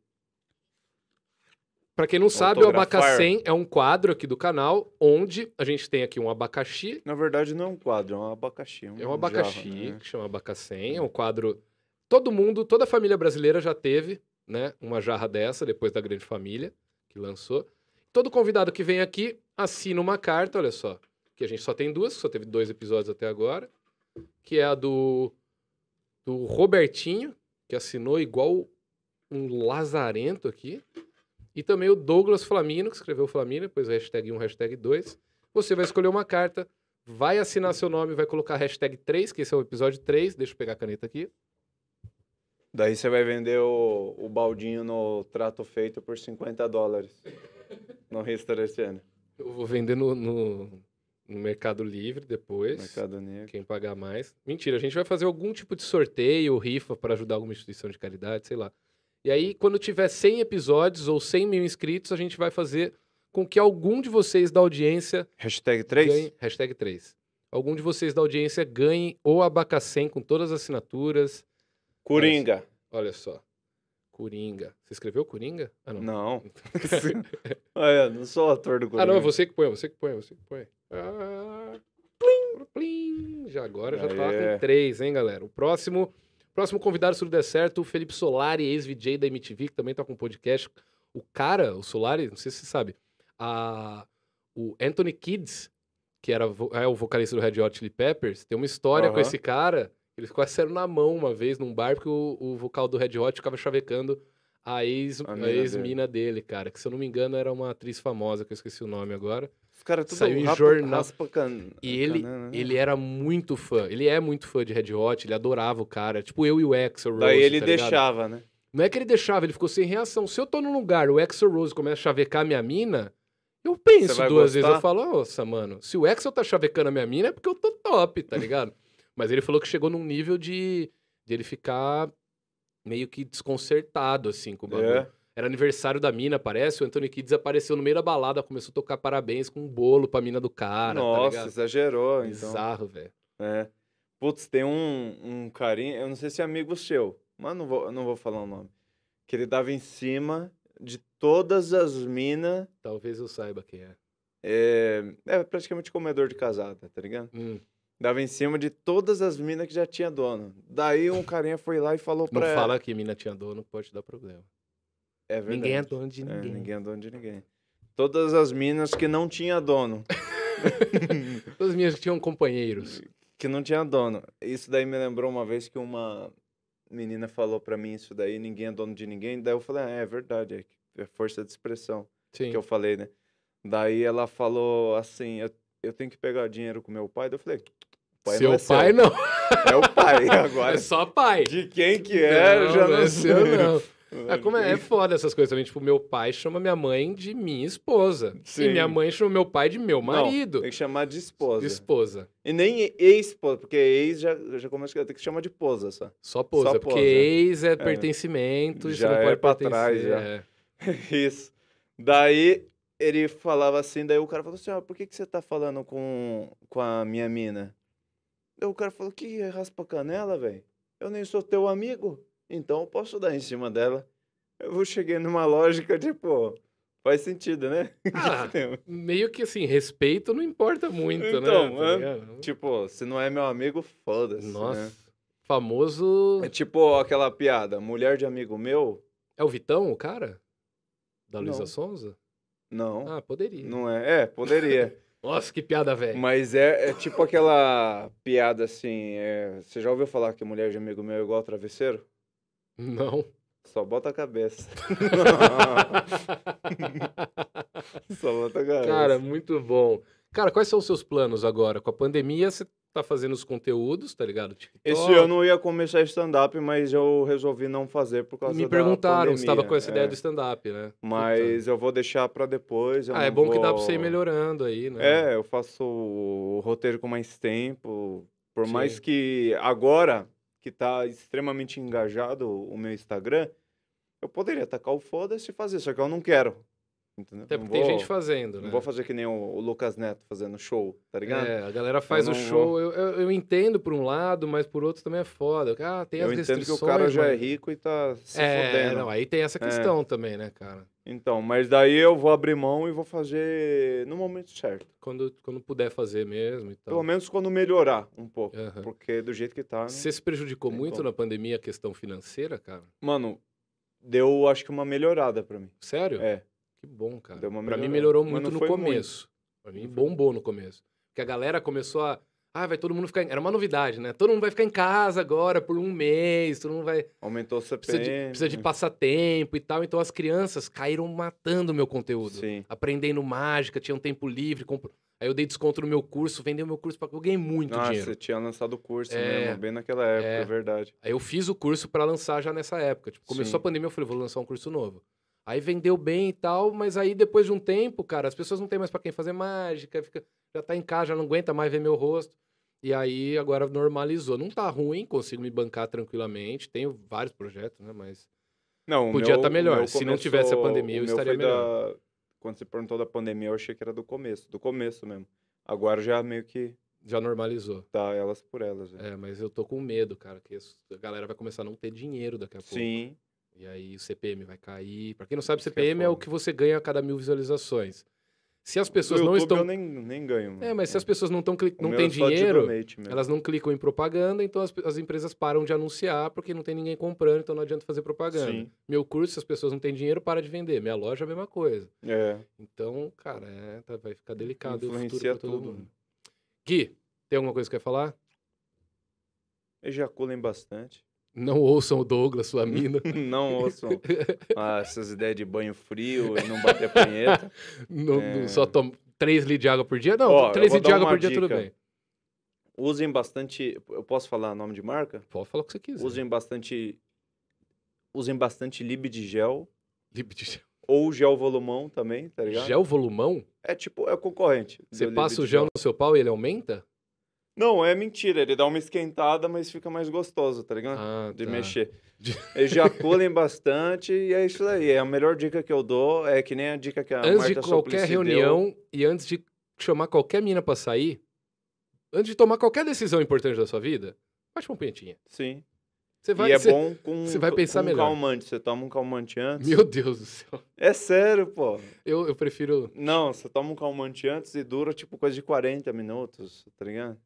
Para quem não sabe, o Abacacém é um quadro aqui do canal, onde a gente tem aqui um abacaxi. Na verdade, não é um quadro, é um abacaxi. Um é um abacaxi, jarra, né? que chama Abacacém. É um quadro. Todo mundo, toda a família brasileira já teve, né? Uma jarra dessa, depois da Grande Família, que lançou. Todo convidado que vem aqui assina uma carta, olha só. Que a gente só tem duas, só teve dois episódios até agora. Que é a do, do Robertinho, que assinou igual um lazarento aqui. E também o Douglas Flamino, que escreveu Flamino, depois hashtag 1, hashtag 2. Você vai escolher uma carta, vai assinar seu nome, vai colocar hashtag 3, que esse é o episódio 3. Deixa eu pegar a caneta aqui. Daí você vai vender o, o baldinho no trato feito por 50 dólares no restaurante. Eu vou vender no, no, no Mercado Livre depois. Mercado Negro. Quem pagar mais. Mentira, a gente vai fazer algum tipo de sorteio, rifa para ajudar alguma instituição de caridade, sei lá. E aí, quando tiver 100 episódios ou 100 mil inscritos, a gente vai fazer com que algum de vocês da audiência. Hashtag 3? Ganhe, hashtag 3. Algum de vocês da audiência ganhe o Abacacém com todas as assinaturas. Coringa. olha só. Olha só. Coringa. Você escreveu Coringa? Ah, não. Não. [LAUGHS] [LAUGHS] ah, não sou ator do Coringa. Ah, não, é você que põe, você que põe, você que põe. Ah, plim, plim. Já agora já tá com é. três, hein, galera? O próximo Próximo convidado, se tudo der certo, o Felipe Solari, ex-VJ da MTV, que também tá com um podcast. O cara, o Solari, não sei se você sabe, a, o Anthony Kids, que era, é o vocalista do Red Hot Chili Peppers, tem uma história uhum. com esse cara. Eles quase saíram na mão uma vez num bar, porque o, o vocal do Red Hot ficava chavecando a ex-mina ex dele. dele, cara. Que se eu não me engano era uma atriz famosa, que eu esqueci o nome agora cara tudo saiu em jornal. Raspa can... E ele, né? ele era muito fã. Ele é muito fã de Red Hot, ele adorava o cara. Tipo eu e o Axel Rose. Daí ele tá deixava, né? Não é que ele deixava, ele ficou sem reação. Se eu tô num lugar, o Axel Rose começa a chavecar minha mina, eu penso duas gostar? vezes. Eu falo, nossa, mano, se o Axel tá chavecando a minha mina é porque eu tô top, tá [LAUGHS] ligado? Mas ele falou que chegou num nível de, de ele ficar meio que desconcertado, assim, com o bagulho. É. Era aniversário da mina, parece. O Anthony Kidd desapareceu no meio da balada, começou a tocar parabéns com um bolo pra mina do cara. Tá Nossa, tá exagerou. Então. Bizarro, então. velho. É. Putz, tem um, um carinha, eu não sei se é amigo seu, mas não vou, não vou falar o nome. Que ele dava em cima de todas as minas. Talvez eu saiba quem é. É, é praticamente comedor de casada, tá ligado? Hum. Dava em cima de todas as minas que já tinha dono. Daí um carinha foi lá e falou não pra Não fala ela, que mina tinha dono, pode dar problema. É, é verdade. Ninguém é dono de é, ninguém. É, ninguém é dono de ninguém. Todas as minas que não tinha dono. [LAUGHS] Todas as minas que tinham companheiros. Que não tinha dono. Isso daí me lembrou uma vez que uma menina falou para mim isso daí, ninguém é dono de ninguém. Daí eu falei, ah, é verdade, é, é força de expressão Sim. que eu falei, né? Daí ela falou assim, eu, eu tenho que pegar dinheiro com meu pai. Daí eu falei, pai seu não é pai não. [LAUGHS] É o pai [LAUGHS] agora. É só pai. De quem que é, não, já não, não é seu, né? não. É como é, é foda essas coisas também. Tipo, meu pai chama minha mãe de minha esposa. Sim. E minha mãe chama meu pai de meu marido. Não, tem que chamar de esposa. De esposa. E nem ex-esposa, porque ex já, já começa a ter que chamar de posa só. Só posa, só porque ex é, é. pertencimento, já isso não é pode pra pertencer. Trás, já. É. [LAUGHS] isso. Daí ele falava assim, daí o cara falou assim, ó, ah, por que, que você tá falando com, com a minha mina? Daí o cara falou, que raspa canela, velho? Eu nem sou teu amigo então eu posso dar em cima dela. Eu vou cheguei numa lógica de, tipo, pô, faz sentido, né? [LAUGHS] Ah, meio que assim, respeito não importa muito, então, né? Então, é, tipo, se não é meu amigo, foda-se. Né? Nossa. Né? Famoso. É tipo aquela piada, mulher de amigo meu. É o Vitão, o cara? Da Luísa Sonza? Não. Ah, poderia. Não é? É, poderia. [LAUGHS] Nossa, que piada, velho. Mas é, é tipo aquela piada assim. É... Você já ouviu falar que mulher de amigo meu é igual travesseiro? Não. Só bota a cabeça. [LAUGHS] Só bota a cabeça. Cara, muito bom. Cara, quais são os seus planos agora? Com a pandemia, você tá fazendo os conteúdos, tá ligado? TikTok. Esse ano eu ia começar stand-up, mas eu resolvi não fazer por causa Me da perguntaram, se tava com essa é. ideia do stand-up, né? Mas então. eu vou deixar para depois. ah, é bom vou... que dá pra você ir melhorando aí, né? É, eu faço o roteiro com mais tempo. Por Sim. mais que agora que está extremamente engajado o meu Instagram, eu poderia tacar o foda-se e fazer, só que eu não quero. Entendeu? Até porque vou, tem gente fazendo, né? Não vou fazer que nem o, Lucas Neto fazendo show, tá ligado? É, a galera faz o show. Vou... Eu, eu, eu, entendo por um lado, mas por outro também é foda. Ah, tem eu as restrições. Eu entendo que o cara mas... já é rico e tá se é, fodendo. Não, aí tem essa é. questão é. também, né, cara? Então, mas daí eu vou abrir mão e vou fazer no momento certo. Quando, quando puder fazer mesmo e tal. Pelo menos quando melhorar um pouco. Uhum. Porque do jeito que tá. Você se prejudicou muito como. na pandemia a questão financeira, cara? Mano, deu acho que uma melhorada para mim. Sério? É. Que bom, cara. Deu pra mim melhorou muito no começo. Muito. Pra mim uhum. bombou no começo. Porque a galera começou a. Ah, vai todo mundo ficar. Era uma novidade, né? Todo mundo vai ficar em casa agora por um mês, todo mundo vai. Aumentou o CPM. Precisa de, precisa de passatempo e tal. Então as crianças caíram matando o meu conteúdo. Sim. Aprendendo mágica, tinham um tempo livre. Comp... Aí eu dei desconto no meu curso, vendeu meu curso para Eu ganhei muito Nossa, dinheiro. você tinha lançado o curso é... mesmo, bem naquela época, é, é verdade. Aí eu fiz o curso para lançar já nessa época. Tipo, começou Sim. a pandemia, eu falei, vou lançar um curso novo. Aí vendeu bem e tal, mas aí depois de um tempo, cara, as pessoas não têm mais para quem fazer mágica, fica, já tá em casa, já não aguenta mais ver meu rosto. E aí agora normalizou. Não tá ruim, consigo me bancar tranquilamente. Tenho vários projetos, né, mas não, podia estar tá melhor. Começou, Se não tivesse a pandemia, eu estaria melhor. Da... Quando você perguntou da pandemia, eu achei que era do começo, do começo mesmo. Agora já meio que já normalizou. Tá, elas por elas. Né? É, mas eu tô com medo, cara, que a galera vai começar a não ter dinheiro daqui a pouco. Sim. E aí o CPM vai cair. Para quem não sabe, CPM é, é, o que você ganha a cada mil visualizações. Se as pessoas não estão. Eu nem, nem ganho. É, mas é. se né? as pessoas não, tão cli... não têm é dinheiro, elas não clicam em propaganda, então as, as empresas param de anunciar porque não tem ninguém comprando, então não adianta fazer propaganda. Sim. Meu curso, se as pessoas não têm dinheiro, para de vender. Minha loja é a mesma coisa. É. Então, cara, é, tá, vai ficar delicado Influencia o futuro tudo. Mundo. Gui, tem alguma coisa que quer falar? Ejaculem bastante. Não ouçam o Douglas, sua mina. [LAUGHS] não ouçam [LAUGHS] ah, essas ideias de banho frio e não bater a punheta. [LAUGHS] é... só tomo 3 litros de água por dia? Não, 3 litros de água por dica. dia, tudo bem. Usem bastante. Eu posso falar nome de marca? Pode falar o que você quiser. Usem bastante. Usem bastante de gel. Ou gel volumão também, tá ligado? Gel volumão? É tipo, é concorrente. Você passa o gel no seu pau e ele aumenta? Não, é mentira. Ele dá uma esquentada, mas fica mais gostoso, tá ligado? Ah, de tá. mexer. Ejaculem bastante e é isso aí. É a melhor dica que eu dou. É que nem a dica que a antes Marta de qualquer reunião deu. e antes de chamar qualquer mina para sair, antes de tomar qualquer decisão importante da sua vida, bate uma pentinha. Sim. Você vai, e é cê, bom com, você vai pensar com um melhor. calmante. Você toma um calmante antes. Meu Deus do céu. É sério, pô. Eu, eu prefiro. Não, você toma um calmante antes e dura tipo coisa de 40 minutos, tá ligado?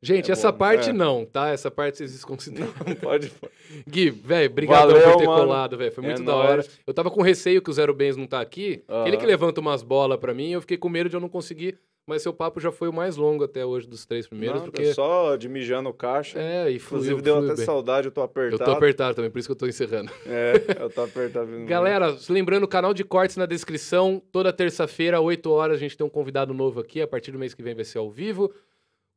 Gente, é essa bom, parte é. não, tá? Essa parte vocês desconsideram. [LAUGHS] Pode, pode. Gui, velho, obrigado por ter mano. colado, velho. Foi é muito é da nóis. hora. Eu tava com receio que o Zero Bens não tá aqui. Uh Ele que levanta umas bolas para mim, eu fiquei com medo de eu não conseguir. Mas seu papo já foi o mais longo até hoje dos três primeiros. Não, porque... só de mijar no caixa. É, e fluiu, Inclusive, deu fluiu até bem. saudade, eu tô apertado. Eu tô apertado também, por isso que eu tô encerrando. [LAUGHS] É, eu tô apertado. [LAUGHS] Galera, lembrando, canal de cortes na descrição. Toda terça-feira, 8 horas, a gente tem um convidado novo aqui. A partir do mês que vem vai ser ao vivo.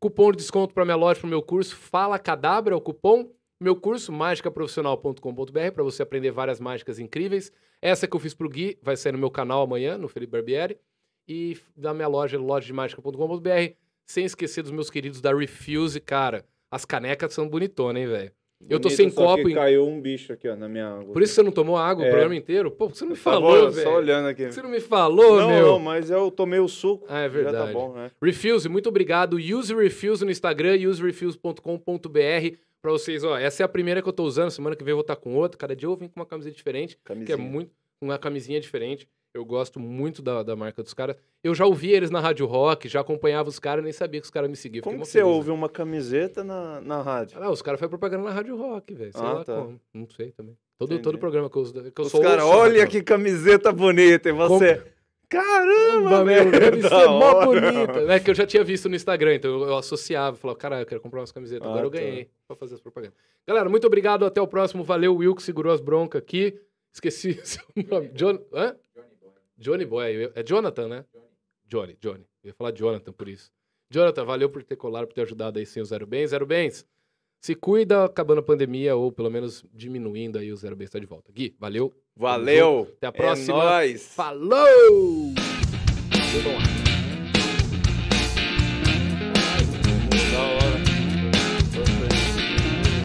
Cupom de desconto para minha loja, para o meu curso. Fala Cadabra é o cupom. Meu curso, mágicaprofissional.com.br, para você aprender várias mágicas incríveis. Essa que eu fiz para o Gui vai sair no meu canal amanhã, no Felipe Barbieri. E da minha loja, lojademagica.com.br. Sem esquecer dos meus queridos da Refuse, cara. As canecas são bonitonas, hein, velho? Eu tô sem copo. Que Caiu um bicho aqui, ó, na minha água. Por isso você não tomou água é. o programa inteiro? Pô, você não me falou, velho. Só olhando aqui. Você não me falou, não, meu. Não, mas eu tomei o suco. Ah, é verdade. Já tá bom, né? Refuse, muito obrigado. Use Refuse no Instagram, userefuse.com.br para vocês, ó, essa é a primeira que eu tô usando, semana que vem eu vou estar tá com outra, cada dia eu vim com uma camisinha diferente, camisinha. que é muito uma camisinha diferente. Eu gosto muito da, da marca dos caras. Eu já ouvi eles na Rádio Rock, já acompanhava os caras, nem sabia que os caras me seguiam. Como que você né? ouve uma camiseta na, na rádio? Ah, os caras fazem propaganda na Rádio Rock, velho. Sei ah, lá tá. como. Não sei também. Todo, todo programa que eu, que eu os sou. caras, olha que camiseta bonita, e você. Com... Caramba, meu, deve [LAUGHS] ser mó bonita. É que eu já tinha visto no Instagram, então eu, associava, falava, caralho, eu quero comprar umas camisetas. Ah, Agora eu tá. ganhei pra fazer as propagandas. Galera, muito obrigado, até o próximo. Valeu, Will, que segurou as broncas aqui. Esqueci [LAUGHS] seu nome. John. Hã? Johnny Boy. É Jonathan, né? Johnny, Johnny. Eu ia falar Jonathan por isso. Jonathan, valeu por ter colado, por ter ajudado aí sem o Zero Bens. Zero Bens, se cuida acabando a pandemia ou pelo menos diminuindo aí o Zero Bens tá de volta. Gui, valeu. Valeu. Até a próxima. É nóis. Falou!